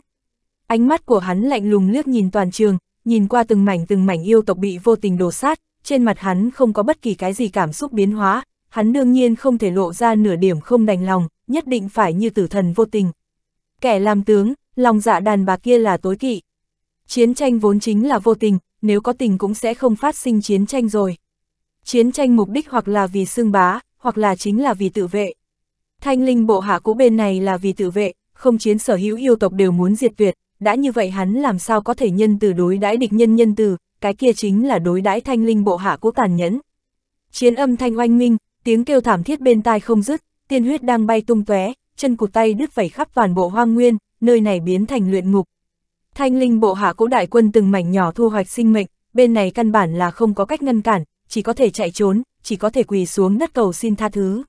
Ánh mắt của hắn lạnh lùng liếc nhìn toàn trường, nhìn qua từng mảnh từng mảnh yêu tộc bị vô tình đổ sát, trên mặt hắn không có bất kỳ cái gì cảm xúc biến hóa, hắn đương nhiên không thể lộ ra nửa điểm không đành lòng, nhất định phải như tử thần vô tình. Kẻ làm tướng, lòng dạ đàn bà kia là tối kỵ, Chiến tranh vốn chính là vô tình, nếu có tình cũng sẽ không phát sinh chiến tranh rồi. Chiến tranh mục đích hoặc là vì xương bá, hoặc là chính là vì tự vệ. Thanh linh bộ hạ cũ bên này là vì tự vệ, không chiến sở hữu yêu tộc đều muốn diệt tuyệt, đã như vậy hắn làm sao có thể nhân từ đối đãi địch nhân nhân từ, cái kia chính là đối đãi thanh linh bộ hạ cũ tàn nhẫn. Chiến âm thanh oanh minh, tiếng kêu thảm thiết bên tai không dứt, tiên huyết đang bay tung tóe, chân cụt tay đứt vẩy khắp toàn bộ hoang nguyên, nơi này biến thành luyện ngục, Thanh linh bộ hạ cũ đại quân từng mảnh nhỏ thu hoạch sinh mệnh, bên này căn bản là không có cách ngăn cản, chỉ có thể chạy trốn, chỉ có thể quỳ xuống đất cầu xin tha thứ.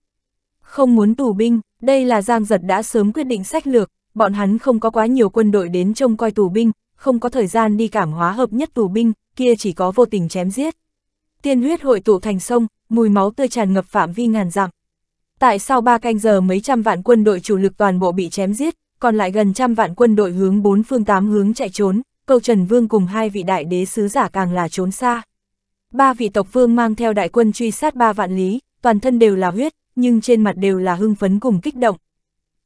Không muốn tù binh, đây là Giang Giật đã sớm quyết định sách lược, bọn hắn không có quá nhiều quân đội đến trông coi tù binh, không có thời gian đi cảm hóa hợp nhất tù binh, kia chỉ có vô tình chém giết. Tiên huyết hội tụ thành sông, mùi máu tươi tràn ngập phạm vi ngàn dặm. Tại sao ba canh giờ mấy trăm vạn quân đội chủ lực toàn bộ bị chém giết, còn lại gần trăm vạn quân đội hướng bốn phương tám hướng chạy trốn, câu Trần Vương cùng hai vị đại đế sứ giả càng là trốn xa. Ba vị tộc vương mang theo đại quân truy sát ba vạn lý, toàn thân đều là huyết, nhưng trên mặt đều là hưng phấn cùng kích động.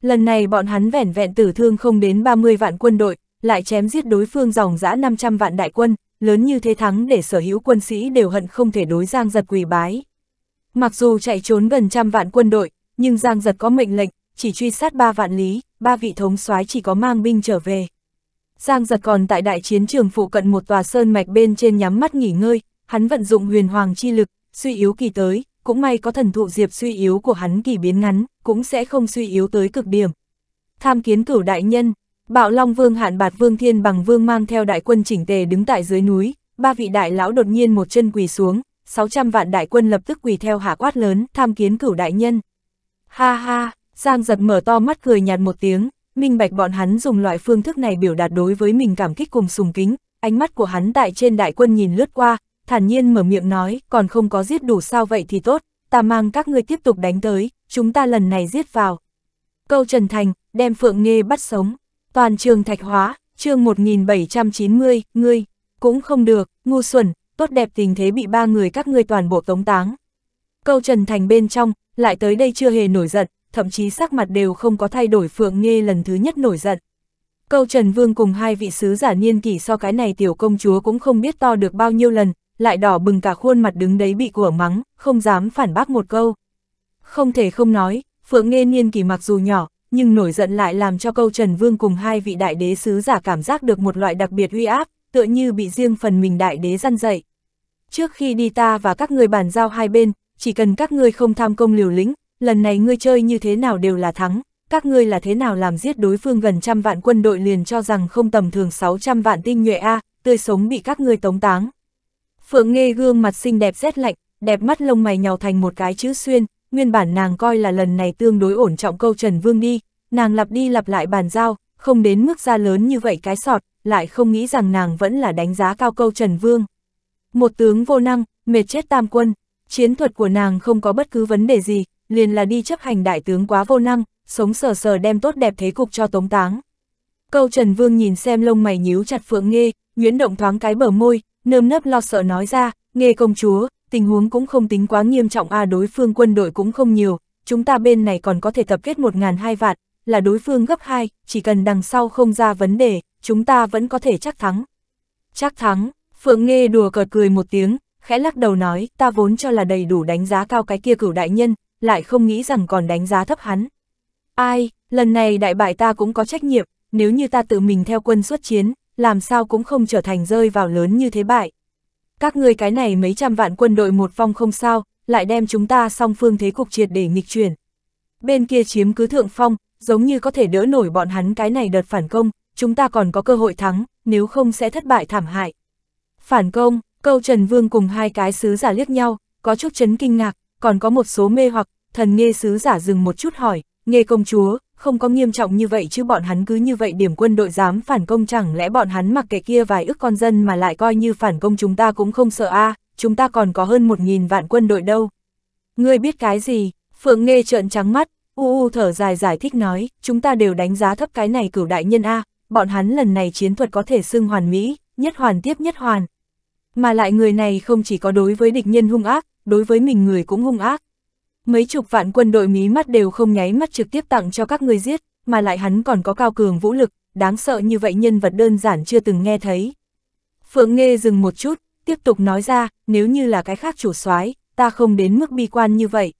Lần này bọn hắn vẻn vẹn tử thương không đến 30 vạn quân đội, lại chém giết đối phương dòng dã 500 vạn đại quân, lớn như thế thắng để sở hữu quân sĩ đều hận không thể đối Giang Giật quỳ bái. Mặc dù chạy trốn gần trăm vạn quân đội, nhưng Giang Giật có mệnh lệnh, chỉ truy sát ba vạn lý, ba vị thống soái chỉ có mang binh trở về. Giang giật còn tại đại chiến trường phụ cận một tòa sơn mạch bên trên nhắm mắt nghỉ ngơi, hắn vận dụng huyền hoàng chi lực, suy yếu kỳ tới, cũng may có thần thụ diệp suy yếu của hắn kỳ biến ngắn, cũng sẽ không suy yếu tới cực điểm. Tham kiến cửu đại nhân, bạo long vương hạn bạt vương thiên bằng vương mang theo đại quân chỉnh tề đứng tại dưới núi, ba vị đại lão đột nhiên một chân quỳ xuống, 600 vạn đại quân lập tức quỳ theo hạ quát lớn tham kiến cửu đại nhân. Ha ha, Giang giật mở to mắt cười nhạt một tiếng, minh bạch bọn hắn dùng loại phương thức này biểu đạt đối với mình cảm kích cùng sùng kính, ánh mắt của hắn tại trên đại quân nhìn lướt qua, thản nhiên mở miệng nói, còn không có giết đủ sao vậy thì tốt, ta mang các ngươi tiếp tục đánh tới, chúng ta lần này giết vào. Câu Trần Thành, đem Phượng Nghê bắt sống, toàn trường thạch hóa, chương 1790, ngươi, cũng không được, ngu xuẩn, tốt đẹp tình thế bị ba người các ngươi toàn bộ tống táng. Câu Trần Thành bên trong, lại tới đây chưa hề nổi giận, thậm chí sắc mặt đều không có thay đổi Phượng Nghe lần thứ nhất nổi giận. Câu Trần Vương cùng hai vị sứ giả niên kỷ so cái này tiểu công chúa cũng không biết to được bao nhiêu lần, lại đỏ bừng cả khuôn mặt đứng đấy bị của mắng, không dám phản bác một câu. Không thể không nói, Phượng Nghê niên kỷ mặc dù nhỏ, nhưng nổi giận lại làm cho câu Trần Vương cùng hai vị đại đế sứ giả cảm giác được một loại đặc biệt uy áp, tựa như bị riêng phần mình đại đế răn dậy. Trước khi đi ta và các người bàn giao hai bên, chỉ cần các ngươi không tham công liều lĩnh, lần này ngươi chơi như thế nào đều là thắng, các ngươi là thế nào làm giết đối phương gần trăm vạn quân đội liền cho rằng không tầm thường 600 vạn tinh nhuệ A, tươi sống bị các ngươi tống táng. Phượng nghe gương mặt xinh đẹp rét lạnh, đẹp mắt lông mày nhào thành một cái chữ xuyên, nguyên bản nàng coi là lần này tương đối ổn trọng câu Trần Vương đi, nàng lặp đi lặp lại bàn giao, không đến mức ra lớn như vậy cái sọt, lại không nghĩ rằng nàng vẫn là đánh giá cao câu Trần Vương. Một tướng vô năng, mệt chết tam quân, chiến thuật của nàng không có bất cứ vấn đề gì, liền là đi chấp hành đại tướng quá vô năng, sống sờ sờ đem tốt đẹp thế cục cho tống táng. Câu Trần Vương nhìn xem lông mày nhíu chặt Phượng Nghê, Nguyễn Động thoáng cái bờ môi, nơm nớp lo sợ nói ra, nghe công chúa, tình huống cũng không tính quá nghiêm trọng a à, đối phương quân đội cũng không nhiều, chúng ta bên này còn có thể tập kết một ngàn hai vạn, là đối phương gấp hai, chỉ cần đằng sau không ra vấn đề, chúng ta vẫn có thể chắc thắng. Chắc thắng, Phượng Nghê đùa cợt cười một tiếng, khẽ lắc đầu nói, ta vốn cho là đầy đủ đánh giá cao cái kia cửu đại nhân, lại không nghĩ rằng còn đánh giá thấp hắn. Ai, lần này đại bại ta cũng có trách nhiệm, nếu như ta tự mình theo quân xuất chiến, làm sao cũng không trở thành rơi vào lớn như thế bại. Các ngươi cái này mấy trăm vạn quân đội một phong không sao, lại đem chúng ta song phương thế cục triệt để nghịch chuyển. Bên kia chiếm cứ thượng phong, giống như có thể đỡ nổi bọn hắn cái này đợt phản công, chúng ta còn có cơ hội thắng, nếu không sẽ thất bại thảm hại. Phản công, câu Trần Vương cùng hai cái sứ giả liếc nhau, có chút chấn kinh ngạc, còn có một số mê hoặc, thần nghe sứ giả dừng một chút hỏi, nghe công chúa, không có nghiêm trọng như vậy chứ bọn hắn cứ như vậy điểm quân đội dám phản công chẳng lẽ bọn hắn mặc kệ kia vài ức con dân mà lại coi như phản công chúng ta cũng không sợ a à, chúng ta còn có hơn một nghìn vạn quân đội đâu. Ngươi biết cái gì, Phượng nghe trợn trắng mắt, u u thở dài giải thích nói, chúng ta đều đánh giá thấp cái này cửu đại nhân a à, bọn hắn lần này chiến thuật có thể xưng hoàn mỹ, nhất hoàn tiếp nhất hoàn. Mà lại người này không chỉ có đối với địch nhân hung ác, đối với mình người cũng hung ác. Mấy chục vạn quân đội mí mắt đều không nháy mắt trực tiếp tặng cho các người giết, mà lại hắn còn có cao cường vũ lực, đáng sợ như vậy nhân vật đơn giản chưa từng nghe thấy. Phượng Nghê dừng một chút, tiếp tục nói ra, nếu như là cái khác chủ soái, ta không đến mức bi quan như vậy.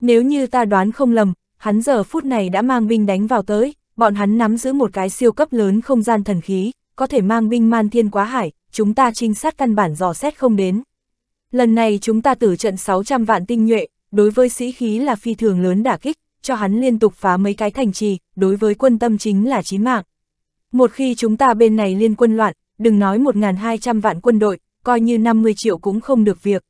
Nếu như ta đoán không lầm, hắn giờ phút này đã mang binh đánh vào tới, bọn hắn nắm giữ một cái siêu cấp lớn không gian thần khí, có thể mang binh man thiên quá hải, chúng ta trinh sát căn bản dò xét không đến. Lần này chúng ta tử trận 600 vạn tinh nhuệ, đối với sĩ khí là phi thường lớn đả kích, cho hắn liên tục phá mấy cái thành trì, đối với quân tâm chính là chí mạng. Một khi chúng ta bên này liên quân loạn, đừng nói 1.200 vạn quân đội, coi như 50 triệu cũng không được việc.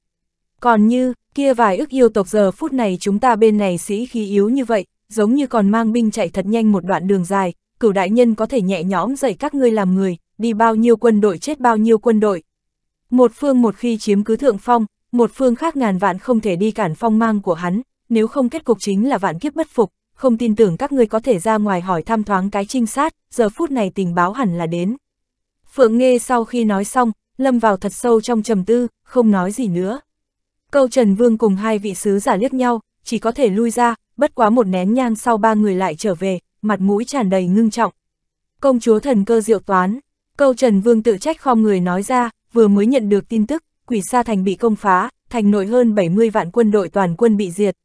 Còn như, kia vài ức yêu tộc giờ phút này chúng ta bên này sĩ khí yếu như vậy, giống như còn mang binh chạy thật nhanh một đoạn đường dài, cửu đại nhân có thể nhẹ nhõm dạy các ngươi làm người, đi bao nhiêu quân đội chết bao nhiêu quân đội, một phương một khi chiếm cứ thượng phong, một phương khác ngàn vạn không thể đi cản phong mang của hắn, nếu không kết cục chính là vạn kiếp bất phục, không tin tưởng các ngươi có thể ra ngoài hỏi thăm thoáng cái trinh sát, giờ phút này tình báo hẳn là đến. Phượng nghe sau khi nói xong, lâm vào thật sâu trong trầm tư, không nói gì nữa. Câu Trần Vương cùng hai vị sứ giả liếc nhau, chỉ có thể lui ra, bất quá một nén nhang sau ba người lại trở về, mặt mũi tràn đầy ngưng trọng. Công chúa thần cơ diệu toán, câu Trần Vương tự trách khom người nói ra, vừa mới nhận được tin tức, quỷ sa thành bị công phá, thành nội hơn 70 vạn quân đội toàn quân bị diệt.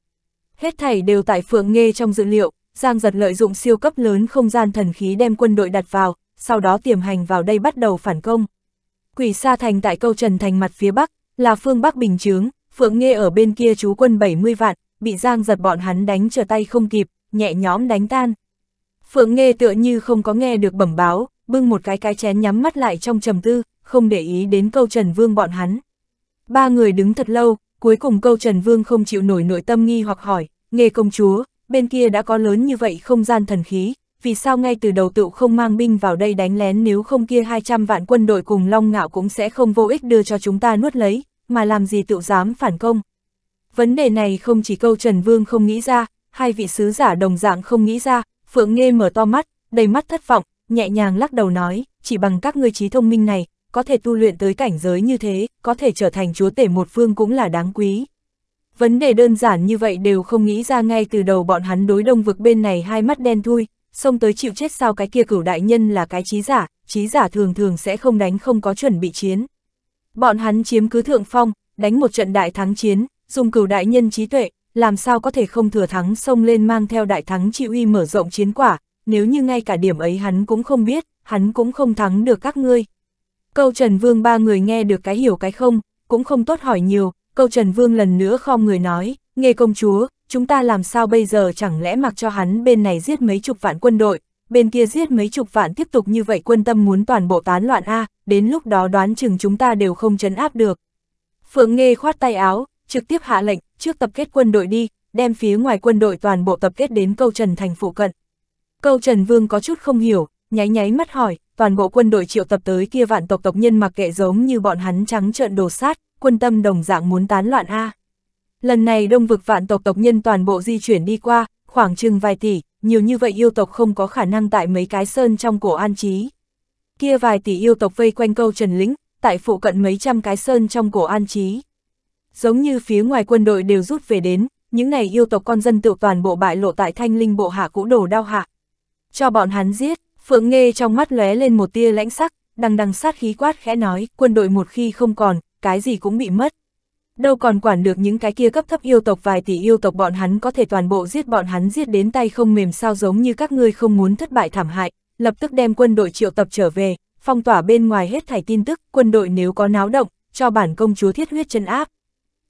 Hết thảy đều tại Phượng nghe trong dữ liệu, Giang giật lợi dụng siêu cấp lớn không gian thần khí đem quân đội đặt vào, sau đó tiềm hành vào đây bắt đầu phản công. Quỷ sa thành tại câu trần thành mặt phía bắc, là phương bắc bình chướng, Phượng nghe ở bên kia chú quân 70 vạn, bị Giang giật bọn hắn đánh trở tay không kịp, nhẹ nhóm đánh tan. Phượng nghe tựa như không có nghe được bẩm báo, bưng một cái cái chén nhắm mắt lại trong trầm tư, không để ý đến câu Trần Vương bọn hắn. Ba người đứng thật lâu, cuối cùng câu Trần Vương không chịu nổi nội tâm nghi hoặc hỏi, nghề công chúa, bên kia đã có lớn như vậy không gian thần khí, vì sao ngay từ đầu tựu không mang binh vào đây đánh lén nếu không kia 200 vạn quân đội cùng Long Ngạo cũng sẽ không vô ích đưa cho chúng ta nuốt lấy, mà làm gì tựu dám phản công. Vấn đề này không chỉ câu Trần Vương không nghĩ ra, hai vị sứ giả đồng dạng không nghĩ ra, Phượng Nghê mở to mắt, đầy mắt thất vọng, nhẹ nhàng lắc đầu nói, chỉ bằng các ngươi trí thông minh này, có thể tu luyện tới cảnh giới như thế, có thể trở thành chúa tể một phương cũng là đáng quý. Vấn đề đơn giản như vậy đều không nghĩ ra ngay từ đầu bọn hắn đối đông vực bên này hai mắt đen thui, xông tới chịu chết sao cái kia cửu đại nhân là cái trí giả, trí giả thường thường sẽ không đánh không có chuẩn bị chiến. Bọn hắn chiếm cứ thượng phong, đánh một trận đại thắng chiến, dùng cửu đại nhân trí tuệ, làm sao có thể không thừa thắng xông lên mang theo đại thắng chịu uy mở rộng chiến quả, nếu như ngay cả điểm ấy hắn cũng không biết, hắn cũng không thắng được các ngươi, Câu Trần Vương ba người nghe được cái hiểu cái không, cũng không tốt hỏi nhiều, câu Trần Vương lần nữa khom người nói, nghe công chúa, chúng ta làm sao bây giờ chẳng lẽ mặc cho hắn bên này giết mấy chục vạn quân đội, bên kia giết mấy chục vạn tiếp tục như vậy quân tâm muốn toàn bộ tán loạn A, đến lúc đó đoán chừng chúng ta đều không chấn áp được. Phượng Nghê khoát tay áo, trực tiếp hạ lệnh, trước tập kết quân đội đi, đem phía ngoài quân đội toàn bộ tập kết đến câu Trần thành phụ cận. Câu Trần Vương có chút không hiểu, nháy nháy mắt hỏi, toàn bộ quân đội triệu tập tới kia vạn tộc tộc nhân mặc kệ giống như bọn hắn trắng trợn đồ sát, quân tâm đồng dạng muốn tán loạn A. Lần này đông vực vạn tộc tộc nhân toàn bộ di chuyển đi qua, khoảng chừng vài tỷ, nhiều như vậy yêu tộc không có khả năng tại mấy cái sơn trong cổ an trí. Kia vài tỷ yêu tộc vây quanh câu trần lĩnh, tại phụ cận mấy trăm cái sơn trong cổ an trí. Giống như phía ngoài quân đội đều rút về đến, những này yêu tộc con dân tự toàn bộ bại lộ tại thanh linh bộ hạ cũ đổ đau hạ. Cho bọn hắn giết, Phượng Nghê trong mắt lóe lên một tia lãnh sắc, đằng đằng sát khí quát khẽ nói, quân đội một khi không còn, cái gì cũng bị mất. Đâu còn quản được những cái kia cấp thấp yêu tộc vài tỷ yêu tộc bọn hắn có thể toàn bộ giết bọn hắn giết đến tay không mềm sao giống như các ngươi không muốn thất bại thảm hại, lập tức đem quân đội triệu tập trở về, phong tỏa bên ngoài hết thảy tin tức, quân đội nếu có náo động, cho bản công chúa thiết huyết chân áp.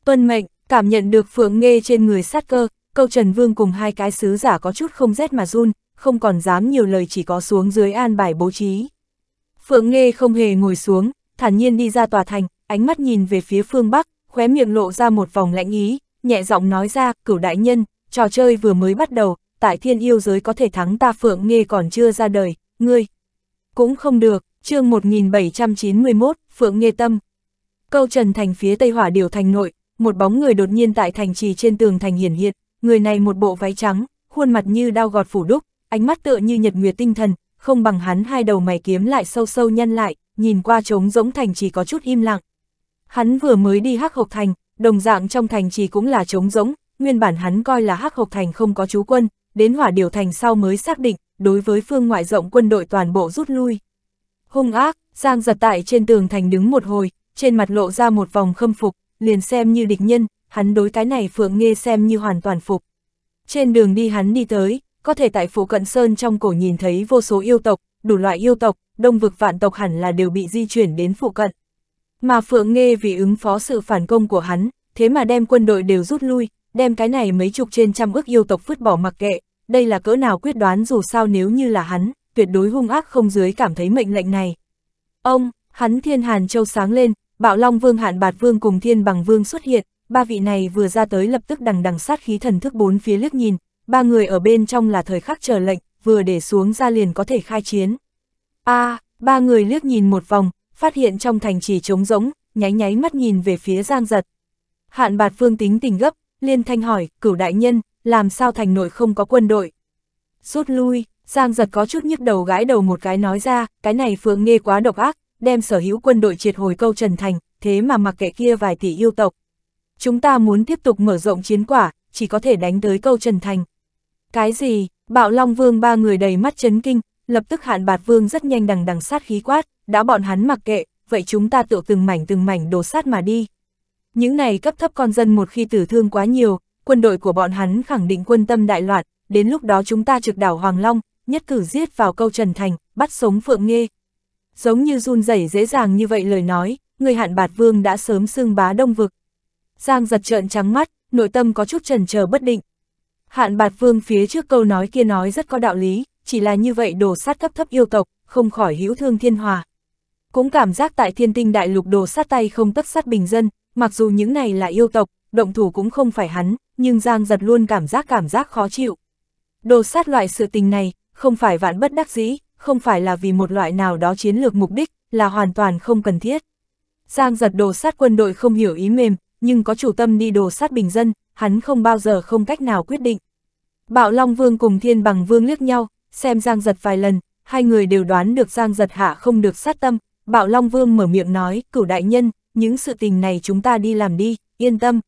Tuân mệnh, cảm nhận được phượng nghe trên người sát cơ, câu Trần Vương cùng hai cái sứ giả có chút không rét mà run, không còn dám nhiều lời chỉ có xuống dưới an bài bố trí. Phượng Nghê không hề ngồi xuống, thản nhiên đi ra tòa thành, ánh mắt nhìn về phía phương Bắc, khóe miệng lộ ra một vòng lãnh ý, nhẹ giọng nói ra, cửu đại nhân, trò chơi vừa mới bắt đầu, tại thiên yêu giới có thể thắng ta Phượng Nghê còn chưa ra đời, ngươi. Cũng không được, chương 1791, Phượng Nghê Tâm. Câu trần thành phía Tây Hỏa Điều Thành nội, một bóng người đột nhiên tại thành trì trên tường thành hiển hiện, người này một bộ váy trắng, khuôn mặt như đao gọt phủ đúc, ánh mắt tựa như nhật nguyệt tinh thần, không bằng hắn hai đầu mày kiếm lại sâu sâu nhân lại, nhìn qua trống rỗng thành chỉ có chút im lặng. Hắn vừa mới đi hắc hộp thành, đồng dạng trong thành chỉ cũng là trống rỗng, nguyên bản hắn coi là hắc hộp thành không có chú quân, đến hỏa điều thành sau mới xác định, đối với phương ngoại rộng quân đội toàn bộ rút lui. Hung ác, Giang giật tại trên tường thành đứng một hồi, trên mặt lộ ra một vòng khâm phục, liền xem như địch nhân, hắn đối cái này phượng nghe xem như hoàn toàn phục. Trên đường đi hắn đi tới, có thể tại phủ Cận Sơn trong cổ nhìn thấy vô số yêu tộc, đủ loại yêu tộc, đông vực vạn tộc hẳn là đều bị di chuyển đến phủ cận. Mà Phượng Nghê vì ứng phó sự phản công của hắn, thế mà đem quân đội đều rút lui, đem cái này mấy chục trên trăm ước yêu tộc vứt bỏ mặc kệ, đây là cỡ nào quyết đoán dù sao nếu như là hắn, tuyệt đối hung ác không dưới cảm thấy mệnh lệnh này. Ông, hắn Thiên Hàn Châu sáng lên, Bạo Long Vương Hạn Bạt Vương cùng Thiên Bằng Vương xuất hiện, ba vị này vừa ra tới lập tức đằng đằng sát khí thần thức bốn phía liếc nhìn, ba người ở bên trong là thời khắc chờ lệnh, vừa để xuống ra liền có thể khai chiến. a à, ba người liếc nhìn một vòng, phát hiện trong thành trì trống rỗng, nháy nháy mắt nhìn về phía giang giật. Hạn bạt phương tính tình gấp, liên thanh hỏi, cửu đại nhân, làm sao thành nội không có quân đội? Rút lui, giang giật có chút nhức đầu gãi đầu một cái nói ra, cái này phượng nghe quá độc ác, đem sở hữu quân đội triệt hồi câu trần thành, thế mà mặc kệ kia vài tỷ yêu tộc. Chúng ta muốn tiếp tục mở rộng chiến quả, chỉ có thể đánh tới câu trần thành. Cái gì? Bạo Long Vương ba người đầy mắt chấn kinh, lập tức Hạn Bạt Vương rất nhanh đằng đằng sát khí quát, đã bọn hắn mặc kệ, vậy chúng ta tự từng mảnh từng mảnh đổ sát mà đi. Những này cấp thấp con dân một khi tử thương quá nhiều, quân đội của bọn hắn khẳng định quân tâm đại loạn, đến lúc đó chúng ta trực đảo Hoàng Long, nhất cử giết vào câu Trần Thành, bắt sống Phượng Nghê. Giống như run rẩy dễ dàng như vậy lời nói, người Hạn Bạt Vương đã sớm xưng bá đông vực. Giang giật trợn trắng mắt, nội tâm có chút trần chờ bất định, Hạn bạt vương phía trước câu nói kia nói rất có đạo lý, chỉ là như vậy đồ sát cấp thấp yêu tộc, không khỏi hữu thương thiên hòa. Cũng cảm giác tại thiên tinh đại lục đồ sát tay không tất sát bình dân, mặc dù những này là yêu tộc, động thủ cũng không phải hắn, nhưng Giang giật luôn cảm giác cảm giác khó chịu. Đồ sát loại sự tình này, không phải vạn bất đắc dĩ, không phải là vì một loại nào đó chiến lược mục đích, là hoàn toàn không cần thiết. Giang giật đồ sát quân đội không hiểu ý mềm, nhưng có chủ tâm đi đồ sát bình dân, hắn không bao giờ không cách nào quyết định. Bạo Long Vương cùng Thiên Bằng Vương liếc nhau, xem Giang Giật vài lần, hai người đều đoán được Giang Giật hạ không được sát tâm, Bạo Long Vương mở miệng nói, cửu đại nhân, những sự tình này chúng ta đi làm đi, yên tâm.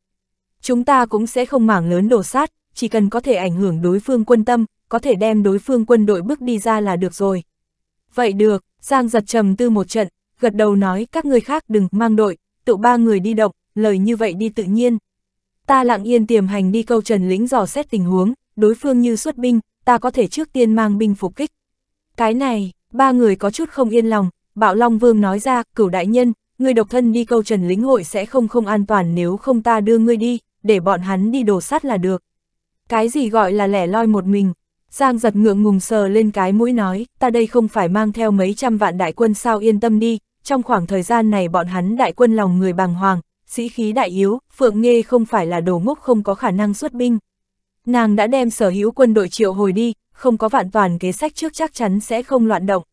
Chúng ta cũng sẽ không mảng lớn đổ sát, chỉ cần có thể ảnh hưởng đối phương quân tâm, có thể đem đối phương quân đội bước đi ra là được rồi. Vậy được, Giang giật trầm tư một trận, gật đầu nói các người khác đừng mang đội, tự ba người đi động, lời như vậy đi tự nhiên, Ta lặng yên tiềm hành đi câu Trần Lĩnh dò xét tình huống, đối phương như xuất binh, ta có thể trước tiên mang binh phục kích. Cái này, ba người có chút không yên lòng, Bạo Long Vương nói ra, cửu đại nhân, người độc thân đi câu Trần Lĩnh hội sẽ không không an toàn nếu không ta đưa ngươi đi, để bọn hắn đi đổ sát là được. Cái gì gọi là lẻ loi một mình? Giang giật ngượng ngùng sờ lên cái mũi nói, ta đây không phải mang theo mấy trăm vạn đại quân sao yên tâm đi, trong khoảng thời gian này bọn hắn đại quân lòng người bàng hoàng, sĩ khí đại yếu, Phượng Nghê không phải là đồ ngốc không có khả năng xuất binh. Nàng đã đem sở hữu quân đội triệu hồi đi, không có vạn toàn kế sách trước chắc chắn sẽ không loạn động.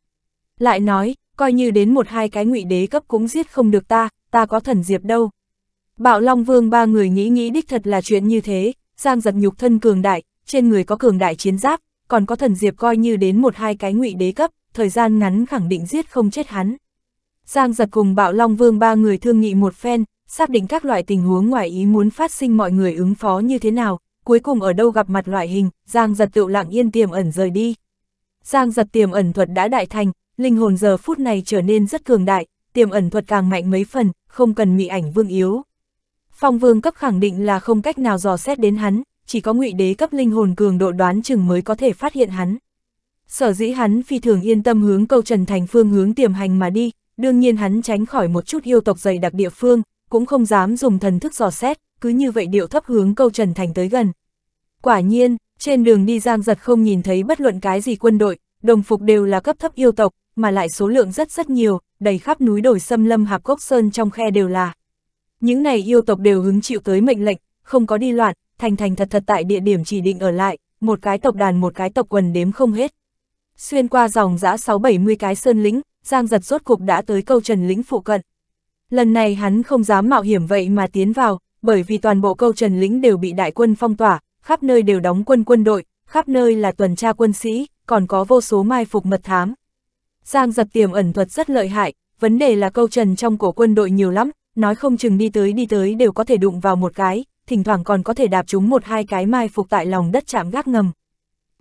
Lại nói, coi như đến một hai cái ngụy đế cấp cũng giết không được ta, ta có thần diệp đâu. Bạo Long Vương ba người nghĩ nghĩ đích thật là chuyện như thế, Giang giật nhục thân cường đại, trên người có cường đại chiến giáp, còn có thần diệp coi như đến một hai cái ngụy đế cấp, thời gian ngắn khẳng định giết không chết hắn. Giang giật cùng Bạo Long Vương ba người thương nghị một phen, xác định các loại tình huống ngoài ý muốn phát sinh mọi người ứng phó như thế nào, cuối cùng ở đâu gặp mặt loại hình, Giang giật tự lặng yên tiềm ẩn rời đi. Giang giật tiềm ẩn thuật đã đại thành, linh hồn giờ phút này trở nên rất cường đại, tiềm ẩn thuật càng mạnh mấy phần, không cần mị ảnh vương yếu. Phong vương cấp khẳng định là không cách nào dò xét đến hắn, chỉ có ngụy đế cấp linh hồn cường độ đoán chừng mới có thể phát hiện hắn. Sở dĩ hắn phi thường yên tâm hướng câu Trần Thành phương hướng tiềm hành mà đi, đương nhiên hắn tránh khỏi một chút yêu tộc dày đặc địa phương, cũng không dám dùng thần thức dò xét, cứ như vậy điệu thấp hướng câu Trần Thành tới gần. Quả nhiên, trên đường đi Giang Giật không nhìn thấy bất luận cái gì quân đội, đồng phục đều là cấp thấp yêu tộc, mà lại số lượng rất rất nhiều, đầy khắp núi đồi xâm lâm hạp cốc sơn trong khe đều là. Những này yêu tộc đều hứng chịu tới mệnh lệnh, không có đi loạn, thành thành thật thật tại địa điểm chỉ định ở lại, một cái tộc đàn một cái tộc quần đếm không hết. Xuyên qua dòng dã 6-70 cái sơn lĩnh, Giang Giật rốt cục đã tới câu Trần lĩnh phụ cận. Lần này hắn không dám mạo hiểm vậy mà tiến vào, bởi vì toàn bộ câu trần lĩnh đều bị đại quân phong tỏa, khắp nơi đều đóng quân quân đội, khắp nơi là tuần tra quân sĩ, còn có vô số mai phục mật thám. Giang giật tiềm ẩn thuật rất lợi hại, vấn đề là câu trần trong cổ quân đội nhiều lắm, nói không chừng đi tới đi tới đều có thể đụng vào một cái, thỉnh thoảng còn có thể đạp chúng một hai cái mai phục tại lòng đất chạm gác ngầm.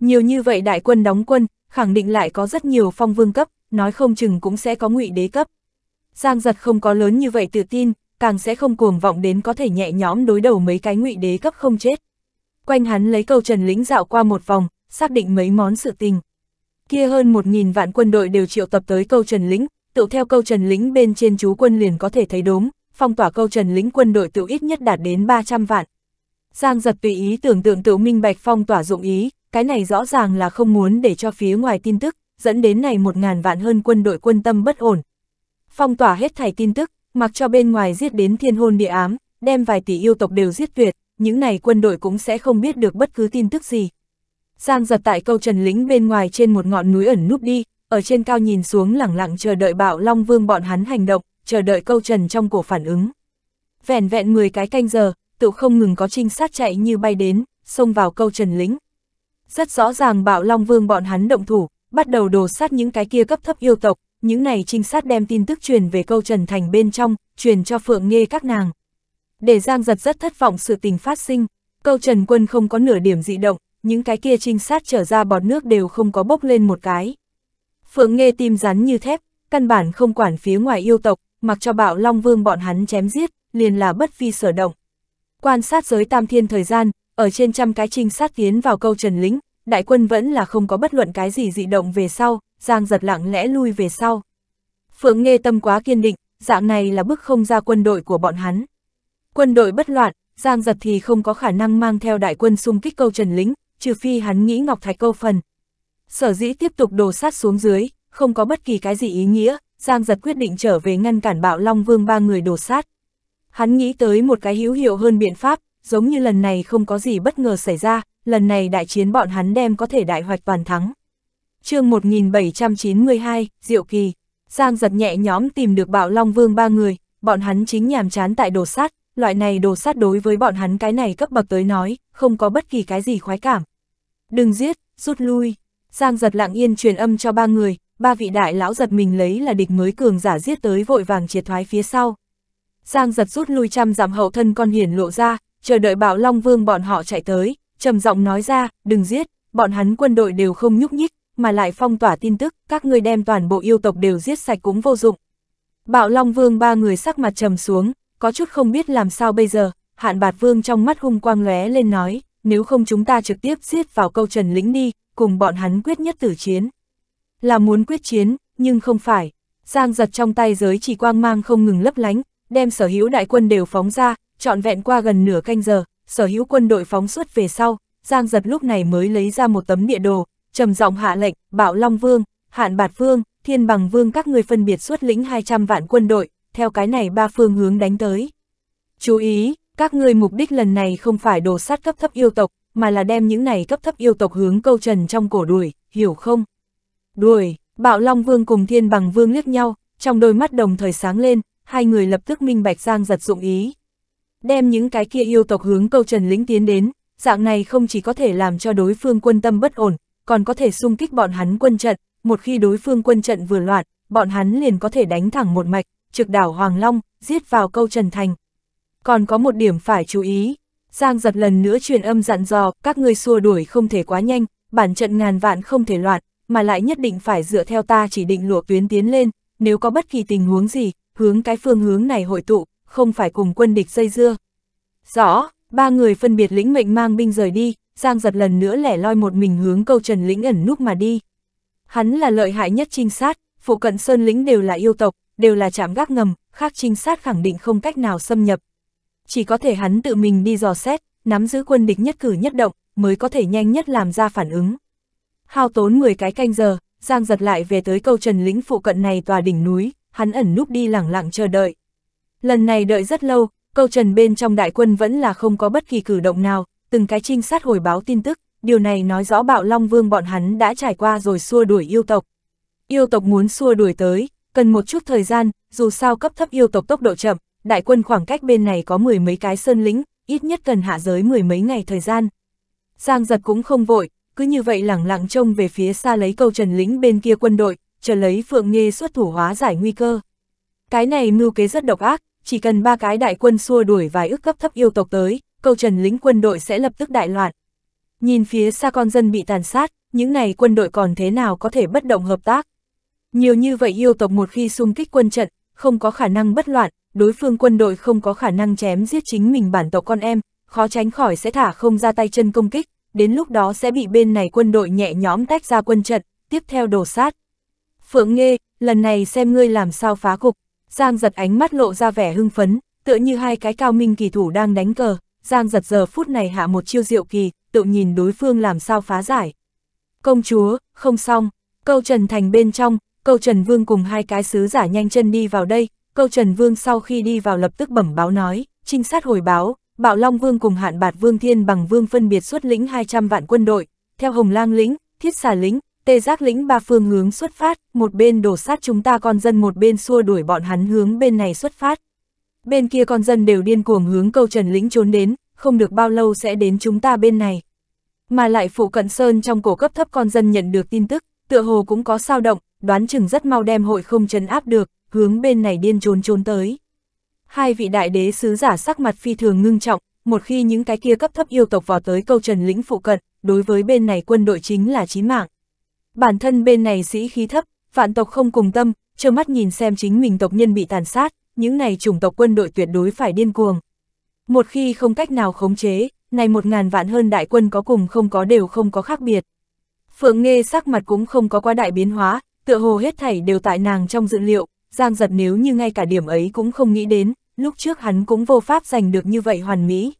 Nhiều như vậy đại quân đóng quân, khẳng định lại có rất nhiều phong vương cấp, nói không chừng cũng sẽ có ngụy đế cấp. Giang giật không có lớn như vậy tự tin, càng sẽ không cuồng vọng đến có thể nhẹ nhõm đối đầu mấy cái ngụy đế cấp không chết. Quanh hắn lấy câu Trần Lĩnh dạo qua một vòng, xác định mấy món sự tình. Kia hơn một nghìn vạn quân đội đều triệu tập tới câu Trần Lĩnh, tự theo câu Trần Lĩnh bên trên chú quân liền có thể thấy đốm, phong tỏa câu Trần Lĩnh quân đội tự ít nhất đạt đến 300 vạn. Giang giật tùy ý tưởng tượng tự minh bạch phong tỏa dụng ý, cái này rõ ràng là không muốn để cho phía ngoài tin tức, dẫn đến này một ngàn vạn hơn quân đội quân tâm bất ổn, phong tỏa hết thảy tin tức, mặc cho bên ngoài giết đến thiên hôn địa ám, đem vài tỷ yêu tộc đều giết tuyệt, những này quân đội cũng sẽ không biết được bất cứ tin tức gì. Giang giật tại câu trần lính bên ngoài trên một ngọn núi ẩn núp đi, ở trên cao nhìn xuống lẳng lặng chờ đợi bạo Long Vương bọn hắn hành động, chờ đợi câu trần trong cổ phản ứng. Vẹn vẹn 10 cái canh giờ, tự không ngừng có trinh sát chạy như bay đến, xông vào câu trần lính. Rất rõ ràng bạo Long Vương bọn hắn động thủ, bắt đầu đồ sát những cái kia cấp thấp yêu tộc, những này trinh sát đem tin tức truyền về câu Trần Thành bên trong, truyền cho Phượng Nghê các nàng. Để Giang giật rất thất vọng sự tình phát sinh, câu Trần Quân không có nửa điểm dị động, những cái kia trinh sát trở ra bọt nước đều không có bốc lên một cái. Phượng Nghê tim rắn như thép, căn bản không quản phía ngoài yêu tộc, mặc cho bạo Long Vương bọn hắn chém giết, liền là bất vi sở động. Quan sát giới tam thiên thời gian, ở trên trăm cái trinh sát tiến vào câu Trần Lính, đại quân vẫn là không có bất luận cái gì dị động về sau, Giang giật lặng lẽ lui về sau. Phượng nghe tâm quá kiên định, dạng này là bức không ra quân đội của bọn hắn. Quân đội bất loạn, Giang giật thì không có khả năng mang theo đại quân xung kích câu Trần Lính, trừ phi hắn nghĩ Ngọc Thạch câu phần. Sở dĩ tiếp tục đổ sát xuống dưới, không có bất kỳ cái gì ý nghĩa, Giang giật quyết định trở về ngăn cản bạo Long Vương ba người đổ sát. Hắn nghĩ tới một cái hữu hiệu hơn biện pháp, giống như lần này không có gì bất ngờ xảy ra, lần này đại chiến bọn hắn đem có thể đại hoạch toàn thắng chương 1792, Diệu Kỳ. Giang giật nhẹ nhóm tìm được Bảo Long Vương ba người, bọn hắn chính nhàm chán tại đồ sát, loại này đồ sát đối với bọn hắn cái này cấp bậc tới nói, không có bất kỳ cái gì khoái cảm. Đừng giết, rút lui. Giang giật lặng yên truyền âm cho ba người, ba vị đại lão giật mình lấy là địch mới cường giả giết tới vội vàng triệt thoái phía sau. Giang giật rút lui trăm giảm hậu thân con hiển lộ ra, chờ đợi Bảo Long Vương bọn họ chạy tới, trầm giọng nói ra, đừng giết, bọn hắn quân đội đều không nhúc nhích, mà lại phong tỏa tin tức, các ngươi đem toàn bộ yêu tộc đều giết sạch cũng vô dụng. Bạo Long Vương ba người sắc mặt trầm xuống, có chút không biết làm sao bây giờ, Hạn Bạt Vương trong mắt hung quang lóe lên nói, nếu không chúng ta trực tiếp giết vào câu Trần Lĩnh đi, cùng bọn hắn quyết nhất tử chiến. Là muốn quyết chiến, nhưng không phải. Giang giật trong tay giới chỉ quang mang không ngừng lấp lánh, đem sở hữu đại quân đều phóng ra, trọn vẹn qua gần nửa canh giờ, sở hữu quân đội phóng suốt về sau, Giang giật lúc này mới lấy ra một tấm địa đồ, trầm giọng hạ lệnh, bảo Long Vương, Hạn Bạt Vương, Thiên Bằng Vương các người phân biệt xuất lĩnh 200 vạn quân đội, theo cái này ba phương hướng đánh tới. Chú ý, các ngươi mục đích lần này không phải đồ sát cấp thấp yêu tộc, mà là đem những này cấp thấp yêu tộc hướng câu trần trong cổ đuổi, hiểu không? Đuổi, Bạo Long Vương cùng Thiên Bằng Vương liếc nhau, trong đôi mắt đồng thời sáng lên, hai người lập tức minh bạch giang giật dụng ý. Đem những cái kia yêu tộc hướng câu trần lĩnh tiến đến, dạng này không chỉ có thể làm cho đối phương quân tâm bất ổn, còn có thể xung kích bọn hắn quân trận, một khi đối phương quân trận vừa loạn, bọn hắn liền có thể đánh thẳng một mạch, trực đảo Hoàng Long, giết vào câu Trần Thành. Còn có một điểm phải chú ý, Giang giật lần nữa truyền âm dặn dò, các ngươi xua đuổi không thể quá nhanh, bản trận ngàn vạn không thể loạn, mà lại nhất định phải dựa theo ta chỉ định lụa tuyến tiến lên, nếu có bất kỳ tình huống gì, hướng cái phương hướng này hội tụ, không phải cùng quân địch dây dưa. Rõ, Ba người phân biệt lĩnh mệnh mang binh rời đi, Giang giật lần nữa lẻ loi một mình hướng câu Trần Lĩnh ẩn núp mà đi. Hắn là lợi hại nhất trinh sát, phụ cận Sơn Lĩnh đều là yêu tộc, đều là chạm gác ngầm, khác trinh sát khẳng định không cách nào xâm nhập. Chỉ có thể hắn tự mình đi dò xét, nắm giữ quân địch nhất cử nhất động, mới có thể nhanh nhất làm ra phản ứng. Hao tốn 10 cái canh giờ, Giang giật lại về tới câu Trần Lĩnh phụ cận này tòa đỉnh núi, hắn ẩn núp đi lẳng lặng chờ đợi. Lần này đợi rất lâu, câu trần bên trong đại quân vẫn là không có bất kỳ cử động nào, từng cái trinh sát hồi báo tin tức, điều này nói rõ bạo Long Vương bọn hắn đã trải qua rồi xua đuổi yêu tộc. Yêu tộc muốn xua đuổi tới, cần một chút thời gian, dù sao cấp thấp yêu tộc tốc độ chậm, đại quân khoảng cách bên này có mười mấy cái sơn lĩnh, ít nhất cần hạ giới mười mấy ngày thời gian. Giang giật cũng không vội, cứ như vậy lẳng lặng trông về phía xa lấy câu trần lĩnh bên kia quân đội, chờ lấy Phượng Nghê xuất thủ hóa giải nguy cơ. Cái này mưu kế rất độc ác, chỉ cần ba cái đại quân xua đuổi vài ước cấp thấp yêu tộc tới, câu trần lính quân đội sẽ lập tức đại loạn. Nhìn phía xa con dân bị tàn sát, những này quân đội còn thế nào có thể bất động hợp tác. Nhiều như vậy yêu tộc một khi xung kích quân trận, không có khả năng bất loạn, đối phương quân đội không có khả năng chém giết chính mình bản tộc con em, khó tránh khỏi sẽ thả không ra tay chân công kích, đến lúc đó sẽ bị bên này quân đội nhẹ nhõm tách ra quân trận, tiếp theo đổ sát. Phượng Nghê, lần này xem ngươi làm sao phá cục. Giang giật ánh mắt lộ ra vẻ hưng phấn, tựa như hai cái cao minh kỳ thủ đang đánh cờ, Giang giật giờ phút này hạ một chiêu diệu kỳ, tự nhìn đối phương làm sao phá giải. Công chúa, không xong, câu Trần Thành bên trong, câu Trần Vương cùng hai cái sứ giả nhanh chân đi vào đây, câu Trần Vương sau khi đi vào lập tức bẩm báo nói, trinh sát hồi báo, Bạo Long Vương cùng Hạn Bạt Vương Thiên bằng Vương phân biệt xuất lĩnh 200 vạn quân đội, theo Hồng Lang lĩnh, Thiết Xà lĩnh, tê giác lĩnh ba phương hướng xuất phát, một bên đổ sát chúng ta con dân một bên xua đuổi bọn hắn hướng bên này xuất phát. Bên kia con dân đều điên cuồng hướng câu trần lĩnh trốn đến, không được bao lâu sẽ đến chúng ta bên này. Mà lại phụ cận sơn trong cổ cấp thấp con dân nhận được tin tức, tựa hồ cũng có sao động, đoán chừng rất mau đem hội không trấn áp được, hướng bên này điên trốn trốn tới. Hai vị đại đế sứ giả sắc mặt phi thường ngưng trọng, một khi những cái kia cấp thấp yêu tộc vào tới câu trần lĩnh phụ cận, đối với bên này quân đội chính là chí mạng bản thân bên này sĩ khí thấp, vạn tộc không cùng tâm, trơ mắt nhìn xem chính mình tộc nhân bị tàn sát, những này chủng tộc quân đội tuyệt đối phải điên cuồng. Một khi không cách nào khống chế, này một ngàn vạn hơn đại quân có cùng không có đều không có khác biệt. Phượng nghe sắc mặt cũng không có quá đại biến hóa, tựa hồ hết thảy đều tại nàng trong dự liệu, Giang giật nếu như ngay cả điểm ấy cũng không nghĩ đến, lúc trước hắn cũng vô pháp giành được như vậy hoàn mỹ.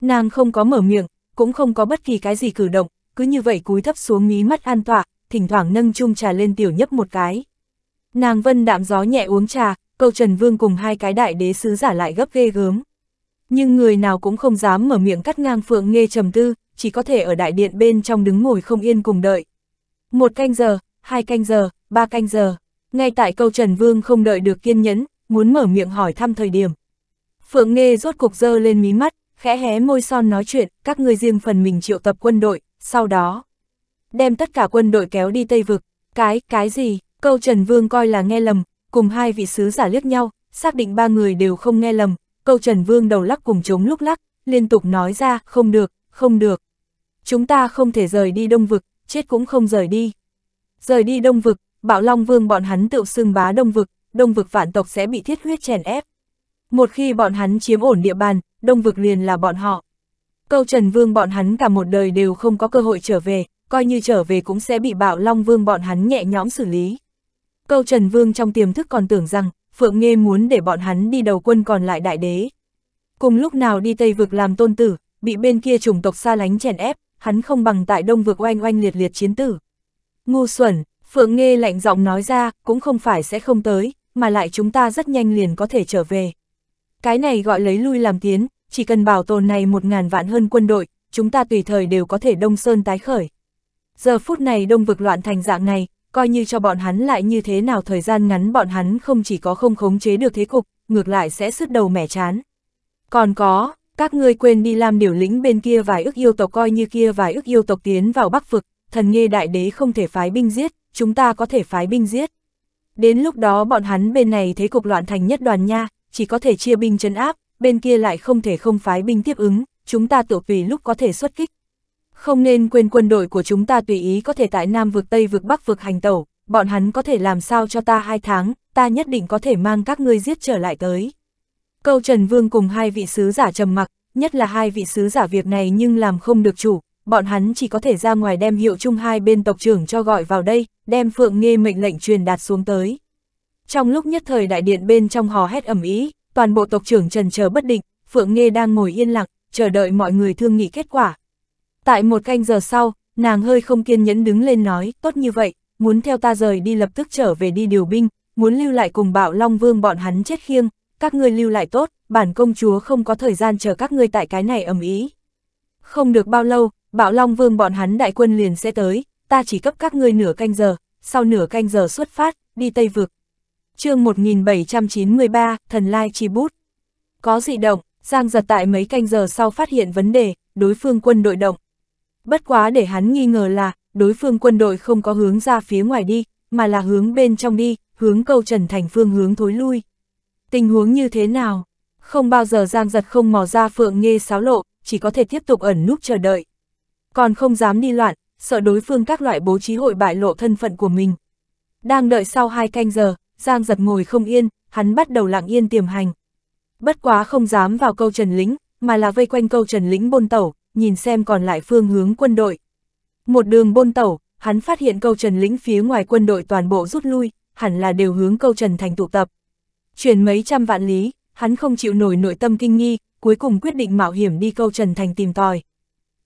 Nàng không có mở miệng, cũng không có bất kỳ cái gì cử động, cứ như vậy cúi thấp xuống mí mắt an tọa, thỉnh thoảng nâng chung trà lên tiểu nhấp một cái. Nàng vân đạm gió nhẹ uống trà, câu Trần Vương cùng hai cái đại đế sứ giả lại gấp ghê gớm. Nhưng người nào cũng không dám mở miệng cắt ngang Phượng nghe trầm tư, chỉ có thể ở đại điện bên trong đứng ngồi không yên cùng đợi. Một canh giờ, hai canh giờ, ba canh giờ, ngay tại câu Trần Vương không đợi được kiên nhẫn, muốn mở miệng hỏi thăm thời điểm. Phượng nghe rốt cục dơ lên mí mắt, khẽ hé môi son nói chuyện, các ngươi riêng phần mình triệu tập quân đội, sau đó đem tất cả quân đội kéo đi Tây Vực. Cái, cái gì? Câu Trần Vương coi là nghe lầm, cùng hai vị sứ giả liếc nhau, xác định ba người đều không nghe lầm. Câu Trần Vương đầu lắc cùng chống lúc lắc, liên tục nói ra, không được, không được. Chúng ta không thể rời đi Đông Vực, chết cũng không rời đi. Rời đi Đông Vực, Bạo Long Vương bọn hắn tự xưng bá Đông Vực, Đông Vực vạn tộc sẽ bị thiết huyết chèn ép. Một khi bọn hắn chiếm ổn địa bàn, Đông Vực liền là bọn họ. Câu Trần Vương bọn hắn cả một đời đều không có cơ hội trở về, coi như trở về cũng sẽ bị bạo Long Vương bọn hắn nhẹ nhõm xử lý. Câu Trần Vương trong tiềm thức còn tưởng rằng, Phượng Nghê muốn để bọn hắn đi đầu quân còn lại đại đế. Cùng lúc nào đi Tây Vực làm tôn tử, bị bên kia chủng tộc xa lánh chèn ép, hắn không bằng tại Đông Vực oanh oanh liệt liệt chiến tử. Ngu xuẩn, Phượng Nghê lạnh giọng nói ra, cũng không phải sẽ không tới, mà lại chúng ta rất nhanh liền có thể trở về. Cái này gọi lấy lui làm tiến, chỉ cần bảo tồn này một ngàn vạn hơn quân đội, chúng ta tùy thời đều có thể đông sơn tái khởi giờ phút này đông vực loạn thành dạng này, coi như cho bọn hắn lại như thế nào thời gian ngắn bọn hắn không chỉ có không khống chế được thế cục, ngược lại sẽ sứt đầu mẻ chán. Còn có, các ngươi quên đi làm điều lĩnh bên kia vài ước yêu tộc coi như kia vài ước yêu tộc tiến vào bắc vực, thần nghe đại đế không thể phái binh giết, chúng ta có thể phái binh giết. Đến lúc đó bọn hắn bên này thế cục loạn thành nhất đoàn nha, chỉ có thể chia binh chấn áp, bên kia lại không thể không phái binh tiếp ứng, chúng ta tự vì lúc có thể xuất kích. Không nên quên quân đội của chúng ta tùy ý có thể tại Nam vực Tây vực Bắc vực hành tẩu, bọn hắn có thể làm sao cho ta hai tháng, ta nhất định có thể mang các ngươi giết trở lại tới. Câu Trần Vương cùng hai vị sứ giả trầm mặc, nhất là hai vị sứ giả việc này nhưng làm không được chủ, bọn hắn chỉ có thể ra ngoài đem hiệu chung hai bên tộc trưởng cho gọi vào đây, đem Phượng Nghê mệnh lệnh truyền đạt xuống tới. Trong lúc nhất thời đại điện bên trong hò hét ẩm ý, toàn bộ tộc trưởng trần chờ bất định, Phượng Nghê đang ngồi yên lặng, chờ đợi mọi người thương nghị kết quả, Tại một canh giờ sau, nàng hơi không kiên nhẫn đứng lên nói, tốt như vậy, muốn theo ta rời đi lập tức trở về đi điều binh, muốn lưu lại cùng bạo Long Vương bọn hắn chết khiêng, các ngươi lưu lại tốt, bản công chúa không có thời gian chờ các ngươi tại cái này ầm ý. Không được bao lâu, bạo Long Vương bọn hắn đại quân liền sẽ tới, ta chỉ cấp các ngươi nửa canh giờ, sau nửa canh giờ xuất phát, đi Tây Vực. chương 1793, Thần Lai Chi Bút. Có dị động, Giang giật tại mấy canh giờ sau phát hiện vấn đề, đối phương quân đội động, Bất quá để hắn nghi ngờ là, đối phương quân đội không có hướng ra phía ngoài đi, mà là hướng bên trong đi, hướng câu Trần Thành phương hướng thối lui. Tình huống như thế nào? Không bao giờ Giang Giật không mò ra phượng nghe sáo lộ, chỉ có thể tiếp tục ẩn núp chờ đợi. Còn không dám đi loạn, sợ đối phương các loại bố trí hội bại lộ thân phận của mình. Đang đợi sau hai canh giờ, Giang Giật ngồi không yên, hắn bắt đầu lặng yên tiềm hành. Bất quá không dám vào câu Trần Lĩnh, mà là vây quanh câu Trần Lĩnh bôn tẩu, nhìn xem còn lại phương hướng quân đội. Một đường bôn tẩu, hắn phát hiện câu trần lĩnh phía ngoài quân đội toàn bộ rút lui, hẳn là đều hướng câu trần thành tụ tập. Chuyển mấy trăm vạn lý, hắn không chịu nổi nội tâm kinh nghi, cuối cùng quyết định mạo hiểm đi câu trần thành tìm tòi.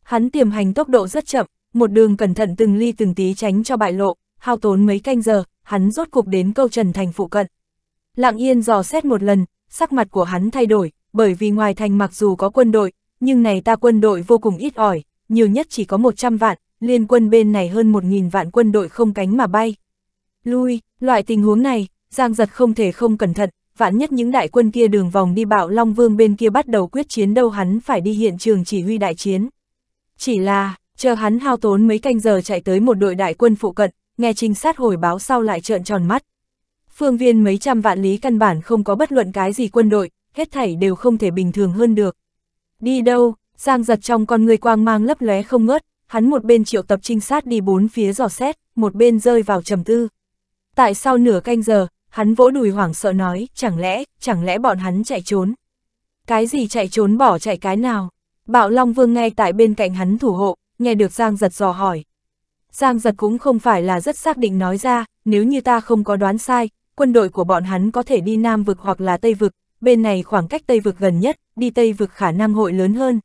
Hắn tiềm hành tốc độ rất chậm, một đường cẩn thận từng ly từng tí tránh cho bại lộ, hao tốn mấy canh giờ, hắn rốt cục đến câu trần thành phụ cận. lặng yên dò xét một lần, sắc mặt của hắn thay đổi, bởi vì ngoài thành mặc dù có quân đội, nhưng này ta quân đội vô cùng ít ỏi, nhiều nhất chỉ có 100 vạn, liên quân bên này hơn 1.000 vạn quân đội không cánh mà bay. Lui, loại tình huống này, Giang Giật không thể không cẩn thận, vạn nhất những đại quân kia đường vòng đi bạo Long Vương bên kia bắt đầu quyết chiến đâu hắn phải đi hiện trường chỉ huy đại chiến. Chỉ là, chờ hắn hao tốn mấy canh giờ chạy tới một đội đại quân phụ cận, nghe trinh sát hồi báo sau lại trợn tròn mắt. Phương viên mấy trăm vạn lý căn bản không có bất luận cái gì quân đội, hết thảy đều không thể bình thường hơn được. Đi đâu? Giang giật trong con người quang mang lấp lóe không ngớt, hắn một bên triệu tập trinh sát đi bốn phía dò xét, một bên rơi vào trầm tư. Tại sau nửa canh giờ, hắn vỗ đùi hoảng sợ nói, chẳng lẽ, chẳng lẽ bọn hắn chạy trốn? Cái gì chạy trốn bỏ chạy cái nào? Bạo Long Vương ngay tại bên cạnh hắn thủ hộ, nghe được Giang giật dò hỏi. Giang giật cũng không phải là rất xác định nói ra, nếu như ta không có đoán sai, quân đội của bọn hắn có thể đi Nam vực hoặc là Tây vực, bên này khoảng cách Tây vực gần nhất, đi Tây vực khả năng hội lớn hơn.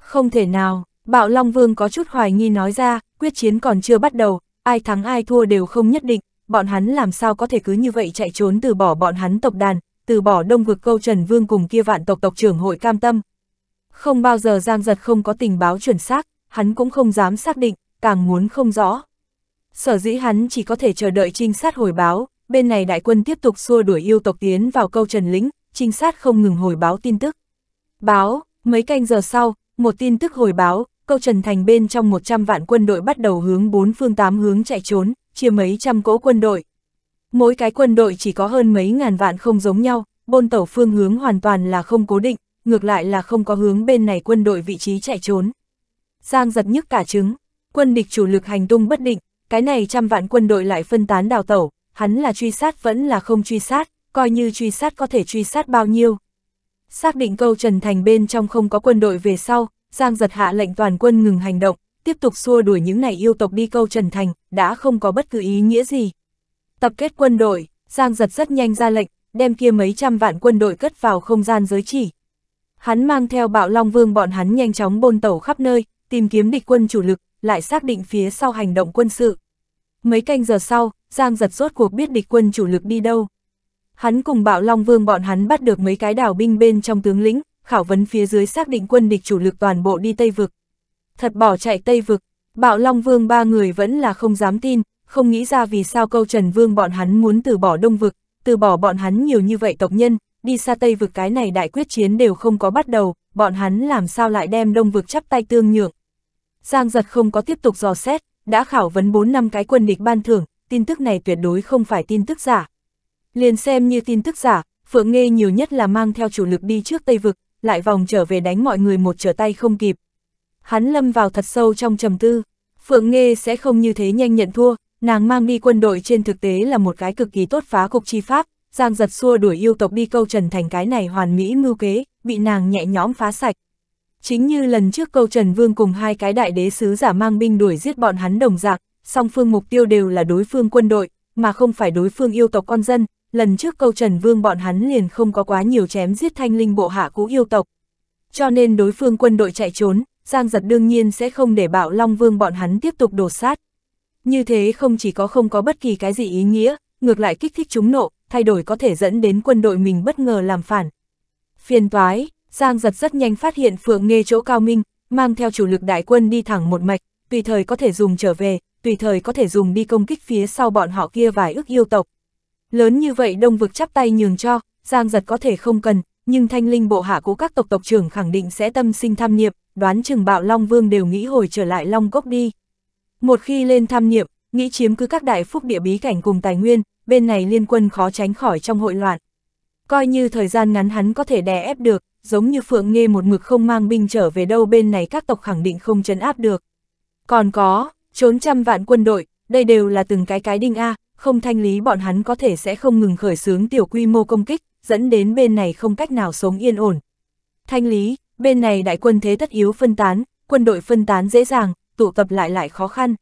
Không thể nào, Bạo Long Vương có chút hoài nghi nói ra, quyết chiến còn chưa bắt đầu, ai thắng ai thua đều không nhất định, bọn hắn làm sao có thể cứ như vậy chạy trốn từ bỏ bọn hắn tộc đàn, từ bỏ đông vực câu Trần Vương cùng kia vạn tộc tộc trưởng hội cam tâm. Không bao giờ Giang Giật không có tình báo chuẩn xác, hắn cũng không dám xác định, càng muốn không rõ. Sở dĩ hắn chỉ có thể chờ đợi trinh sát hồi báo, bên này đại quân tiếp tục xua đuổi yêu tộc tiến vào câu Trần Lĩnh, trinh sát không ngừng hồi báo tin tức. Báo, mấy canh giờ sau, một tin tức hồi báo, câu Trần Thành bên trong 100 vạn quân đội bắt đầu hướng bốn phương tám hướng chạy trốn, chia mấy trăm cỗ quân đội. Mỗi cái quân đội chỉ có hơn mấy ngàn vạn không giống nhau, bôn tẩu phương hướng hoàn toàn là không cố định, ngược lại là không có hướng bên này quân đội vị trí chạy trốn. Giang giật nhức cả trứng, quân địch chủ lực hành tung bất định, cái này trăm vạn quân đội lại phân tán đào tẩu, hắn là truy sát vẫn là không truy sát, coi như truy sát có thể truy sát bao nhiêu. Xác định câu Trần Thành bên trong không có quân đội về sau, Giang giật hạ lệnh toàn quân ngừng hành động, tiếp tục xua đuổi những này yêu tộc đi câu Trần Thành, đã không có bất cứ ý nghĩa gì. Tập kết quân đội, Giang giật rất nhanh ra lệnh, đem kia mấy trăm vạn quân đội cất vào không gian giới chỉ. Hắn mang theo bạo Long Vương bọn hắn nhanh chóng bôn tẩu khắp nơi, tìm kiếm địch quân chủ lực, lại xác định phía sau hành động quân sự. Mấy canh giờ sau, Giang giật rốt cuộc biết địch quân chủ lực đi đâu. Hắn cùng bạo Long Vương bọn hắn bắt được mấy cái đảo binh bên trong tướng lĩnh, khảo vấn phía dưới xác định quân địch chủ lực toàn bộ đi Tây Vực. Thật bỏ chạy Tây Vực, bạo Long Vương ba người vẫn là không dám tin, không nghĩ ra vì sao câu Trần Vương bọn hắn muốn từ bỏ Đông Vực, từ bỏ bọn hắn nhiều như vậy tộc nhân, đi xa Tây Vực cái này đại quyết chiến đều không có bắt đầu, bọn hắn làm sao lại đem Đông Vực chắp tay tương nhượng. Giang giật không có tiếp tục dò xét, đã khảo vấn bốn năm cái quân địch ban thưởng, tin tức này tuyệt đối không phải tin tức giả, Liền xem như tin tức giả, Phượng Nghê nhiều nhất là mang theo chủ lực đi trước Tây Vực, lại vòng trở về đánh mọi người một trở tay không kịp. Hắn lâm vào thật sâu trong trầm tư, Phượng Nghê sẽ không như thế nhanh nhận thua, nàng mang đi quân đội trên thực tế là một cái cực kỳ tốt phá cục chi pháp, Giang giật xua đuổi yêu tộc đi câu trần thành cái này hoàn mỹ mưu kế, bị nàng nhẹ nhõm phá sạch. Chính như lần trước câu trần vương cùng hai cái đại đế sứ giả mang binh đuổi giết bọn hắn đồng dạng, song phương mục tiêu đều là đối phương quân đội, mà không phải đối phương yêu tộc con dân, lần trước câu Trần Vương bọn hắn liền không có quá nhiều chém giết thanh linh bộ hạ cũ yêu tộc. Cho nên đối phương quân đội chạy trốn, Giang Giật đương nhiên sẽ không để Bảo Long Vương bọn hắn tiếp tục đổ sát. Như thế không chỉ có không có bất kỳ cái gì ý nghĩa, ngược lại kích thích chúng nộ, thay đổi có thể dẫn đến quân đội mình bất ngờ làm phản. Phiền toái, Giang Giật rất nhanh phát hiện Phượng Nghê chỗ Cao Minh, mang theo chủ lực đại quân đi thẳng một mạch, tùy thời có thể dùng trở về, tùy thời có thể dùng đi công kích phía sau bọn họ kia vài ước yêu tộc. Lớn như vậy đông vực chắp tay nhường cho, Giang giật có thể không cần, nhưng thanh linh bộ hạ của các tộc tộc trưởng khẳng định sẽ tâm sinh tham niệm, đoán chừng bạo Long Vương đều nghĩ hồi trở lại Long Cốc đi. Một khi lên tham niệm, nghĩ chiếm cứ các đại phúc địa bí cảnh cùng tài nguyên, bên này liên quân khó tránh khỏi trong hội loạn. Coi như thời gian ngắn hắn có thể đè ép được, giống như Phượng nghe một mực không mang binh trở về đâu bên này các tộc khẳng định không chấn áp được. Còn có, trốn trăm vạn quân đội, đây đều là từng cái cái đinh A, không thanh lý bọn hắn có thể sẽ không ngừng khởi xướng tiểu quy mô công kích, dẫn đến bên này không cách nào sống yên ổn. Thanh lý, bên này đại quân thế tất yếu phân tán, quân đội phân tán dễ dàng, tụ tập lại lại khó khăn.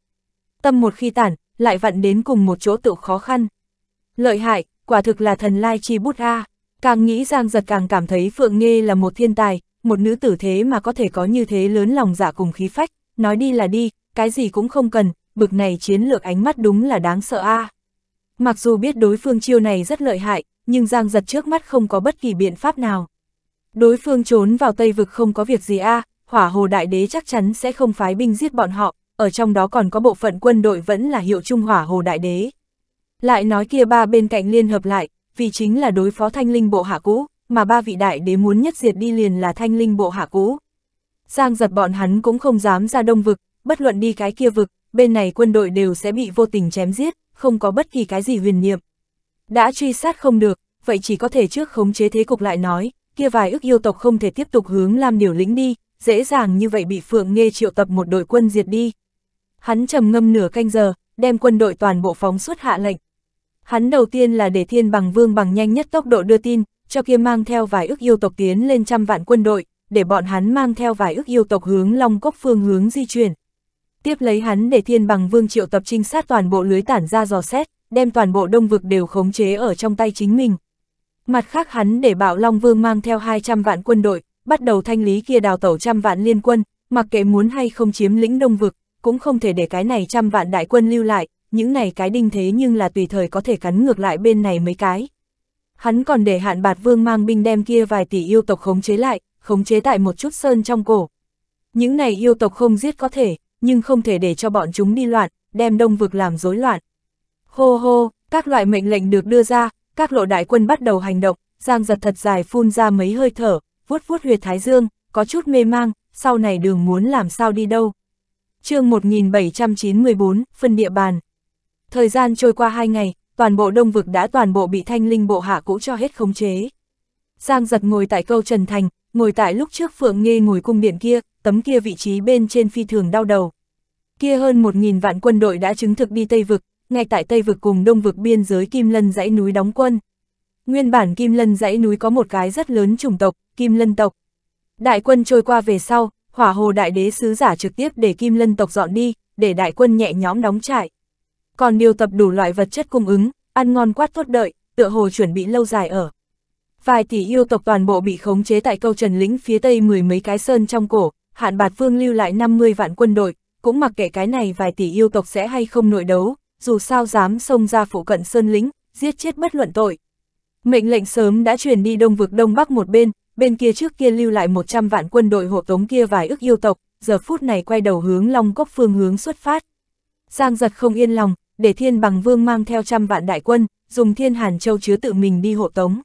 Tâm một khi tản, lại vặn đến cùng một chỗ tự khó khăn. Lợi hại, quả thực là thần lai chi bút a Càng nghĩ Giang Giật càng cảm thấy Phượng Nghê là một thiên tài, một nữ tử thế mà có thể có như thế lớn lòng dạ cùng khí phách, nói đi là đi, cái gì cũng không cần, bực này chiến lược ánh mắt đúng là đáng sợ a à. Mặc dù biết đối phương chiêu này rất lợi hại, nhưng Giang giật trước mắt không có bất kỳ biện pháp nào. Đối phương trốn vào Tây Vực không có việc gì a hỏa hồ đại đế chắc chắn sẽ không phái binh giết bọn họ, ở trong đó còn có bộ phận quân đội vẫn là hiệu trung hỏa hồ đại đế. Lại nói kia ba bên cạnh liên hợp lại, vì chính là đối phó thanh linh bộ hạ cũ, mà ba vị đại đế muốn nhất diệt đi liền là thanh linh bộ hạ cũ. Giang giật bọn hắn cũng không dám ra đông vực, bất luận đi cái kia vực, bên này quân đội đều sẽ bị vô tình chém giết, không có bất kỳ cái gì huyền niệm. Đã truy sát không được, vậy chỉ có thể trước khống chế thế cục lại nói, kia vài ức yêu tộc không thể tiếp tục hướng làm điều lĩnh đi, dễ dàng như vậy bị Phượng Nghê triệu tập một đội quân diệt đi. Hắn trầm ngâm nửa canh giờ, đem quân đội toàn bộ phóng xuất hạ lệnh. Hắn đầu tiên là để thiên bằng vương bằng nhanh nhất tốc độ đưa tin, cho kia mang theo vài ức yêu tộc tiến lên trăm vạn quân đội, để bọn hắn mang theo vài ức yêu tộc hướng Long Cốc phương hướng di chuyển. Tiếp lấy hắn để thiên bằng vương triệu tập trinh sát toàn bộ lưới tản ra dò xét, đem toàn bộ đông vực đều khống chế ở trong tay chính mình. Mặt khác hắn để bạo Long Vương mang theo 200 vạn quân đội, bắt đầu thanh lý kia đào tẩu trăm vạn liên quân, mặc kệ muốn hay không chiếm lĩnh đông vực, cũng không thể để cái này trăm vạn đại quân lưu lại, những này cái đinh thế nhưng là tùy thời có thể cắn ngược lại bên này mấy cái. Hắn còn để hạn bạt vương mang binh đem kia vài tỷ yêu tộc khống chế lại, khống chế tại một chút sơn trong cổ. Những này yêu tộc không giết có thể, nhưng không thể để cho bọn chúng đi loạn, đem đông vực làm rối loạn. Hô hô, các loại mệnh lệnh được đưa ra, các lộ đại quân bắt đầu hành động, Giang giật thật dài phun ra mấy hơi thở, vuốt vuốt huyệt thái dương, có chút mê mang, sau này đường muốn làm sao đi đâu. chương 1794, phân địa bàn. Thời gian trôi qua hai ngày, toàn bộ đông vực đã toàn bộ bị thanh linh bộ hạ cũ cho hết khống chế. Giang giật ngồi tại câu Trần Thành, ngồi tại lúc trước Phượng nghe ngồi cung điện kia, tấm kia vị trí bên trên phi thường đau đầu. Kia hơn một nghìn vạn quân đội đã chứng thực đi Tây Vực, ngay tại Tây Vực cùng Đông Vực biên giới Kim Lân dãy núi đóng quân. Nguyên bản Kim Lân dãy núi có một cái rất lớn chủng tộc, Kim Lân tộc. Đại quân trôi qua về sau, hỏa hồ đại đế sứ giả trực tiếp để Kim Lân tộc dọn đi, để đại quân nhẹ nhóm đóng trại. Còn điều tập đủ loại vật chất cung ứng, ăn ngon quát tốt đợi, tựa hồ chuẩn bị lâu dài ở. Vài tỷ yêu tộc toàn bộ bị khống chế tại câu trần lĩnh phía tây mười mấy cái sơn trong cổ, hạn bạt vương lưu lại 50 vạn quân đội, cũng mặc kệ cái này vài tỷ yêu tộc sẽ hay không nội đấu, dù sao dám xông ra phụ cận sơn lính, giết chết bất luận tội. Mệnh lệnh sớm đã truyền đi đông vực đông bắc một bên, bên kia trước kia lưu lại 100 vạn quân đội hộ tống kia vài ức yêu tộc, giờ phút này quay đầu hướng Long Cốc phương hướng xuất phát. Giang giật không yên lòng, để Thiên Bằng Vương mang theo trăm vạn đại quân, dùng Thiên Hàn Châu chứa tự mình đi hộ tống.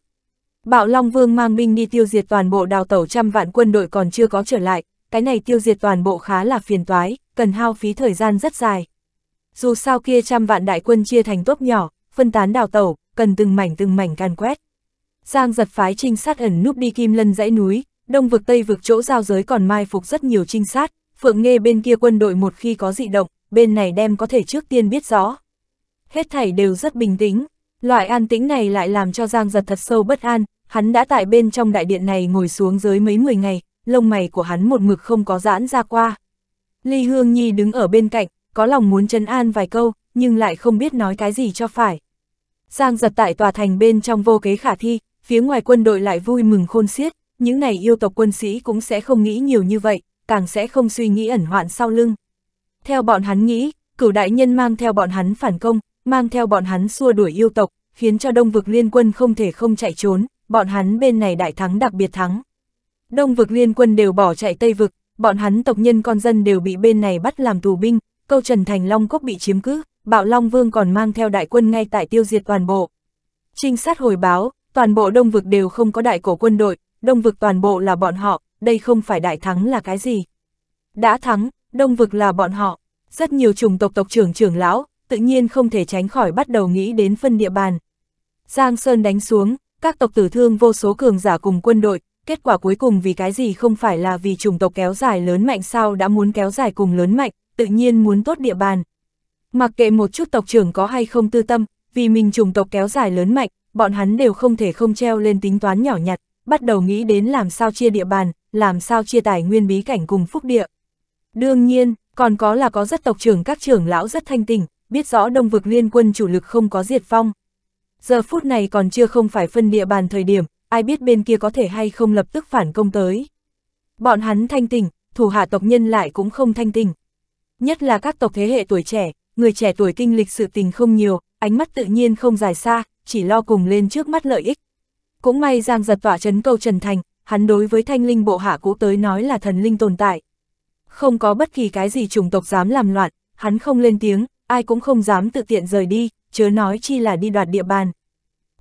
Bạo Long Vương mang binh đi tiêu diệt toàn bộ đào tẩu trăm vạn quân đội còn chưa có trở lại, cái này tiêu diệt toàn bộ khá là phiền toái, cần hao phí thời gian rất dài. Dù sao kia trăm vạn đại quân chia thành tốp nhỏ, phân tán đào tẩu, cần từng mảnh từng mảnh can quét. Giang giật phái trinh sát ẩn núp đi kim lân dãy núi, đông vực tây vực chỗ giao giới còn mai phục rất nhiều trinh sát, phượng nghe bên kia quân đội một khi có dị động, bên này đem có thể trước tiên biết rõ. Hết thảy đều rất bình tĩnh, loại an tĩnh này lại làm cho Giang giật thật sâu bất an, hắn đã tại bên trong đại điện này ngồi xuống dưới mấy 10 ngày, lông mày của hắn một mực không có giãn ra qua. Ly Hương Nhi đứng ở bên cạnh, có lòng muốn trấn an vài câu, nhưng lại không biết nói cái gì cho phải. Giang giật tại tòa thành bên trong vô kế khả thi, phía ngoài quân đội lại vui mừng khôn xiết, những này yêu tộc quân sĩ cũng sẽ không nghĩ nhiều như vậy, càng sẽ không suy nghĩ ẩn hoạn sau lưng. Theo bọn hắn nghĩ, cửu đại nhân mang theo bọn hắn phản công, mang theo bọn hắn xua đuổi yêu tộc, khiến cho đông vực liên quân không thể không chạy trốn, bọn hắn bên này đại thắng đặc biệt thắng. Đông vực liên quân đều bỏ chạy Tây vực, bọn hắn tộc nhân con dân đều bị bên này bắt làm tù binh, câu Trần Thành Long quốc bị chiếm cứ, Bạo Long Vương còn mang theo đại quân ngay tại tiêu diệt toàn bộ. Trinh sát hồi báo, toàn bộ Đông vực đều không có đại cổ quân đội, Đông vực toàn bộ là bọn họ, đây không phải đại thắng là cái gì. Đã thắng, Đông vực là bọn họ, rất nhiều chủng tộc tộc trưởng trưởng lão, tự nhiên không thể tránh khỏi bắt đầu nghĩ đến phân địa bàn. Giang Sơn đánh xuống, các tộc tử thương vô số cường giả cùng quân đội, kết quả cuối cùng vì cái gì không phải là vì chủng tộc kéo dài lớn mạnh sao đã muốn kéo dài cùng lớn mạnh, tự nhiên muốn tốt địa bàn. Mặc kệ một chút tộc trưởng có hay không tư tâm, vì mình chủng tộc kéo dài lớn mạnh, bọn hắn đều không thể không treo lên tính toán nhỏ nhặt, bắt đầu nghĩ đến làm sao chia địa bàn, làm sao chia tài nguyên bí cảnh cùng phúc địa. Đương nhiên, còn có là có rất tộc trưởng các trưởng lão rất thanh tỉnh, biết rõ đông vực liên quân chủ lực không có diệt phong. Giờ phút này còn chưa không phải phân địa bàn thời điểm, ai biết bên kia có thể hay không lập tức phản công tới. Bọn hắn thanh tình, thủ hạ tộc nhân lại cũng không thanh tình, Nhất là các tộc thế hệ tuổi trẻ, người trẻ tuổi kinh lịch sự tình không nhiều, ánh mắt tự nhiên không dài xa, chỉ lo cùng lên trước mắt lợi ích. Cũng may Giang giật tỏa chấn câu Trần Thành, hắn đối với thanh linh bộ hạ cũ tới nói là thần linh tồn tại. Không có bất kỳ cái gì chủng tộc dám làm loạn, hắn không lên tiếng, ai cũng không dám tự tiện rời đi, chớ nói chi là đi đoạt địa bàn.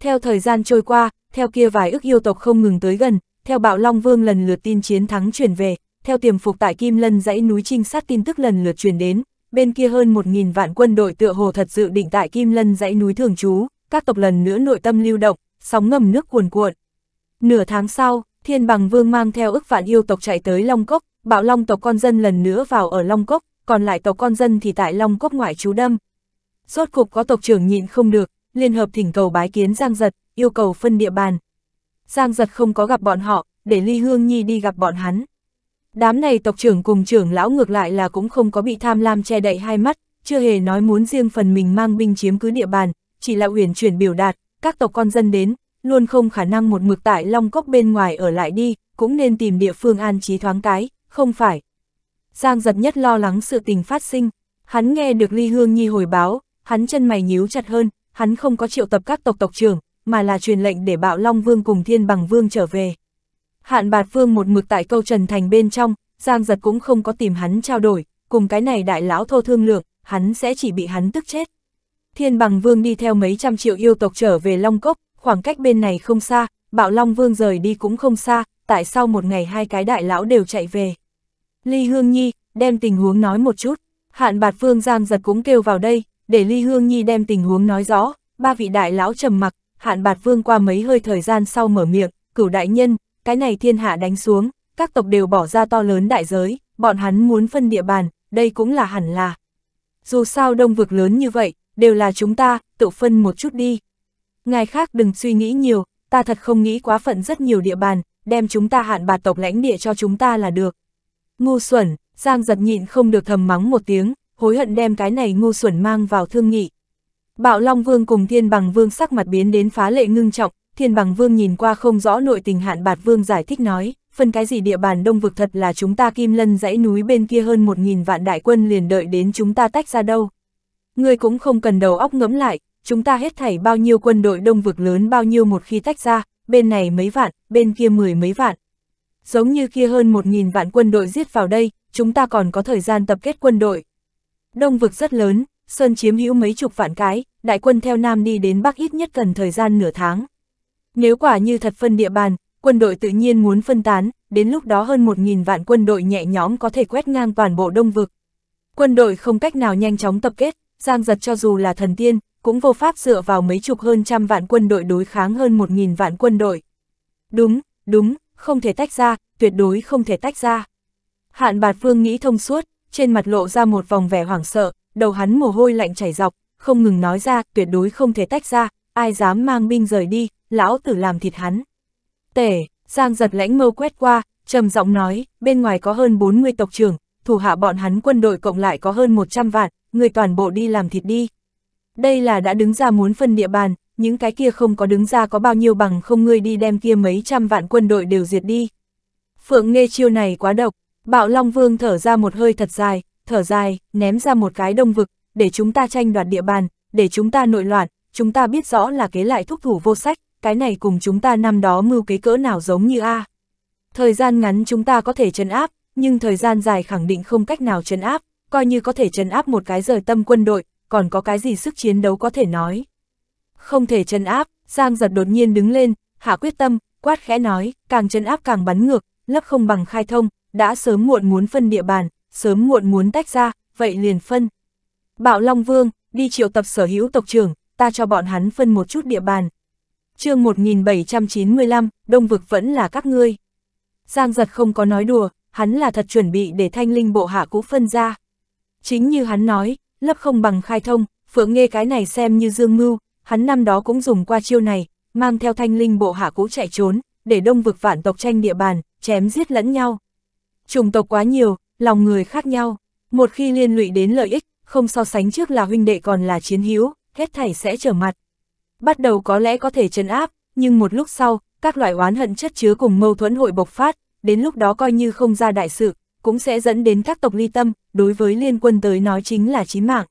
Theo thời gian trôi qua, theo kia vài ước yêu tộc không ngừng tới gần, theo bạo Long Vương lần lượt tin chiến thắng chuyển về, theo tiềm phục tại Kim Lân dãy núi trinh sát tin tức lần lượt chuyển đến, bên kia hơn 1.000 vạn quân đội tựa hồ thật dự định tại Kim Lân dãy núi thường trú, các tộc lần nữa nội tâm lưu động, sóng ngầm nước cuồn cuộn. Nửa tháng sau, Thiên Bằng Vương mang theo ước vạn yêu tộc chạy tới Long Cốc, bạo Long tộc con dân lần nữa vào ở Long Cốc, còn lại tộc con dân thì tại Long Cốc ngoại trú đâm. Rốt cục có tộc trưởng nhịn không được, liên hợp thỉnh cầu bái kiến Giang Giật, yêu cầu phân địa bàn. Giang Giật không có gặp bọn họ, để Ly Hương Nhi đi gặp bọn hắn. Đám này tộc trưởng cùng trưởng lão ngược lại là cũng không có bị tham lam che đậy hai mắt, chưa hề nói muốn riêng phần mình mang binh chiếm cứ địa bàn, chỉ là uyển chuyển biểu đạt, các tộc con dân đến, luôn không khả năng một mực tại Long Cốc bên ngoài ở lại đi, cũng nên tìm địa phương an trí thoáng cái, không phải. Giang giật nhất lo lắng sự tình phát sinh, hắn nghe được Ly Hương Nhi hồi báo, hắn chân mày nhíu chặt hơn, hắn không có triệu tập các tộc tộc trưởng, mà là truyền lệnh để bạo Long Vương cùng Thiên Bằng Vương trở về. Hạn Bạt Vương một mực tại câu Trần Thành bên trong, Giang Giật cũng không có tìm hắn trao đổi, cùng cái này đại lão thô thương lượng hắn sẽ chỉ bị hắn tức chết. Thiên Bằng Vương đi theo mấy trăm triệu yêu tộc trở về Long Cốc, khoảng cách bên này không xa, Bạo Long Vương rời đi cũng không xa, tại sao một ngày hai cái đại lão đều chạy về. Ly Hương Nhi, đem tình huống nói một chút, Hạn Bạt Vương Giang Giật cũng kêu vào đây, để Ly Hương Nhi đem tình huống nói rõ, ba vị đại lão trầm mặc, hạn bạt vương qua mấy hơi thời gian sau mở miệng, cửu đại nhân, cái này thiên hạ đánh xuống, các tộc đều bỏ ra to lớn đại giới, bọn hắn muốn phân địa bàn, đây cũng là hẳn là. Dù sao đông vực lớn như vậy, đều là chúng ta, tự phân một chút đi. Ngài khác đừng suy nghĩ nhiều, ta thật không nghĩ quá phận rất nhiều địa bàn, đem chúng ta hạn bạt tộc lãnh địa cho chúng ta là được. Ngu xuẩn, Giang giật nhịn không được thầm mắng một tiếng, hối hận đem cái này ngu xuẩn mang vào thương nghị. Bạo Long Vương cùng Thiên Bằng Vương sắc mặt biến đến phá lệ ngưng trọng, Thiên Bằng Vương nhìn qua không rõ nội tình hạn bạt Vương giải thích nói, phần cái gì địa bàn đông vực thật là chúng ta kim lân dãy núi bên kia hơn một nghìn vạn đại quân liền đợi đến chúng ta tách ra đâu. Ngươi cũng không cần đầu óc ngẫm lại, chúng ta hết thảy bao nhiêu quân đội đông vực lớn bao nhiêu một khi tách ra, bên này mấy vạn, bên kia mười mấy vạn. Giống như kia hơn một nghìn vạn quân đội giết vào đây, chúng ta còn có thời gian tập kết quân đội, Đông vực rất lớn, Sơn chiếm hữu mấy chục vạn cái, đại quân theo Nam đi đến Bắc ít nhất cần thời gian nửa tháng. Nếu quả như thật phân địa bàn, quân đội tự nhiên muốn phân tán, đến lúc đó hơn 1.000 vạn quân đội nhẹ nhóm có thể quét ngang toàn bộ đông vực. Quân đội không cách nào nhanh chóng tập kết, Giang Giật cho dù là thần tiên, cũng vô pháp dựa vào mấy chục hơn trăm vạn quân đội đối kháng hơn 1.000 vạn quân đội. Đúng, đúng, không thể tách ra, tuyệt đối không thể tách ra. Hạn Bạt phương nghĩ thông suốt, trên mặt lộ ra một vòng vẻ hoảng sợ, đầu hắn mồ hôi lạnh chảy dọc, không ngừng nói ra, tuyệt đối không thể tách ra, ai dám mang binh rời đi, lão tử làm thịt hắn. Tể, Giang giật lãnh mâu quét qua, trầm giọng nói, bên ngoài có hơn 40 tộc trưởng, thủ hạ bọn hắn quân đội cộng lại có hơn 100 vạn, người toàn bộ đi làm thịt đi. Đây là đã đứng ra muốn phân địa bàn, những cái kia không có đứng ra có bao nhiêu bằng không ngươi đi đem kia mấy trăm vạn quân đội đều diệt đi. Phượng nghe chiêu này quá độc, Bạo Long Vương thở ra một hơi thật dài, thở dài, ném ra một cái đông vực, để chúng ta tranh đoạt địa bàn, để chúng ta nội loạn, chúng ta biết rõ là kế lại thúc thủ vô sách, cái này cùng chúng ta năm đó mưu kế cỡ nào giống như A. Thời gian ngắn chúng ta có thể trấn áp, nhưng thời gian dài khẳng định không cách nào trấn áp, coi như có thể trấn áp một cái rời tâm quân đội, còn có cái gì sức chiến đấu có thể nói. Không thể trấn áp, Giang giật đột nhiên đứng lên, hạ quyết tâm, quát khẽ nói, càng trấn áp càng bắn ngược, lấp không bằng khai thông, đã sớm muộn muốn phân địa bàn, sớm muộn muốn tách ra, vậy liền phân. bạo Long Vương, đi triệu tập sở hữu tộc trưởng, ta cho bọn hắn phân một chút địa bàn. chương 1795, Đông Vực vẫn là các ngươi. Giang giật không có nói đùa, hắn là thật chuẩn bị để thanh linh bộ hạ cũ phân ra. Chính như hắn nói, lấp không bằng khai thông, phượng nghe cái này xem như dương mưu, hắn năm đó cũng dùng qua chiêu này, mang theo thanh linh bộ hạ cũ chạy trốn, để đông vực vạn tộc tranh địa bàn, chém giết lẫn nhau chủng tộc quá nhiều, lòng người khác nhau, một khi liên lụy đến lợi ích, không so sánh trước là huynh đệ còn là chiến hữu, hết thảy sẽ trở mặt. Bắt đầu có lẽ có thể trấn áp, nhưng một lúc sau, các loại oán hận chất chứa cùng mâu thuẫn hội bộc phát, đến lúc đó coi như không ra đại sự, cũng sẽ dẫn đến các tộc ly tâm, đối với liên quân tới nói chính là chí mạng.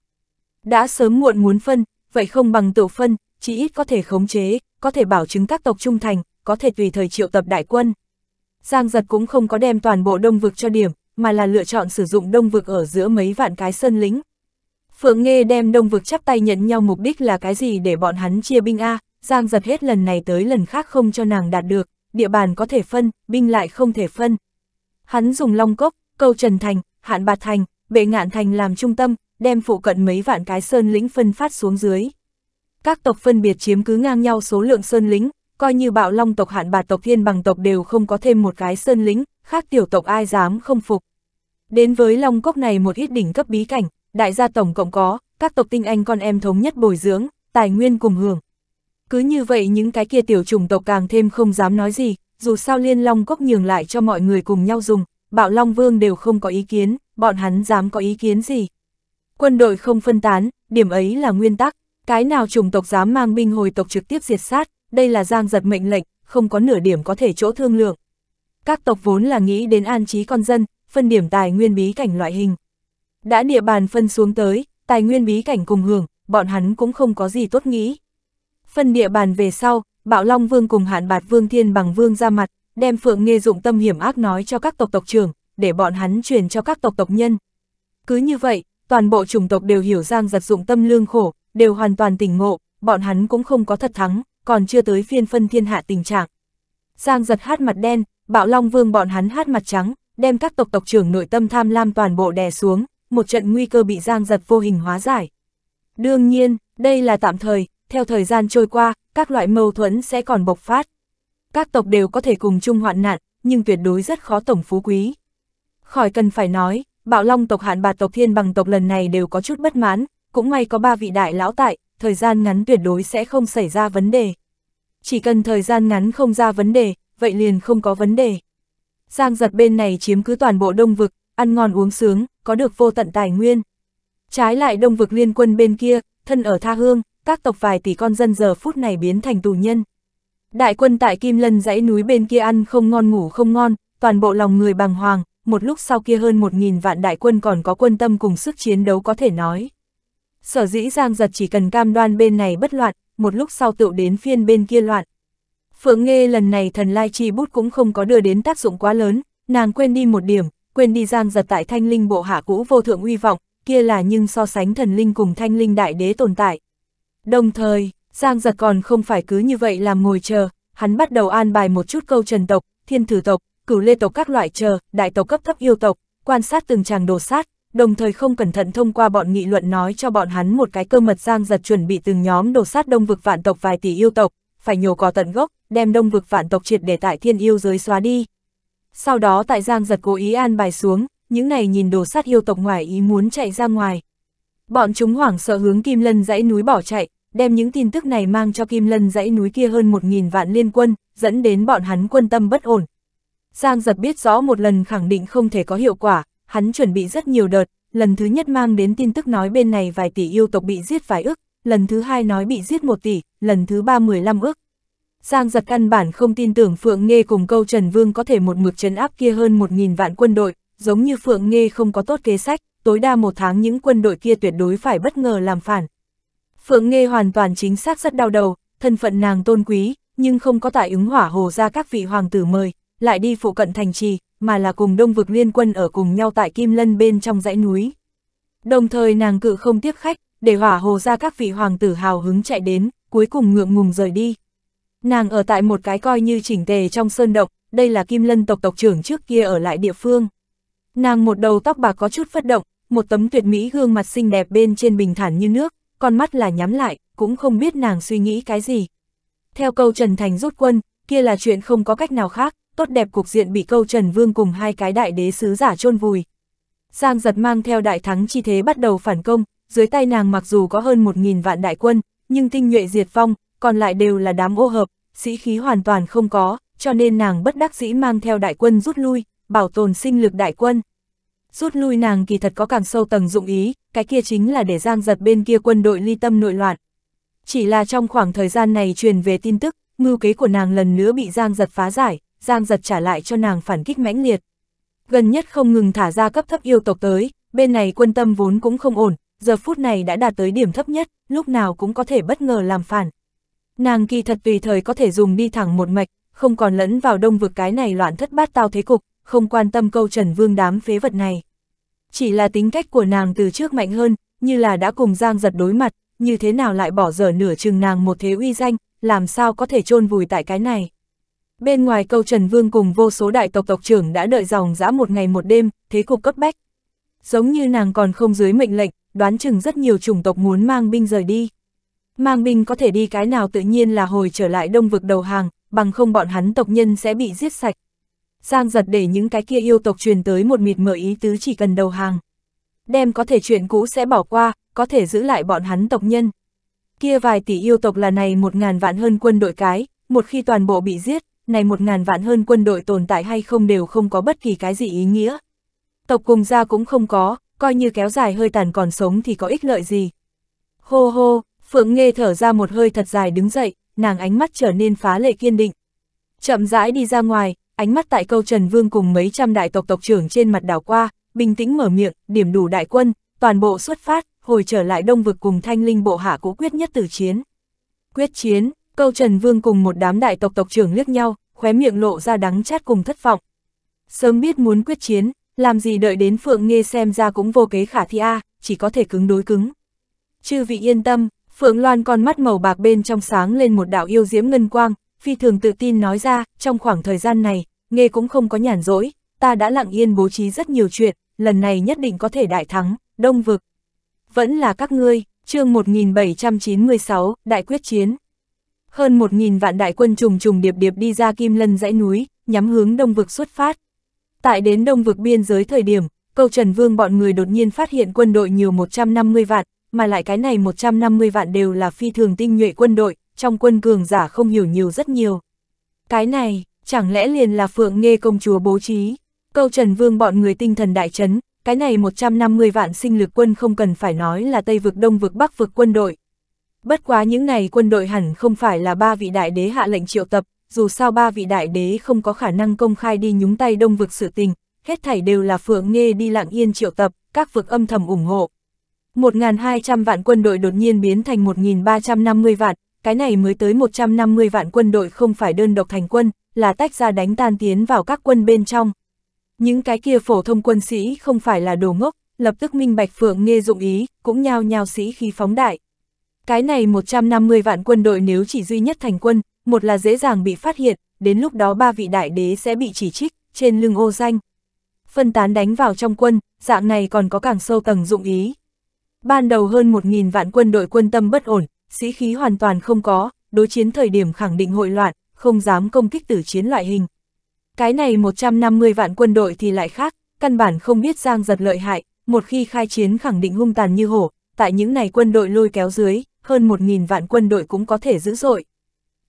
Đã sớm muộn muốn phân, vậy không bằng tự phân, chỉ ít có thể khống chế, có thể bảo chứng các tộc trung thành, có thể tùy thời triệu tập đại quân. Giang giật cũng không có đem toàn bộ đông vực cho điểm, mà là lựa chọn sử dụng đông vực ở giữa mấy vạn cái sơn lính. Phượng Nghê đem đông vực chắp tay nhận nhau mục đích là cái gì để bọn hắn chia binh A, Giang giật hết lần này tới lần khác không cho nàng đạt được, địa bàn có thể phân, binh lại không thể phân. Hắn dùng Long Cốc, Câu Trần Thành, Hạn Bạt Thành, Bệ Ngạn Thành làm trung tâm, đem phụ cận mấy vạn cái sơn lính phân phát xuống dưới. Các tộc phân biệt chiếm cứ ngang nhau số lượng sơn lính coi như bạo long tộc hạn bạt tộc thiên bằng tộc đều không có thêm một cái sơn lĩnh, khác tiểu tộc ai dám không phục. Đến với long cốc này một ít đỉnh cấp bí cảnh, đại gia tổng cộng có, các tộc tinh anh con em thống nhất bồi dưỡng, tài nguyên cùng hưởng. Cứ như vậy những cái kia tiểu chủng tộc càng thêm không dám nói gì, dù sao liên long cốc nhường lại cho mọi người cùng nhau dùng, bạo long vương đều không có ý kiến, bọn hắn dám có ý kiến gì. Quân đội không phân tán, điểm ấy là nguyên tắc, cái nào chủng tộc dám mang binh hồi tộc trực tiếp diệt sát, đây là giang giật mệnh lệnh, không có nửa điểm có thể chỗ thương lượng. Các tộc vốn là nghĩ đến an trí con dân, phân điểm tài nguyên bí cảnh loại hình. Đã địa bàn phân xuống tới, tài nguyên bí cảnh cùng hưởng, bọn hắn cũng không có gì tốt nghĩ. Phân địa bàn về sau, Bạo Long Vương cùng Hạn Bạt Vương Thiên Bằng Vương ra mặt, đem Phượng Nghê dụng tâm hiểm ác nói cho các tộc tộc trưởng, để bọn hắn truyền cho các tộc tộc nhân. Cứ như vậy, toàn bộ chủng tộc đều hiểu Giang giật dụng tâm lương khổ, đều hoàn toàn tỉnh ngộ, bọn hắn cũng không có thật thắng, còn chưa tới phiên phân thiên hạ tình trạng. Giang giật hát mặt đen, bạo long vương bọn hắn hát mặt trắng, đem các tộc tộc trưởng nội tâm tham lam toàn bộ đè xuống, một trận nguy cơ bị giang giật vô hình hóa giải. Đương nhiên, đây là tạm thời, theo thời gian trôi qua, các loại mâu thuẫn sẽ còn bộc phát. Các tộc đều có thể cùng chung hoạn nạn, nhưng tuyệt đối rất khó tổng phú quý. Khỏi cần phải nói, bạo long tộc hạn bà tộc thiên bằng tộc lần này đều có chút bất mãn, cũng may có ba vị đại lão tại, thời gian ngắn tuyệt đối sẽ không xảy ra vấn đề. Chỉ cần thời gian ngắn không ra vấn đề, vậy liền không có vấn đề. Giang giật bên này chiếm cứ toàn bộ đông vực, ăn ngon uống sướng, có được vô tận tài nguyên. Trái lại đông vực liên quân bên kia, thân ở tha hương, các tộc vài tỷ con dân giờ phút này biến thành tù nhân. Đại quân tại Kim Lân dãy núi bên kia ăn không ngon ngủ không ngon, toàn bộ lòng người bàng hoàng, một lúc sau kia hơn một nghìn vạn đại quân còn có quân tâm cùng sức chiến đấu có thể nói. Sở dĩ Giang giật chỉ cần cam đoan bên này bất loạn, một lúc sau tựu đến phiên bên kia loạn. Phượng Nghê lần này thần lai chi bút cũng không có đưa đến tác dụng quá lớn, nàng quên đi một điểm, quên đi Giang giật tại thanh linh bộ hạ cũ vô thượng uy vọng, kia là nhưng so sánh thần linh cùng thanh linh đại đế tồn tại. Đồng thời, Giang giật còn không phải cứ như vậy làm ngồi chờ, hắn bắt đầu an bài một chút câu trần tộc, thiên thử tộc, cửu lê tộc các loại chờ, đại tộc cấp thấp yêu tộc, quan sát từng chàng đồ sát, đồng thời không cẩn thận thông qua bọn nghị luận nói cho bọn hắn một cái cơ mật giang giật chuẩn bị từng nhóm đổ sát đông vực vạn tộc vài tỷ yêu tộc, phải nhổ cỏ tận gốc, đem đông vực vạn tộc triệt để tại thiên yêu giới xóa đi. Sau đó tại giang giật cố ý an bài xuống, những này nhìn đổ sát yêu tộc ngoài ý muốn chạy ra ngoài. Bọn chúng hoảng sợ hướng Kim Lân dãy núi bỏ chạy, đem những tin tức này mang cho Kim Lân dãy núi kia hơn một nghìn vạn liên quân, dẫn đến bọn hắn quân tâm bất ổn. Giang giật biết rõ một lần khẳng định không thể có hiệu quả, hắn chuẩn bị rất nhiều đợt, lần thứ nhất mang đến tin tức nói bên này vài tỷ yêu tộc bị giết vài ức, lần thứ hai nói bị giết một tỷ, lần thứ ba mười lăm ức. Giang giật căn bản không tin tưởng Phượng Nghê cùng câu Trần Vương có thể một mực chấn áp kia hơn một nghìn vạn quân đội, giống như Phượng Nghê không có tốt kế sách, tối đa một tháng những quân đội kia tuyệt đối phải bất ngờ làm phản. Phượng Nghê hoàn toàn chính xác rất đau đầu, thân phận nàng tôn quý, nhưng không có tại ứng hỏa hồ ra các vị hoàng tử mời, lại đi phụ cận thành trì, mà là cùng đông vực liên quân ở cùng nhau tại Kim Lân bên trong dãy núi. Đồng thời nàng cự không tiếp khách, để hỏa hồ ra các vị hoàng tử hào hứng chạy đến, cuối cùng ngượng ngùng rời đi. Nàng ở tại một cái coi như chỉnh tề trong sơn động, đây là Kim Lân tộc tộc trưởng trước kia ở lại địa phương. Nàng một đầu tóc bạc có chút phất động, một tấm tuyệt mỹ gương mặt xinh đẹp bên trên bình thản như nước, con mắt là nhắm lại, cũng không biết nàng suy nghĩ cái gì. Theo câu Trần Thành rút quân, kia là chuyện không có cách nào khác, tốt đẹp cuộc diện bị câu Trần Vương cùng hai cái đại đế sứ giả chôn vùi. Giang giật mang theo đại thắng chi thế bắt đầu phản công, dưới tay nàng mặc dù có hơn 1.000 vạn đại quân, nhưng tinh nhuệ diệt phong còn lại đều là đám ô hợp, sĩ khí hoàn toàn không có, cho nên nàng bất đắc dĩ mang theo đại quân rút lui, bảo tồn sinh lực đại quân. Rút lui nàng kỳ thật có càng sâu tầng dụng ý, cái kia chính là để giang giật bên kia quân đội ly tâm nội loạn. Chỉ là trong khoảng thời gian này truyền về tin tức, mưu kế của nàng lần nữa bị giang giật phá giải, Giang giật trả lại cho nàng phản kích mãnh liệt. Gần nhất không ngừng thả ra cấp thấp yêu tộc tới, bên này quân tâm vốn cũng không ổn, giờ phút này đã đạt tới điểm thấp nhất, lúc nào cũng có thể bất ngờ làm phản. Nàng kỳ thật tùy thời có thể dùng đi thẳng một mạch, không còn lẫn vào đông vực cái này loạn thất bát tao thế cục, không quan tâm câu trần vương đám phế vật này. Chỉ là tính cách của nàng từ trước mạnh hơn, như là đã cùng Giang giật đối mặt, như thế nào lại bỏ dở nửa chừng nàng một thế uy danh, làm sao có thể chôn vùi tại cái này. Bên ngoài câu Trần Vương cùng vô số đại tộc tộc trưởng đã đợi dòng dã một ngày một đêm, thế cục cấp bách. Giống như nàng còn không dưới mệnh lệnh, đoán chừng rất nhiều chủng tộc muốn mang binh rời đi. Mang binh có thể đi cái nào tự nhiên là hồi trở lại đông vực đầu hàng, bằng không bọn hắn tộc nhân sẽ bị giết sạch. Giang giật để những cái kia yêu tộc truyền tới một mịt mở ý tứ chỉ cần đầu hàng. Đem có thể chuyện cũ sẽ bỏ qua, có thể giữ lại bọn hắn tộc nhân. Kia vài tỷ yêu tộc là này một ngàn vạn hơn quân đội cái, một khi toàn bộ bị giết, này một ngàn vạn hơn quân đội tồn tại hay không đều không có bất kỳ cái gì ý nghĩa. Tộc cùng gia cũng không có, coi như kéo dài hơi tàn còn sống thì có ích lợi gì. Hô hô, Phượng Nghê thở ra một hơi thật dài đứng dậy, nàng ánh mắt trở nên phá lệ kiên định. Chậm rãi đi ra ngoài, ánh mắt tại câu Trần Vương cùng mấy trăm đại tộc tộc trưởng trên mặt đảo qua, bình tĩnh mở miệng, điểm đủ đại quân, toàn bộ xuất phát, hồi trở lại đông vực cùng thanh linh bộ hạ cũ quyết nhất tử chiến. Quyết chiến, Câu Trần Vương cùng một đám đại tộc tộc trưởng liếc nhau, khóe miệng lộ ra đắng chát cùng thất vọng. Sớm biết muốn quyết chiến, làm gì đợi đến Phượng Nghê xem ra cũng vô kế khả thi a, chỉ có thể cứng đối cứng. Chư vị yên tâm, Phượng Loan con mắt màu bạc bên trong sáng lên một đạo yêu diễm ngân quang, phi thường tự tin nói ra, trong khoảng thời gian này, Nghê cũng không có nhàn rỗi, ta đã lặng yên bố trí rất nhiều chuyện, lần này nhất định có thể đại thắng, đông vực. Vẫn là các ngươi, chương 1796, đại quyết chiến. Hơn một nghìn vạn đại quân trùng trùng điệp điệp đi ra kim lân dãy núi, nhắm hướng đông vực xuất phát. Tại đến đông vực biên giới thời điểm, câu Trần Vương bọn người đột nhiên phát hiện quân đội nhiều 150 vạn, mà lại cái này 150 vạn đều là phi thường tinh nhuệ quân đội, trong quân cường giả không hiểu nhiều rất nhiều. Cái này, chẳng lẽ liền là Phượng Nghê công chúa bố trí? Câu Trần Vương bọn người tinh thần đại chấn, cái này 150 vạn sinh lực quân không cần phải nói là Tây vực Đông vực Bắc vực quân đội, Bất quá những này quân đội hẳn không phải là ba vị đại đế hạ lệnh triệu tập, dù sao ba vị đại đế không có khả năng công khai đi nhúng tay đông vực sự tình, hết thảy đều là phượng nghe đi lặng yên triệu tập, các vực âm thầm ủng hộ. 1.200 vạn quân đội đột nhiên biến thành 1.350 vạn, cái này mới tới 150 vạn quân đội không phải đơn độc thành quân, là tách ra đánh tan tiến vào các quân bên trong. Những cái kia phổ thông quân sĩ không phải là đồ ngốc, lập tức minh bạch phượng nghe dụng ý, cũng nhao nhao sĩ khi phóng đại. Cái này 150 vạn quân đội nếu chỉ duy nhất thành quân, một là dễ dàng bị phát hiện, đến lúc đó ba vị đại đế sẽ bị chỉ trích, trên lưng ô danh. Phân tán đánh vào trong quân, dạng này còn có càng sâu tầng dụng ý. Ban đầu hơn 1.000 vạn quân đội quân tâm bất ổn, sĩ khí hoàn toàn không có, đối chiến thời điểm khẳng định hội loạn, không dám công kích tử chiến loại hình. Cái này 150 vạn quân đội thì lại khác, căn bản không biết giang giật lợi hại, một khi khai chiến khẳng định hung tàn như hổ, tại những này quân đội lôi kéo dưới, hơn một nghìn vạn quân đội cũng có thể dữ dội.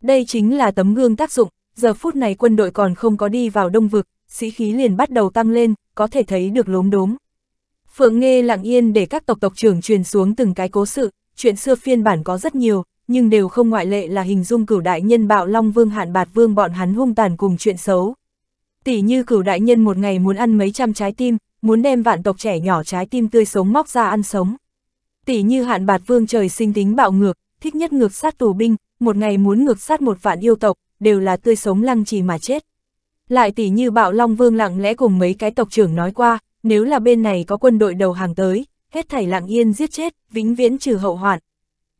Đây chính là tấm gương tác dụng, giờ phút này quân đội còn không có đi vào đông vực, sĩ khí liền bắt đầu tăng lên, có thể thấy được lốm đốm. Phượng Nghê lặng yên để các tộc tộc trưởng truyền xuống từng cái cố sự, chuyện xưa phiên bản có rất nhiều, nhưng đều không ngoại lệ là hình dung cửu đại nhân bạo long vương hạn bạt vương bọn hắn hung tàn cùng chuyện xấu. Tỷ như cửu đại nhân một ngày muốn ăn mấy trăm trái tim, muốn đem vạn tộc trẻ nhỏ trái tim tươi sống móc ra ăn sống. Tỷ như hạn bạt vương trời sinh tính bạo ngược, thích nhất ngược sát tù binh, một ngày muốn ngược sát một vạn yêu tộc, đều là tươi sống lăng trì mà chết. Lại tỷ như bạo long vương lặng lẽ cùng mấy cái tộc trưởng nói qua, nếu là bên này có quân đội đầu hàng tới, hết thảy lặng yên giết chết, vĩnh viễn trừ hậu hoạn.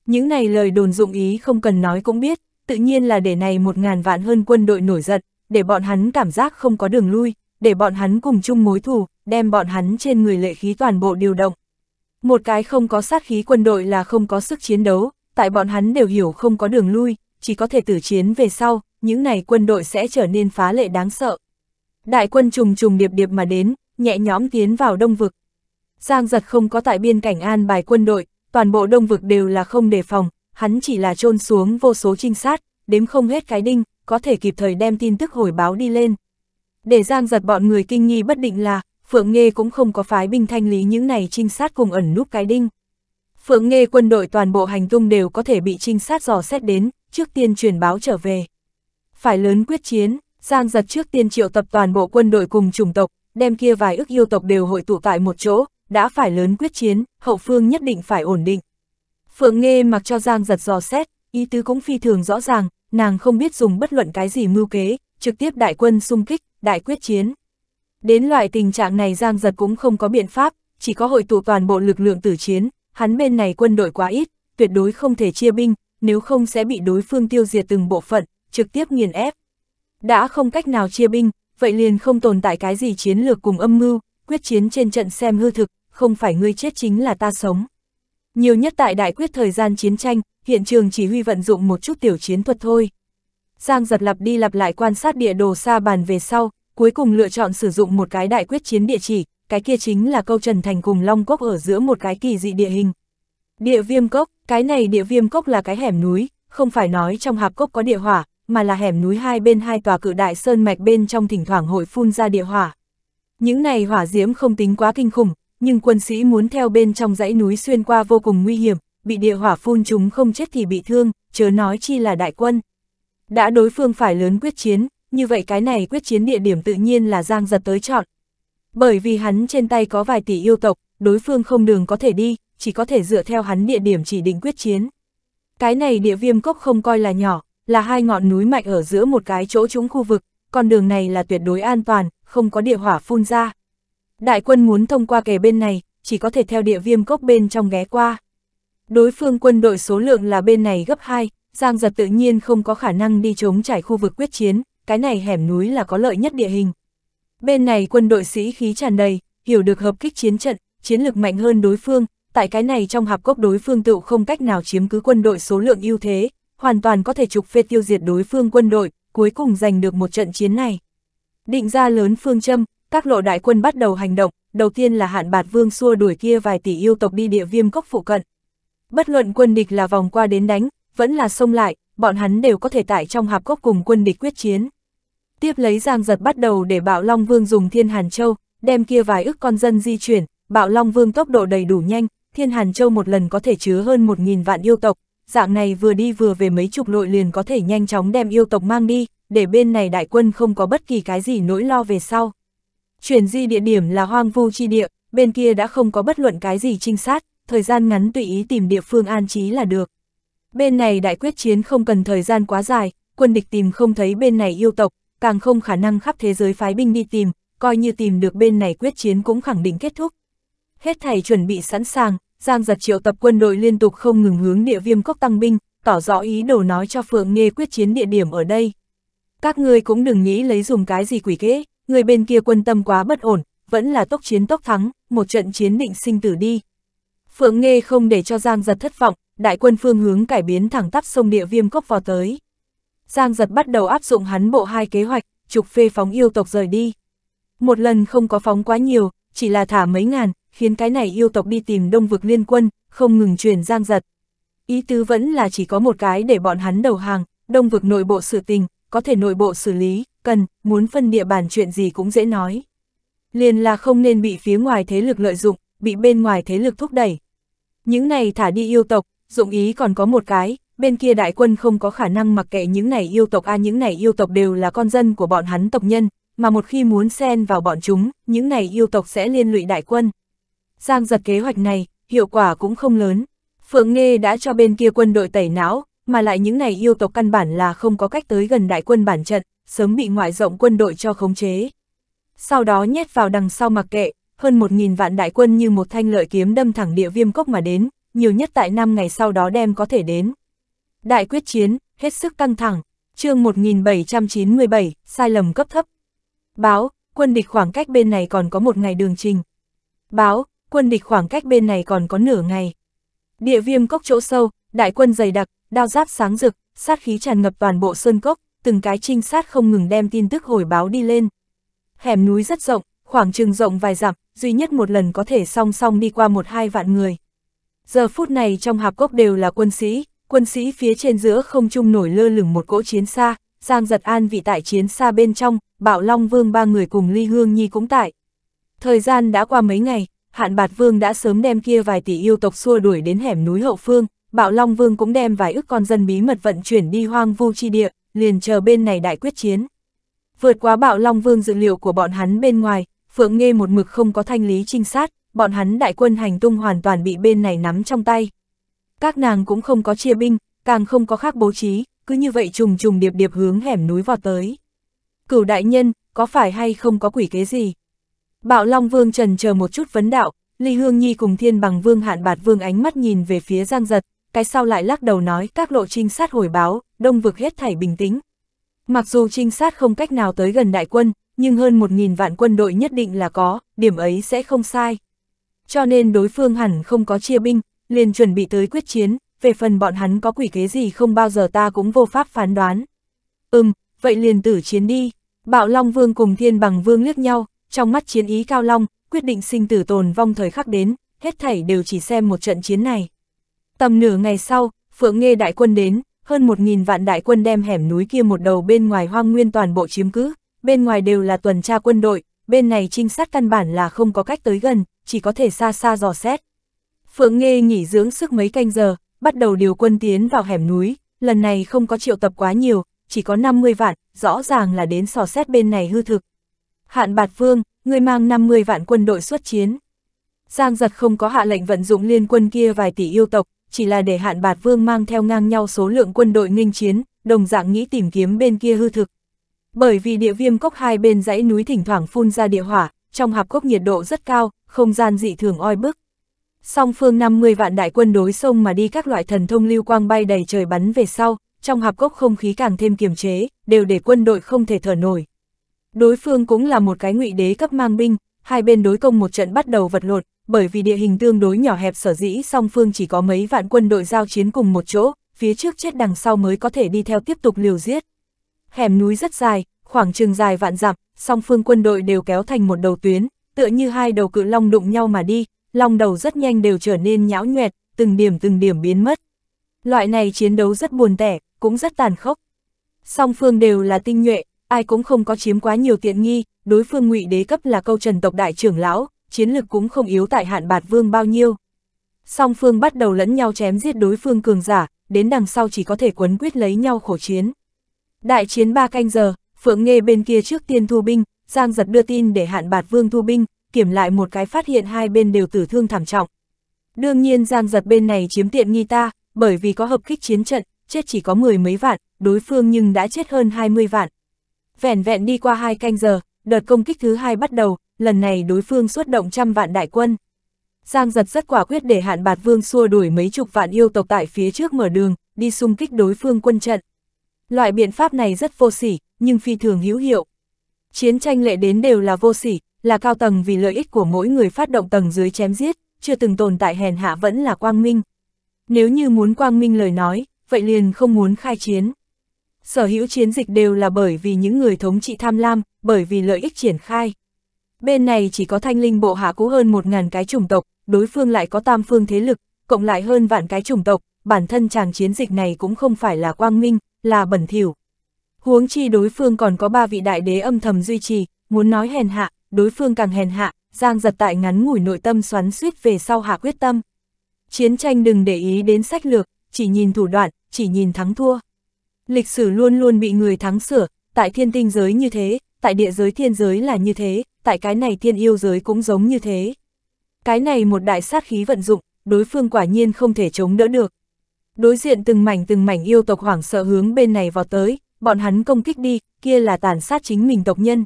Những này lời đồn dụng ý không cần nói cũng biết, tự nhiên là để này một ngàn vạn hơn quân đội nổi giận, để bọn hắn cảm giác không có đường lui, để bọn hắn cùng chung mối thù, đem bọn hắn trên người lệ khí toàn bộ điều động. Một cái không có sát khí quân đội là không có sức chiến đấu, tại bọn hắn đều hiểu không có đường lui, chỉ có thể tử chiến về sau, những này quân đội sẽ trở nên phá lệ đáng sợ. Đại quân trùng trùng điệp điệp mà đến, nhẹ nhõm tiến vào đông vực. Giang giật không có tại biên cảnh an bài quân đội, toàn bộ đông vực đều là không đề phòng, hắn chỉ là trôn xuống vô số trinh sát, đếm không hết cái đinh, có thể kịp thời đem tin tức hồi báo đi lên. Để Giang giật bọn người kinh nghi bất định là, Phượng Nghê cũng không có phái binh thanh lý những này trinh sát cùng ẩn núp cái đinh. Phượng Nghê quân đội toàn bộ hành tung đều có thể bị trinh sát dò xét đến, trước tiên truyền báo trở về. Phải lớn quyết chiến, Giang giật trước tiên triệu tập toàn bộ quân đội cùng chủng tộc, đem kia vài ước yêu tộc đều hội tụ tại một chỗ, đã phải lớn quyết chiến, hậu phương nhất định phải ổn định. Phượng Nghê mặc cho Giang giật dò xét, ý tứ cũng phi thường rõ ràng, nàng không biết dùng bất luận cái gì mưu kế, trực tiếp đại quân xung kích, đại quyết chiến. Đến loại tình trạng này Giang Giật cũng không có biện pháp, chỉ có hội tụ toàn bộ lực lượng tử chiến, hắn bên này quân đội quá ít, tuyệt đối không thể chia binh, nếu không sẽ bị đối phương tiêu diệt từng bộ phận, trực tiếp nghiền ép. Đã không cách nào chia binh, vậy liền không tồn tại cái gì chiến lược cùng âm mưu, quyết chiến trên trận xem hư thực, không phải ngươi chết chính là ta sống. Nhiều nhất tại đại quyết thời gian chiến tranh, hiện trường chỉ huy vận dụng một chút tiểu chiến thuật thôi. Giang giật lặp đi lặp lại quan sát địa đồ xa bàn về sau, cuối cùng lựa chọn sử dụng một cái đại quyết chiến địa chỉ, cái kia chính là câu Trần Thành cùng Long Cốc ở giữa một cái kỳ dị địa hình. Địa viêm cốc, cái này địa viêm cốc là cái hẻm núi, không phải nói trong hạp cốc có địa hỏa, mà là hẻm núi hai bên hai tòa cự đại sơn mạch bên trong thỉnh thoảng hội phun ra địa hỏa. Những này hỏa diễm không tính quá kinh khủng, nhưng quân sĩ muốn theo bên trong dãy núi xuyên qua vô cùng nguy hiểm, bị địa hỏa phun chúng không chết thì bị thương, chớ nói chi là đại quân. Đã đối phương phải lớn quyết chiến, như vậy cái này quyết chiến địa điểm tự nhiên là Giang Giật tới chọn. Bởi vì hắn trên tay có vài tỷ yêu tộc, đối phương không đường có thể đi, chỉ có thể dựa theo hắn địa điểm chỉ định quyết chiến. Cái này địa viêm cốc không coi là nhỏ, là hai ngọn núi mạnh ở giữa một cái chỗ trúng khu vực, con đường này là tuyệt đối an toàn, không có địa hỏa phun ra. Đại quân muốn thông qua kề bên này, chỉ có thể theo địa viêm cốc bên trong ghé qua. Đối phương quân đội số lượng là bên này gấp 2, Giang Giật tự nhiên không có khả năng đi chống trải khu vực quyết chiến, cái này hẻm núi là có lợi nhất địa hình. Bên này quân đội sĩ khí tràn đầy, hiểu được hợp kích chiến trận, chiến lực mạnh hơn đối phương, tại cái này trong hạp cốc đối phương tự không cách nào chiếm cứ quân đội số lượng ưu thế, hoàn toàn có thể trục phê tiêu diệt đối phương quân đội, cuối cùng giành được một trận chiến này. Định ra lớn phương châm, các lộ đại quân bắt đầu hành động, đầu tiên là hạn bạt vương xua đuổi kia vài tỷ yêu tộc đi địa viêm cốc phụ cận. Bất luận quân địch là vòng qua đến đánh, vẫn là xông lại, bọn hắn đều có thể tại trong hạp cốc cùng quân địch quyết chiến. Tiếp lấy Giang Giật bắt đầu để Bạo Long Vương dùng Thiên Hàn Châu, đem kia vài ức con dân di chuyển, Bạo Long Vương tốc độ đầy đủ nhanh, Thiên Hàn Châu một lần có thể chứa hơn một nghìn vạn yêu tộc, dạng này vừa đi vừa về mấy chục lội liền có thể nhanh chóng đem yêu tộc mang đi, để bên này đại quân không có bất kỳ cái gì nỗi lo về sau. Chuyển di địa điểm là hoang vu chi địa, bên kia đã không có bất luận cái gì trinh sát, thời gian ngắn tùy ý tìm địa phương an trí là được. Bên này đại quyết chiến không cần thời gian quá dài, quân địch tìm không thấy bên này yêu tộc, càng không khả năng khắp thế giới phái binh đi tìm, coi như tìm được bên này quyết chiến cũng khẳng định kết thúc. Hết thầy chuẩn bị sẵn sàng, Giang giật triệu tập quân đội liên tục không ngừng hướng địa viêm cốc tăng binh, tỏ rõ ý đồ nói cho Phượng nghe quyết chiến địa điểm ở đây. Các ngươi cũng đừng nghĩ lấy dùng cái gì quỷ kế, người bên kia quân tâm quá bất ổn, vẫn là tốc chiến tốc thắng, một trận chiến định sinh tử đi. Phượng nghe không để cho Giang giật thất vọng, đại quân phương hướng cải biến thẳng tắp sông địa viêm cốc vào tới. Giang giật bắt đầu áp dụng hắn bộ hai kế hoạch, trục phê phóng yêu tộc rời đi. Một lần không có phóng quá nhiều, chỉ là thả mấy ngàn, khiến cái này yêu tộc đi tìm đông vực liên quân, không ngừng truyền giang giật. Ý tứ vẫn là chỉ có một cái để bọn hắn đầu hàng, đông vực nội bộ sự tình, có thể nội bộ xử lý, cần, muốn phân địa bàn chuyện gì cũng dễ nói. Liền là không nên bị phía ngoài thế lực lợi dụng, bị bên ngoài thế lực thúc đẩy. Những này thả đi yêu tộc, dụng ý còn có một cái, bên kia đại quân không có khả năng mặc kệ những này yêu tộc a à, những này yêu tộc đều là con dân của bọn hắn tộc nhân, mà một khi muốn xen vào bọn chúng, những này yêu tộc sẽ liên lụy đại quân. Giang giật kế hoạch này, hiệu quả cũng không lớn. Phượng Nghê đã cho bên kia quân đội tẩy não, mà lại những này yêu tộc căn bản là không có cách tới gần đại quân bản trận, sớm bị ngoại rộng quân đội cho khống chế. Sau đó nhét vào đằng sau mặc kệ, hơn một nghìn vạn đại quân như một thanh lợi kiếm đâm thẳng địa viêm cốc mà đến, nhiều nhất tại năm ngày sau đó đem có thể đến. Đại quyết chiến, hết sức căng thẳng, chương 1797, sai lầm cấp thấp. Báo, quân địch khoảng cách bên này còn có một ngày đường trình. Báo, quân địch khoảng cách bên này còn có nửa ngày. Địa viêm cốc chỗ sâu, đại quân dày đặc, đao giáp sáng rực, sát khí tràn ngập toàn bộ sơn cốc, từng cái trinh sát không ngừng đem tin tức hồi báo đi lên. Hẻm núi rất rộng, khoảng trường rộng vài dặm, duy nhất một lần có thể song song đi qua một hai vạn người. Giờ phút này trong hạp cốc đều là quân sĩ, quân sĩ phía trên giữa không trung nổi lơ lửng một cỗ chiến xa, Giang Giật An vị tại chiến xa bên trong, Bảo Long Vương ba người cùng Ly Hương Nhi cũng tại. Thời gian đã qua mấy ngày, Hạn Bạt Vương đã sớm đem kia vài tỷ yêu tộc xua đuổi đến hẻm núi hậu phương, Bảo Long Vương cũng đem vài ức con dân bí mật vận chuyển đi hoang vu chi địa, liền chờ bên này đại quyết chiến. Vượt quá Bảo Long Vương dự liệu của bọn hắn bên ngoài, Phượng Nghê một mực không có thanh lý trinh sát, bọn hắn đại quân hành tung hoàn toàn bị bên này nắm trong tay. Các nàng cũng không có chia binh, càng không có khác bố trí, cứ như vậy trùng trùng điệp điệp hướng hẻm núi vọt tới. Cửu đại nhân, có phải hay không có quỷ kế gì? Bạo Long Vương trần chờ một chút vấn đạo, Ly Hương Nhi cùng Thiên Bằng Vương Hạn Bạt Vương ánh mắt nhìn về phía Giang Giật, cái sau lại lắc đầu nói các lộ trinh sát hồi báo, đông vực hết thảy bình tĩnh. Mặc dù trinh sát không cách nào tới gần đại quân, nhưng hơn một nghìn vạn quân đội nhất định là có, điểm ấy sẽ không sai. Cho nên đối phương hẳn không có chia binh, liền chuẩn bị tới quyết chiến, về phần bọn hắn có quỷ kế gì không bao giờ ta cũng vô pháp phán đoán. Ừm, vậy liền tử chiến đi. Bạo Long Vương cùng Thiên Bằng Vương liếc nhau, trong mắt chiến ý cao long, quyết định sinh tử tồn vong thời khắc đến, hết thảy đều chỉ xem một trận chiến này. Tầm nửa ngày sau, Phượng nghe đại quân đến, hơn một nghìn vạn đại quân đem hẻm núi kia một đầu bên ngoài hoang nguyên toàn bộ chiếm cứ, bên ngoài đều là tuần tra quân đội, bên này trinh sát căn bản là không có cách tới gần, chỉ có thể xa xa dò xét. Phượng Nghê nghỉ dưỡng sức mấy canh giờ, bắt đầu điều quân tiến vào hẻm núi, lần này không có triệu tập quá nhiều, chỉ có 50 vạn, rõ ràng là đến sò xét bên này hư thực. Hạn Bạt Vương, người mang 50 vạn quân đội xuất chiến. Giang giật không có hạ lệnh vận dụng liên quân kia vài tỷ yêu tộc, chỉ là để Hạn Bạt Vương mang theo ngang nhau số lượng quân đội nghênh chiến, đồng dạng nghĩ tìm kiếm bên kia hư thực. Bởi vì địa viêm cốc hai bên dãy núi thỉnh thoảng phun ra địa hỏa, trong hạp cốc nhiệt độ rất cao, không gian dị thường oi bức song phương 50 vạn đại quân đối sông mà đi các loại thần thông lưu quang bay đầy trời bắn về sau, trong hạp cốc không khí càng thêm kiềm chế, đều để quân đội không thể thở nổi. Đối phương cũng là một cái ngụy đế cấp mang binh, hai bên đối công một trận bắt đầu vật lột, bởi vì địa hình tương đối nhỏ hẹp sở dĩ song phương chỉ có mấy vạn quân đội giao chiến cùng một chỗ, phía trước chết đằng sau mới có thể đi theo tiếp tục liều giết. Hẻm núi rất dài, khoảng trường dài vạn dặm, song phương quân đội đều kéo thành một đầu tuyến, tựa như hai đầu cự long đụng nhau mà đi, lòng đầu rất nhanh đều trở nên nhão nhuẹt, từng điểm từng điểm biến mất. Loại này chiến đấu rất buồn tẻ, cũng rất tàn khốc. Song phương đều là tinh nhuệ, ai cũng không có chiếm quá nhiều tiện nghi, đối phương ngụy đế cấp là câu trần tộc đại trưởng lão, chiến lực cũng không yếu tại hạn bạt vương bao nhiêu. Song phương bắt đầu lẫn nhau chém giết đối phương cường giả, đến đằng sau chỉ có thể quấn quyết lấy nhau khổ chiến. Đại chiến ba canh giờ, Phượng nghe bên kia trước tiên thu binh, Giang giật đưa tin để hạn bạt vương thu binh, kiểm lại một cái phát hiện hai bên đều tử thương thảm trọng. Đương nhiên Giang Giật bên này chiếm tiện nghi ta, bởi vì có hợp kích chiến trận, chết chỉ có mười mấy vạn, đối phương nhưng đã chết hơn hai mươi vạn. vẹn vẹn đi qua hai canh giờ, đợt công kích thứ hai bắt đầu, lần này đối phương xuất động trăm vạn đại quân. Giang giật rất quả quyết để hạn bạt vương xua đuổi mấy chục vạn yêu tộc tại phía trước mở đường, đi xung kích đối phương quân trận. Loại biện pháp này rất vô sỉ, nhưng phi thường hữu hiệu. Chiến tranh lệ đến đều là vô sỉ, là cao tầng vì lợi ích của mỗi người phát động tầng dưới chém giết, chưa từng tồn tại hèn hạ vẫn là quang minh. Nếu như muốn quang minh lời nói, vậy liền không muốn khai chiến. Sở hữu chiến dịch đều là bởi vì những người thống trị tham lam, bởi vì lợi ích triển khai. Bên này chỉ có thanh linh bộ hạ cũ hơn một ngàn cái chủng tộc, đối phương lại có tam phương thế lực, cộng lại hơn vạn cái chủng tộc, bản thân chàng chiến dịch này cũng không phải là quang minh, là bẩn thỉu. Huống chi đối phương còn có ba vị đại đế âm thầm duy trì, muốn nói hèn hạ, đối phương càng hèn hạ, Giang giật tại ngắn ngủi nội tâm xoắn suýt về sau hạ quyết tâm. Chiến tranh đừng để ý đến sách lược, chỉ nhìn thủ đoạn, chỉ nhìn thắng thua. Lịch sử luôn luôn bị người thắng sửa, tại thiên tinh giới như thế, tại địa giới thiên giới là như thế, tại cái này thiên yêu giới cũng giống như thế. Cái này một đại sát khí vận dụng, đối phương quả nhiên không thể chống đỡ được. Đối diện từng mảnh từng mảnh yêu tộc hoảng sợ hướng bên này vào tới, bọn hắn công kích đi, kia là tàn sát chính mình tộc nhân,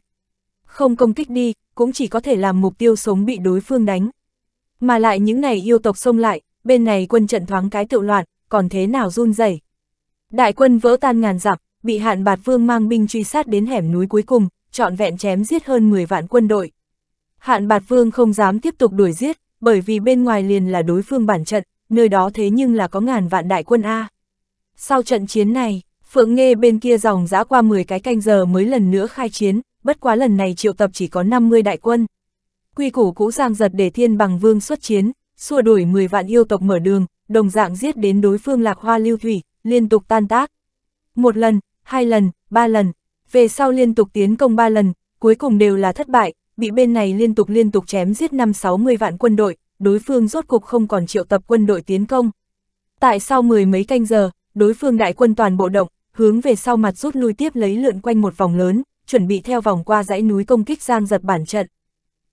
không công kích đi, cũng chỉ có thể làm mục tiêu sống bị đối phương đánh. Mà lại những này yêu tộc xông lại, bên này quân trận thoáng cái tự loạn, còn thế nào run rẩy. Đại quân vỡ tan ngàn dặm, bị hạn bạt vương mang binh truy sát đến hẻm núi cuối cùng, trọn vẹn chém giết hơn 10 vạn quân đội. Hạn bạt vương không dám tiếp tục đuổi giết, bởi vì bên ngoài liền là đối phương bản trận, nơi đó thế nhưng là có ngàn vạn đại quân A. Sau trận chiến này, Phượng Nghê bên kia dòng dã qua 10 cái canh giờ mới lần nữa khai chiến, bất quá lần này triệu tập chỉ có 50 đại quân. Quy củ cũ giang giật để thiên bằng vương xuất chiến, xua đuổi 10 vạn yêu tộc mở đường, đồng dạng giết đến đối phương lạc hoa lưu thủy, liên tục tan tác. Một lần, hai lần, ba lần, về sau liên tục tiến công ba lần, cuối cùng đều là thất bại, bị bên này liên tục liên tục chém giết 5-60 vạn quân đội, đối phương rốt cục không còn triệu tập quân đội tiến công. Tại sau mười mấy canh giờ, đối phương đại quân toàn bộ động, hướng về sau mặt rút lui tiếp lấy lượn quanh một vòng lớn chuẩn bị theo vòng qua dãy núi công kích Giang Giật bản trận.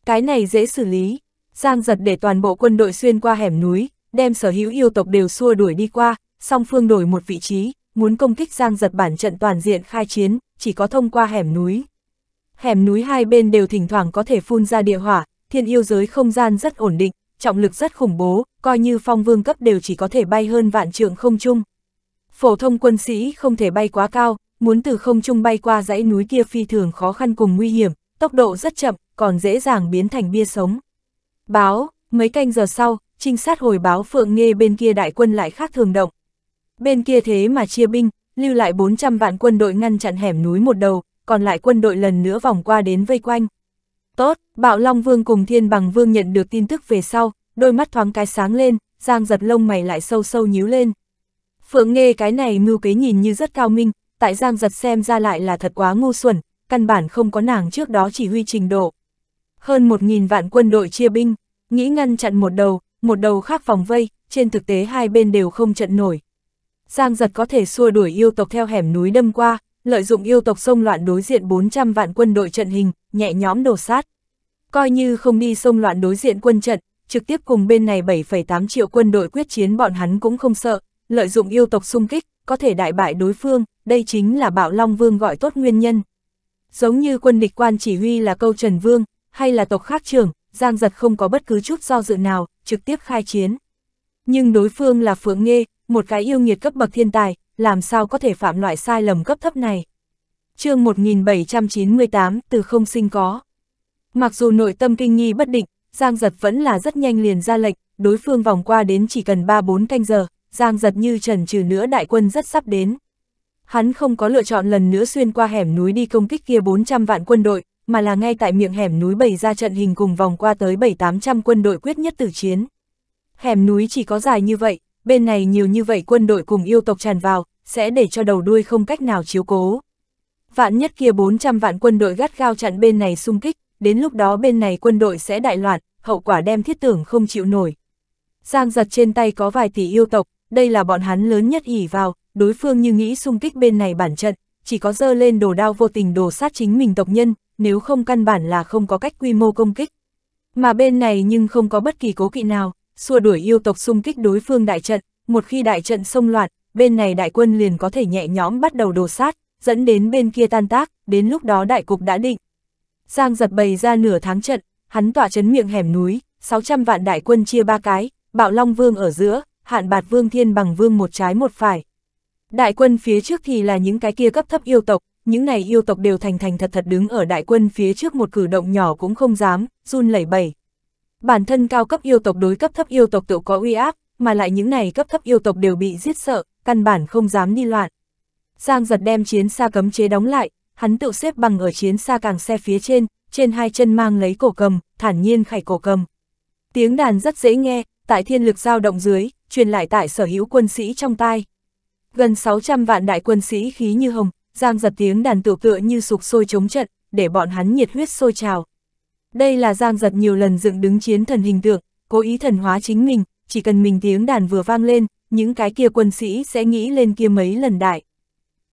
Cái này dễ xử lý, Giang Giật để toàn bộ quân đội xuyên qua hẻm núi, đem sở hữu yêu tộc đều xua đuổi đi qua, song phương đổi một vị trí, muốn công kích Giang Giật bản trận toàn diện khai chiến, chỉ có thông qua hẻm núi. Hẻm núi hai bên đều thỉnh thoảng có thể phun ra địa hỏa, thiên yêu giới không gian rất ổn định, trọng lực rất khủng bố, coi như phong vương cấp đều chỉ có thể bay hơn vạn trượng không chung. Phổ thông quân sĩ không thể bay quá cao, muốn từ không trung bay qua dãy núi kia phi thường khó khăn cùng nguy hiểm, tốc độ rất chậm, còn dễ dàng biến thành bia sống. Báo, mấy canh giờ sau, trinh sát hồi báo Phượng Nghê bên kia đại quân lại khác thường động. Bên kia thế mà chia binh, lưu lại 400 vạn quân đội ngăn chặn hẻm núi một đầu, còn lại quân đội lần nữa vòng qua đến vây quanh. Tốt, Bạo Long Vương cùng Thiên Bằng Vương nhận được tin tức về sau, đôi mắt thoáng cái sáng lên, Giang giật lông mày lại sâu sâu nhíu lên. Phượng Nghê cái này mưu kế nhìn như rất cao minh, tại Giang Giật xem ra lại là thật quá ngu xuẩn, căn bản không có nàng trước đó chỉ huy trình độ. Hơn một nghìn vạn quân đội chia binh, nghĩ ngăn chặn một đầu, một đầu khác phòng vây, trên thực tế hai bên đều không trận nổi. Giang Giật có thể xua đuổi yêu tộc theo hẻm núi đâm qua, lợi dụng yêu tộc xông loạn đối diện 400 vạn quân đội trận hình, nhẹ nhõm đổ sát. Coi như không đi xông loạn đối diện quân trận, trực tiếp cùng bên này 7,8 triệu quân đội quyết chiến bọn hắn cũng không sợ, lợi dụng yêu tộc xung kích, có thể đại bại đối phương, đây chính là bạo Long Vương gọi tốt nguyên nhân. Giống như quân địch quan chỉ huy là câu Trần Vương, hay là tộc khác trưởng, Giang Giật không có bất cứ chút do dự nào, trực tiếp khai chiến. Nhưng đối phương là Phượng Nghê, một cái yêu nghiệt cấp bậc thiên tài, làm sao có thể phạm loại sai lầm cấp thấp này. chương 1798 từ không sinh có. Mặc dù nội tâm kinh nghi bất định, Giang Giật vẫn là rất nhanh liền ra lệnh, đối phương vòng qua đến chỉ cần 3-4 canh giờ, Giang Giật như trần trừ nữa đại quân rất sắp đến hắn không có lựa chọn lần nữa xuyên qua hẻm núi đi công kích kia 400 vạn quân đội, mà là ngay tại miệng hẻm núi bày ra trận hình cùng vòng qua tới 7-800 quân đội quyết nhất tử chiến. Hẻm núi chỉ có dài như vậy, bên này nhiều như vậy quân đội cùng yêu tộc tràn vào, sẽ để cho đầu đuôi không cách nào chiếu cố. Vạn nhất kia 400 vạn quân đội gắt gao chặn bên này xung kích, đến lúc đó bên này quân đội sẽ đại loạn, hậu quả đem thiết tưởng không chịu nổi. Giang giật trên tay có vài tỷ yêu tộc, đây là bọn hắn lớn nhất ỉ vào, đối phương như nghĩ xung kích bên này bản trận, chỉ có dơ lên đồ đao vô tình đồ sát chính mình tộc nhân, nếu không căn bản là không có cách quy mô công kích. Mà bên này nhưng không có bất kỳ cố kỵ nào, xua đuổi yêu tộc xung kích đối phương đại trận, một khi đại trận xông loạn, bên này đại quân liền có thể nhẹ nhõm bắt đầu đồ sát, dẫn đến bên kia tan tác, đến lúc đó đại cục đã định. Giang giật bày ra nửa tháng trận, hắn tỏa chấn miệng hẻm núi, 600 vạn đại quân chia ba cái, bạo long vương ở giữa, hạn bạt vương thiên bằng vương một trái một phải, Đại quân phía trước thì là những cái kia cấp thấp yêu tộc, những này yêu tộc đều thành thành thật thật đứng ở đại quân phía trước một cử động nhỏ cũng không dám, run lẩy bẩy. Bản thân cao cấp yêu tộc đối cấp thấp yêu tộc tự có uy áp, mà lại những này cấp thấp yêu tộc đều bị giết sợ, căn bản không dám đi loạn. Giang giật đem chiến xa cấm chế đóng lại, hắn tự xếp bằng ở chiến xa càng xe phía trên, trên hai chân mang lấy cổ cầm, thản nhiên khải cổ cầm. Tiếng đàn rất dễ nghe, tại thiên lực dao động dưới, truyền lại tại sở hữu quân sĩ trong tai. Gần 600 vạn đại quân sĩ khí như hồng, giang giật tiếng đàn tựu tựa như sục sôi chống trận, để bọn hắn nhiệt huyết sôi trào. Đây là giang giật nhiều lần dựng đứng chiến thần hình tượng, cố ý thần hóa chính mình, chỉ cần mình tiếng đàn vừa vang lên, những cái kia quân sĩ sẽ nghĩ lên kia mấy lần đại.